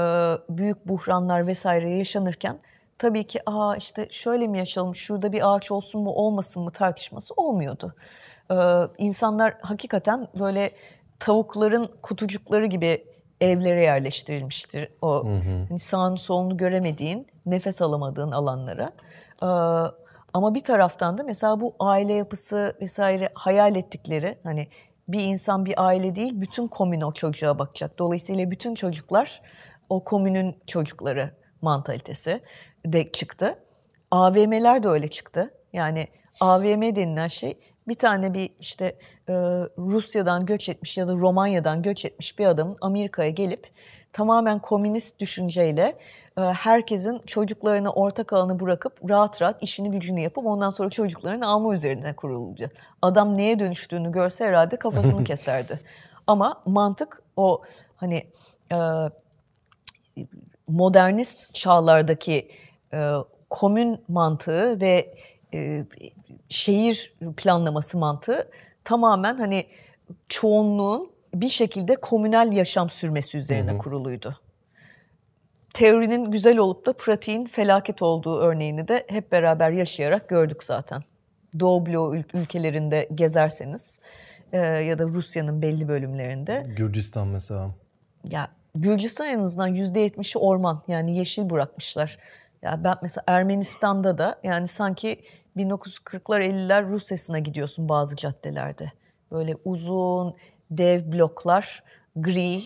büyük buhranlar vesaire yaşanırken tabii ki aa işte şöyle mi yaşalım, şurada bir ağaç olsun mu olmasın mı tartışması olmuyordu. Ee, insanlar hakikaten böyle tavukların kutucukları gibi evlere yerleştirilmiştir. O hı hı. Hani sağını solunu göremediğin, nefes alamadığın alanlara. Ee, ama bir taraftan da mesela bu aile yapısı vesaire hayal ettikleri hani bir insan bir aile değil bütün komün o çocuğa bakacak. Dolayısıyla bütün çocuklar o komünün çocukları mantalitesi de çıktı. AVM'ler de öyle çıktı. Yani AVM denilen şey bir tane bir işte e, Rusya'dan göç etmiş ya da Romanya'dan göç etmiş bir adam Amerika'ya gelip tamamen komünist düşünceyle e, herkesin çocuklarına ortak alanı bırakıp rahat rahat işini gücünü yapıp ondan sonra çocuklarını alma üzerine kuruldu. Adam neye dönüştüğünü görse herhalde kafasını [LAUGHS] keserdi. Ama mantık o hani e, modernist çağlardaki e, komün mantığı ve e, şehir planlaması mantığı tamamen hani çoğunluğun bir şekilde komünel yaşam sürmesi üzerine hı hı. kuruluydu. Teorinin güzel olup da pratiğin felaket olduğu örneğini de hep beraber yaşayarak gördük zaten. Doğu bloğu ülkelerinde gezerseniz e, ya da Rusya'nın belli bölümlerinde. Gürcistan mesela. Ya Gürcistan en azından %70'i orman yani yeşil bırakmışlar. Ya ben mesela Ermenistan'da da yani sanki 1940'lar 50'ler Rusya'sına gidiyorsun bazı caddelerde. Böyle uzun dev bloklar, gri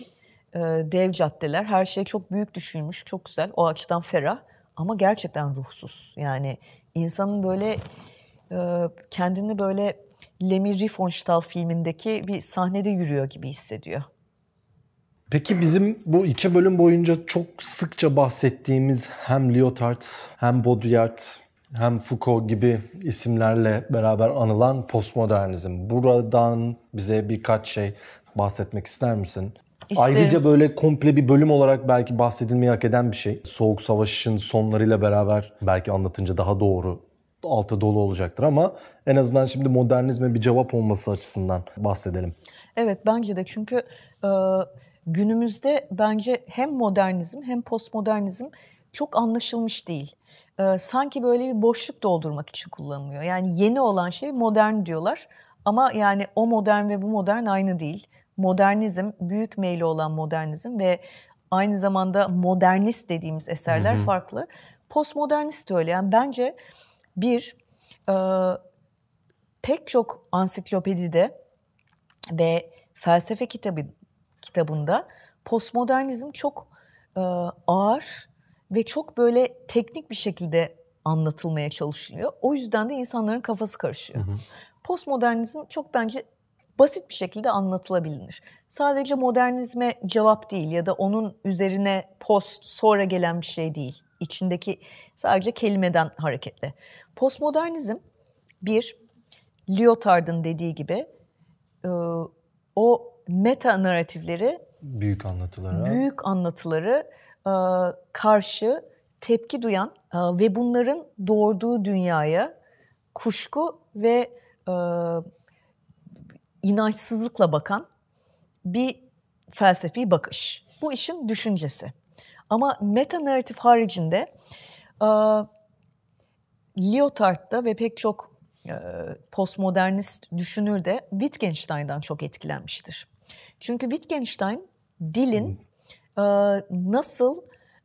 e, dev caddeler. Her şey çok büyük düşünülmüş, çok güzel. O açıdan ferah ama gerçekten ruhsuz. Yani insanın böyle e, kendini böyle Lemi Riefenstahl filmindeki bir sahnede yürüyor gibi hissediyor. Peki bizim bu iki bölüm boyunca çok sıkça bahsettiğimiz hem Lyotard hem Baudrillard hem Foucault gibi isimlerle beraber anılan postmodernizm. Buradan bize birkaç şey bahsetmek ister misin? İsterim. Ayrıca böyle komple bir bölüm olarak belki bahsedilmeyi hak eden bir şey. Soğuk Savaş'ın sonlarıyla beraber belki anlatınca daha doğru altı dolu olacaktır ama en azından şimdi modernizme bir cevap olması açısından bahsedelim. Evet bence de çünkü e, günümüzde bence hem modernizm hem postmodernizm çok anlaşılmış değil e, sanki böyle bir boşluk doldurmak için kullanılıyor. Yani yeni olan şey modern diyorlar ama yani o modern ve bu modern aynı değil. Modernizm, büyük meyli olan modernizm ve aynı zamanda modernist dediğimiz eserler hı hı. farklı. Postmodernist öyle. Yani bence bir e, pek çok ansiklopedide ve felsefe kitabı kitabında postmodernizm çok e, ağır ve çok böyle teknik bir şekilde anlatılmaya çalışılıyor. O yüzden de insanların kafası karışıyor. Hı hı. Postmodernizm çok bence basit bir şekilde anlatılabilir. Sadece modernizme cevap değil ya da onun üzerine post sonra gelen bir şey değil. İçindeki sadece kelimeden hareketle. Postmodernizm bir Lyotard'ın dediği gibi o meta naratifleri büyük anlatıları büyük anlatıları e, karşı tepki duyan e, ve bunların doğurduğu dünyaya kuşku ve e, inançsızlıkla bakan bir felsefi bakış. Bu işin düşüncesi. Ama meta narratif haricinde Lyotard'da ve pek çok postmodernist düşünür de Wittgenstein'dan çok etkilenmiştir. Çünkü Wittgenstein dilin ee, nasıl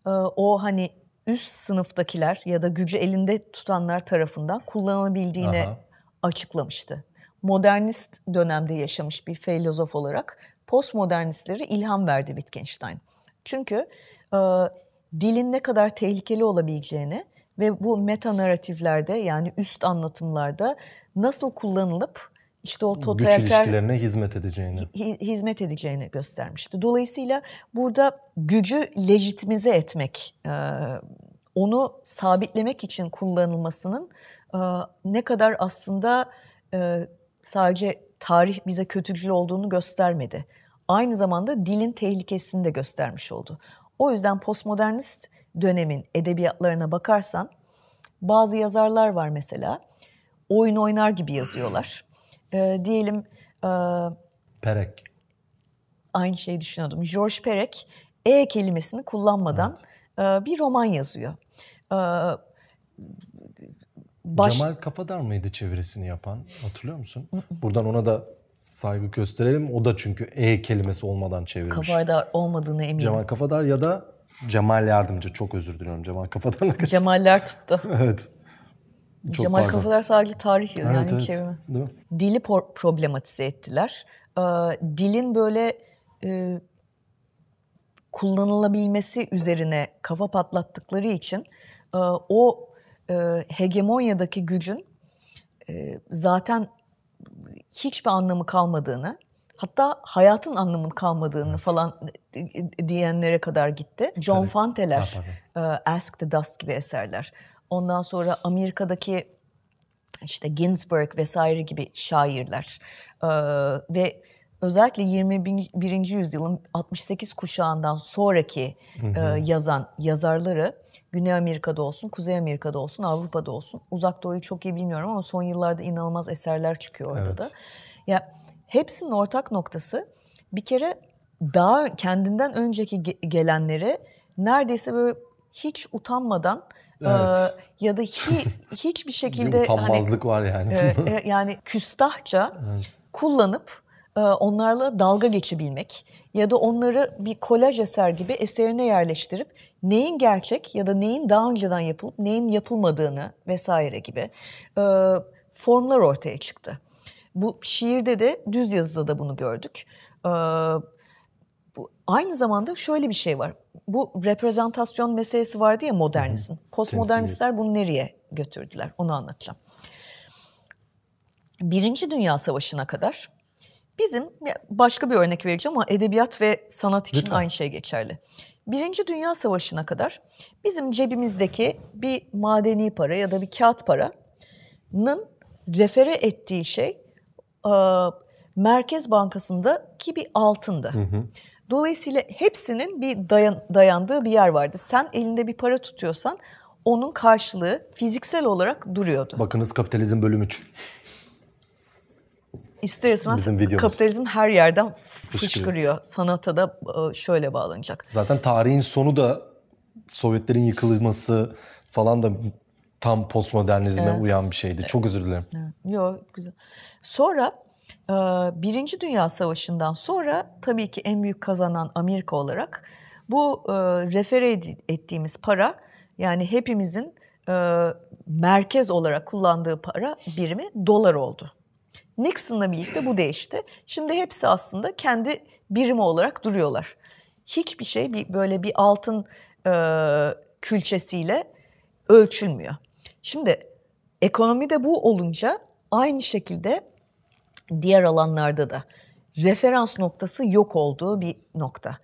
e, o hani üst sınıftakiler ya da gücü elinde tutanlar tarafından kullanılabildiğini Aha. açıklamıştı. Modernist dönemde yaşamış bir filozof olarak postmodernistlere ilham verdi Wittgenstein. Çünkü e, dilin ne kadar tehlikeli olabileceğini ve bu meta naratiflerde yani üst anlatımlarda nasıl kullanılıp işte o totaliter güç ilişkilerine hizmet edeceğini hizmet edeceğini göstermişti. Dolayısıyla burada gücü lejitimize etmek, e, onu sabitlemek için kullanılmasının e, ne kadar aslında e, sadece tarih bize kötücül olduğunu göstermedi. Aynı zamanda dilin tehlikesini de göstermiş oldu. O yüzden postmodernist dönemin edebiyatlarına bakarsan bazı yazarlar var mesela oyun oynar gibi yazıyorlar e, diyelim... E, Perek. Aynı şeyi düşünüyordum. George Perek E kelimesini kullanmadan evet. e, bir roman yazıyor. E, baş... Cemal Kafadar mıydı çevirisini yapan? Hatırlıyor musun? Buradan ona da saygı gösterelim. O da çünkü E kelimesi olmadan çevirmiş. Kafadar olmadığını eminim. Cemal Kafadar ya da Cemal Yardımcı. Çok özür diliyorum Cemal Kafadar'la kaçtı. Cemaller tuttu. [LAUGHS] evet. Çok Cemal Kafalar sadece tarih evet, yani evet. Değil mi? Dili problematize ettiler. Ee, dilin böyle e, kullanılabilmesi üzerine kafa patlattıkları için e, o e, hegemonyadaki gücün e, zaten hiçbir anlamı kalmadığını hatta hayatın anlamın kalmadığını evet. falan diyenlere kadar gitti. John Tabii. Fanteler, e, Ask the Dust gibi eserler. Ondan sonra Amerika'daki işte Ginsberg vesaire gibi şairler ee, ve özellikle 21. yüzyılın 68 kuşağından sonraki hı hı. E, yazan yazarları Güney Amerika'da olsun, Kuzey Amerika'da olsun, Avrupa'da olsun. Uzak Doğu'yu çok iyi bilmiyorum ama son yıllarda inanılmaz eserler çıkıyor orada evet. da. Ya hepsinin ortak noktası bir kere daha kendinden önceki gelenleri neredeyse böyle hiç utanmadan Evet. ya da hi, [LAUGHS] hiçbir şekilde bir utanmazlık hani, var yani. e, [LAUGHS] yani küstahça evet. kullanıp onlarla dalga geçebilmek ya da onları bir kolaj eser gibi eserine yerleştirip neyin gerçek ya da neyin daha önceden yapılıp neyin yapılmadığını vesaire gibi formlar ortaya çıktı. Bu şiirde de düz yazıda da bunu gördük. Bu, aynı zamanda şöyle bir şey var. Bu reprezentasyon meselesi vardı ya modernizm. Postmodernistler bunu nereye götürdüler onu anlatacağım. Birinci Dünya Savaşı'na kadar bizim başka bir örnek vereceğim ama edebiyat ve sanat için Lütfen. aynı şey geçerli. Birinci Dünya Savaşı'na kadar bizim cebimizdeki bir madeni para ya da bir kağıt paranın refere ettiği şey e, Merkez Bankası'ndaki bir altındı. Hı hı. Dolayısıyla hepsinin bir dayan, dayandığı bir yer vardı. Sen elinde bir para tutuyorsan onun karşılığı fiziksel olarak duruyordu. Bakınız kapitalizm bölüm 3. İster istemez kapitalizm her yerden fışkırıyor. fışkırıyor. Sanata da e, şöyle bağlanacak. Zaten tarihin sonu da Sovyetlerin yıkılması falan da tam postmodernizme evet. uyan bir şeydi. Evet. Çok özür dilerim. Evet. Yok güzel. Sonra ee, Birinci Dünya Savaşı'ndan sonra tabii ki en büyük kazanan Amerika olarak bu e, refere ettiğimiz para yani hepimizin e, merkez olarak kullandığı para birimi dolar oldu. Nixon'la birlikte bu değişti. Şimdi hepsi aslında kendi birimi olarak duruyorlar. Hiçbir şey bir, böyle bir altın e, külçesiyle ölçülmüyor. Şimdi ekonomide bu olunca aynı şekilde diğer alanlarda da referans noktası yok olduğu bir nokta.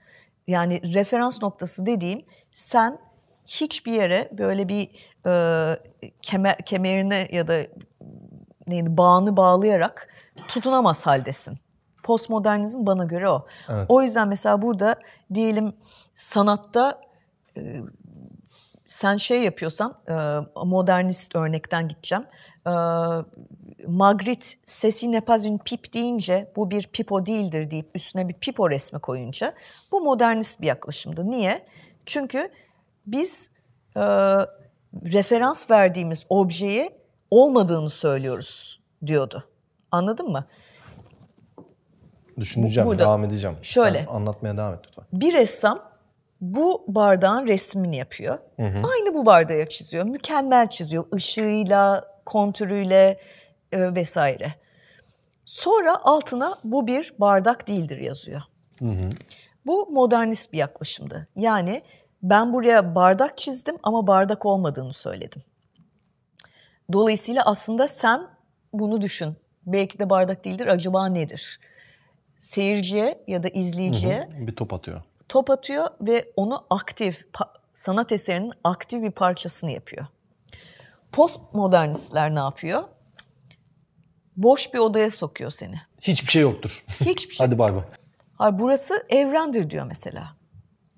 Yani referans noktası dediğim sen hiçbir yere böyle bir e, kemer, kemerine ya da neydi bağını bağlayarak tutunamaz haldesin. Postmodernizm bana göre o. Evet. O yüzden mesela burada diyelim sanatta e, sen şey yapıyorsan e, modernist örnekten gideceğim. E, Magritte sesi ne pas une pipe deyince bu bir pipo değildir deyip üstüne bir pipo resmi koyunca bu modernist bir yaklaşımdı. Niye? Çünkü biz e, referans verdiğimiz objeyi olmadığını söylüyoruz diyordu. Anladın mı? Düşüneceğim, Burada, devam edeceğim. Şöyle. Sen anlatmaya devam et lütfen. Bir ressam bu bardağın resmini yapıyor. Hı hı. Aynı bu bardağı çiziyor. Mükemmel çiziyor. Işığıyla, kontürüyle, e, vesaire. Sonra altına bu bir bardak değildir yazıyor. Hı hı. Bu modernist bir yaklaşımdı. Yani ben buraya bardak çizdim ama bardak olmadığını söyledim. Dolayısıyla aslında sen bunu düşün. Belki de bardak değildir, acaba nedir? Seyirciye ya da izleyiciye hı hı. bir top atıyor. Top atıyor ve onu aktif sanat eserinin aktif bir parçasını yapıyor. Postmodernistler ne yapıyor? boş bir odaya sokuyor seni. Hiçbir şey yoktur. Hiçbir şey. [LAUGHS] Hadi bay bay. Hayır, burası evrendir diyor mesela.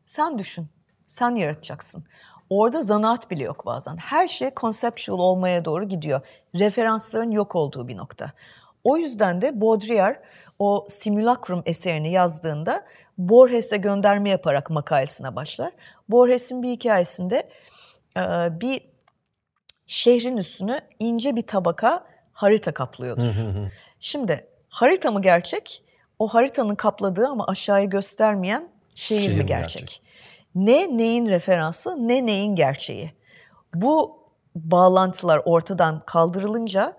Sen düşün. Sen yaratacaksın. Orada zanaat bile yok bazen. Her şey conceptual olmaya doğru gidiyor. Referansların yok olduğu bir nokta. O yüzden de Baudrillard o Simulacrum eserini yazdığında Borges'e gönderme yaparak makalesine başlar. Borges'in bir hikayesinde bir şehrin üstünü ince bir tabaka harita kaplıyordur. Şimdi harita mı gerçek? O haritanın kapladığı ama aşağıyı göstermeyen şehir, şehir mi gerçek? gerçek? Ne neyin referansı, ne neyin gerçeği? Bu bağlantılar ortadan kaldırılınca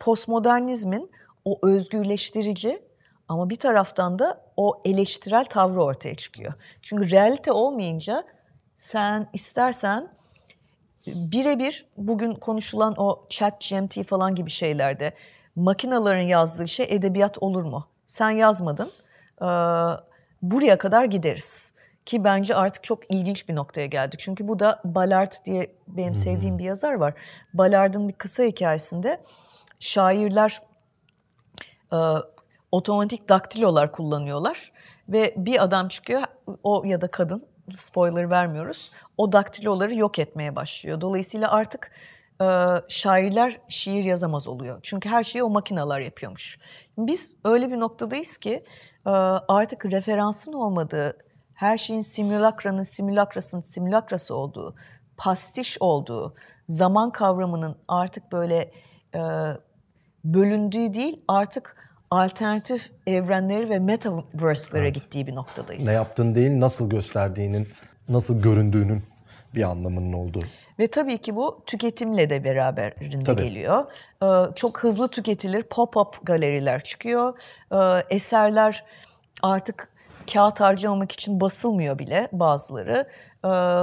postmodernizmin o özgürleştirici ama bir taraftan da o eleştirel tavrı ortaya çıkıyor. Çünkü realite olmayınca sen istersen birebir bugün konuşulan o chat GMT falan gibi şeylerde makinaların yazdığı şey edebiyat olur mu? Sen yazmadın. Ee, buraya kadar gideriz. Ki bence artık çok ilginç bir noktaya geldik. Çünkü bu da Ballard diye benim sevdiğim bir yazar var. Ballard'ın bir kısa hikayesinde şairler e, otomatik daktilolar kullanıyorlar. Ve bir adam çıkıyor, o ya da kadın spoiler vermiyoruz. O daktiloları yok etmeye başlıyor. Dolayısıyla artık e, şairler şiir yazamaz oluyor. Çünkü her şeyi o makinalar yapıyormuş. Biz öyle bir noktadayız ki e, artık referansın olmadığı, her şeyin simülakranın simülakrasının simülakrası olduğu, pastiş olduğu, zaman kavramının artık böyle e, bölündüğü değil artık alternatif evrenleri ve metaverse'lere evet. gittiği bir noktadayız. Ne yaptığın değil, nasıl gösterdiğinin, nasıl göründüğünün bir anlamının olduğu. Ve tabii ki bu tüketimle de beraberinde tabii. geliyor. Ee, çok hızlı tüketilir, pop-up galeriler çıkıyor. Ee, eserler artık kağıt harcamamak için basılmıyor bile bazıları. Ee,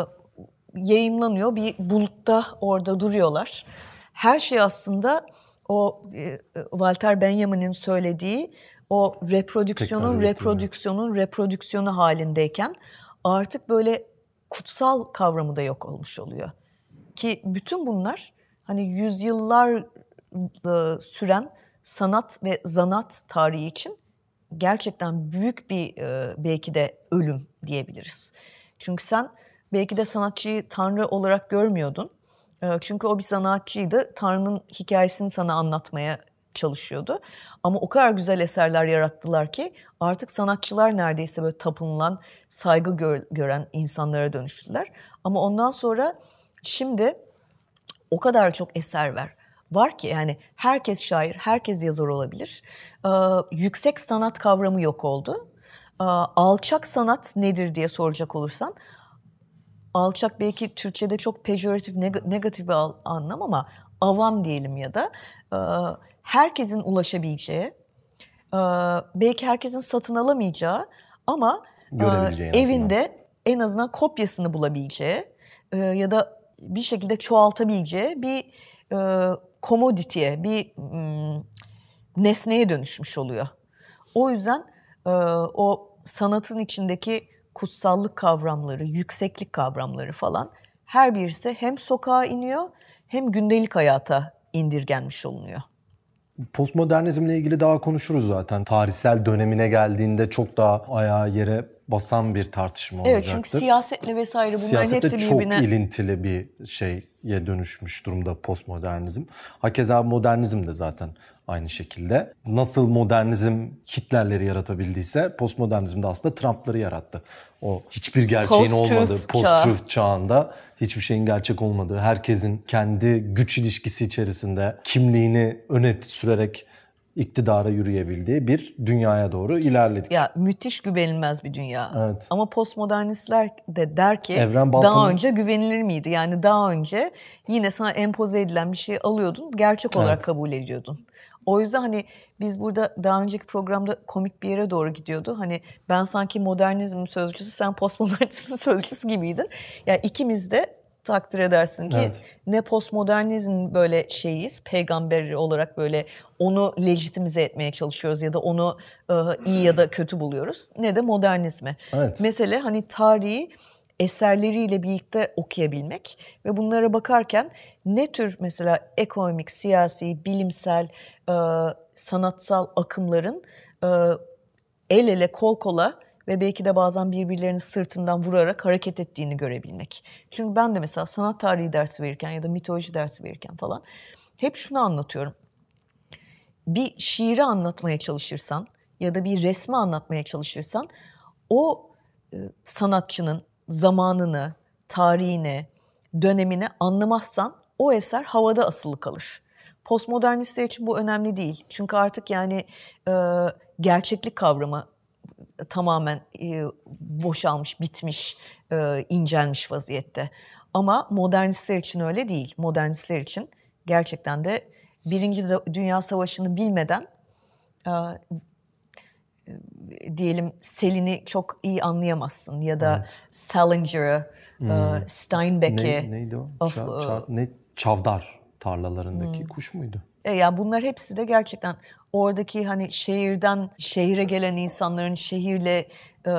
yayınlanıyor, bir bulutta orada duruyorlar. Her şey aslında o Walter e, e, Benjamin'in söylediği o reprodüksiyonun reprodüksiyonun reprodüksiyonu halindeyken artık böyle kutsal kavramı da yok olmuş oluyor. Ki bütün bunlar hani yüzyıllar e, süren sanat ve zanat tarihi için gerçekten büyük bir belki de ölüm diyebiliriz. Çünkü sen belki de sanatçıyı tanrı olarak görmüyordun ee, çünkü o bir sanatçıydı. Tanrı'nın hikayesini sana anlatmaya çalışıyordu. Ama o kadar güzel eserler yarattılar ki artık sanatçılar neredeyse böyle tapınılan, saygı gören insanlara dönüştüler. Ama ondan sonra şimdi o kadar çok eser var. Var ki yani herkes şair, herkes yazar olabilir. Ee, yüksek sanat kavramı yok oldu. Ee, alçak sanat nedir diye soracak olursan alçak belki Türkçe'de çok pejoratif, negatif bir anlam ama avam diyelim ya da herkesin ulaşabileceği, belki herkesin satın alamayacağı ama Görebileceği evinde en azından. kopyasını bulabileceği ya da bir şekilde çoğaltabileceği bir komoditiye, bir nesneye dönüşmüş oluyor. O yüzden o sanatın içindeki kutsallık kavramları, yükseklik kavramları falan her birisi hem sokağa iniyor hem gündelik hayata indirgenmiş olunuyor. Postmodernizmle ilgili daha konuşuruz zaten. Tarihsel dönemine geldiğinde çok daha ayağa yere basan bir tartışma evet, olacaktır. Evet çünkü siyasetle vesaire bunların Siyasette hepsi birbirine... çok ilintili bir şeye dönüşmüş durumda postmodernizm. Hakeza modernizm de zaten aynı şekilde. Nasıl modernizm Hitlerleri yaratabildiyse postmodernizm de aslında Trump'ları yarattı. O hiçbir gerçeğin post olmadığı, post-truth çağında hiçbir şeyin gerçek olmadığı, herkesin kendi güç ilişkisi içerisinde kimliğini öne sürerek iktidara yürüyebildiği bir dünyaya doğru ilerledik. Ya müthiş güvenilmez bir dünya. Evet. Ama postmodernistler de der ki Evren Baltan'ın... daha önce güvenilir miydi? Yani daha önce yine sana empoze edilen bir şeyi alıyordun, gerçek olarak evet. kabul ediyordun. O yüzden hani biz burada daha önceki programda komik bir yere doğru gidiyordu. Hani ben sanki modernizmin sözcüsü, sen postmodernizmin [LAUGHS] sözcüsü gibiydin. Yani ikimiz de takdir edersin ki evet. ne postmodernizm böyle şeyiz, peygamberi olarak böyle onu lejitimize etmeye çalışıyoruz ya da onu e, iyi ya da kötü buluyoruz ne de modernizme. Evet. Mesele hani tarihi eserleriyle birlikte okuyabilmek ve bunlara bakarken ne tür mesela ekonomik, siyasi, bilimsel, e, sanatsal akımların e, el ele kol kola ve belki de bazen birbirlerinin sırtından vurarak hareket ettiğini görebilmek. Çünkü ben de mesela sanat tarihi dersi verirken ya da mitoloji dersi verirken falan hep şunu anlatıyorum. Bir şiiri anlatmaya çalışırsan ya da bir resmi anlatmaya çalışırsan o e, sanatçının zamanını, tarihini, dönemine anlamazsan o eser havada asılı kalır. Postmodernistler için bu önemli değil. Çünkü artık yani e, gerçeklik kavramı tamamen e, boşalmış, bitmiş, e, incelmiş vaziyette. Ama modernistler için öyle değil. Modernistler için gerçekten de Birinci Dünya Savaşı'nı bilmeden e, e, diyelim Selin'i çok iyi anlayamazsın ya da evet. Salinger'ı, e, hmm. Steinbeck'i. Ne, neydi o? Of, ça, e, ça, ne çavdar tarlalarındaki hmm. kuş muydu? E, ya yani bunlar hepsi de gerçekten oradaki hani şehirden şehire gelen insanların şehirle e,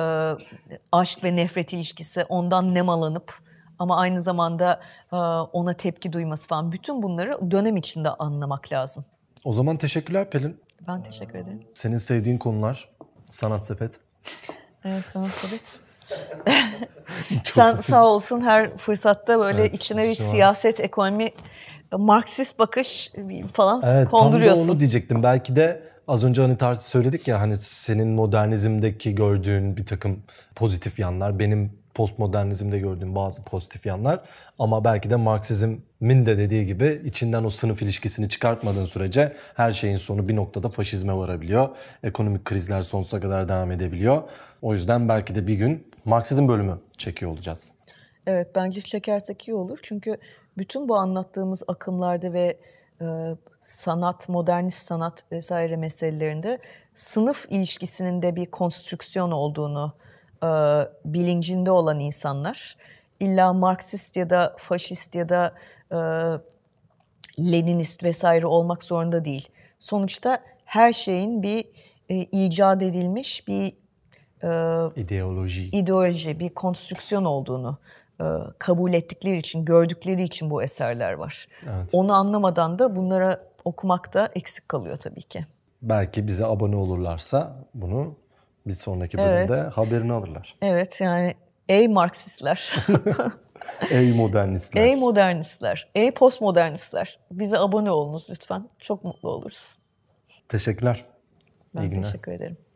aşk ve nefret ilişkisi ondan alınıp ama aynı zamanda e, ona tepki duyması falan bütün bunları dönem içinde anlamak lazım. O zaman teşekkürler Pelin. Ben teşekkür ederim. Senin sevdiğin konular? Sanat sepet. Evet sanat sepet. [LAUGHS] [LAUGHS] Sen sağ olsun her fırsatta böyle evet, içine bir siyaset, ekonomi, Marksist bakış falan evet, konduruyorsun. Tam da onu diyecektim. Belki de az önce hani tartış söyledik ya hani senin modernizmdeki gördüğün bir takım pozitif yanlar benim postmodernizmde gördüğüm bazı pozitif yanlar ama belki de Marksizmin de dediği gibi içinden o sınıf ilişkisini çıkartmadığın sürece her şeyin sonu bir noktada faşizme varabiliyor. Ekonomik krizler sonsuza kadar devam edebiliyor. O yüzden belki de bir gün Marksizm bölümü çekiyor olacağız. Evet bence çekersek iyi olur. Çünkü bütün bu anlattığımız akımlarda ve e, sanat, modernist sanat vesaire meselelerinde sınıf ilişkisinin de bir konstrüksiyon olduğunu e, bilincinde olan insanlar illa Marksist ya da faşist ya da e, Leninist vesaire olmak zorunda değil. Sonuçta her şeyin bir e, icat edilmiş bir e, ideoloji, ideoloji bir konstrüksiyon olduğunu e, kabul ettikleri için, gördükleri için bu eserler var. Evet. Onu anlamadan da bunlara okumak da eksik kalıyor tabii ki. Belki bize abone olurlarsa bunu bir sonraki bölümde evet. haberini alırlar. Evet yani ey Marksistler. [LAUGHS] ey modernistler. Ey modernistler. Ey postmodernistler. Bize abone olunuz lütfen. Çok mutlu oluruz. Teşekkürler. Ben İyi günler. teşekkür ederim.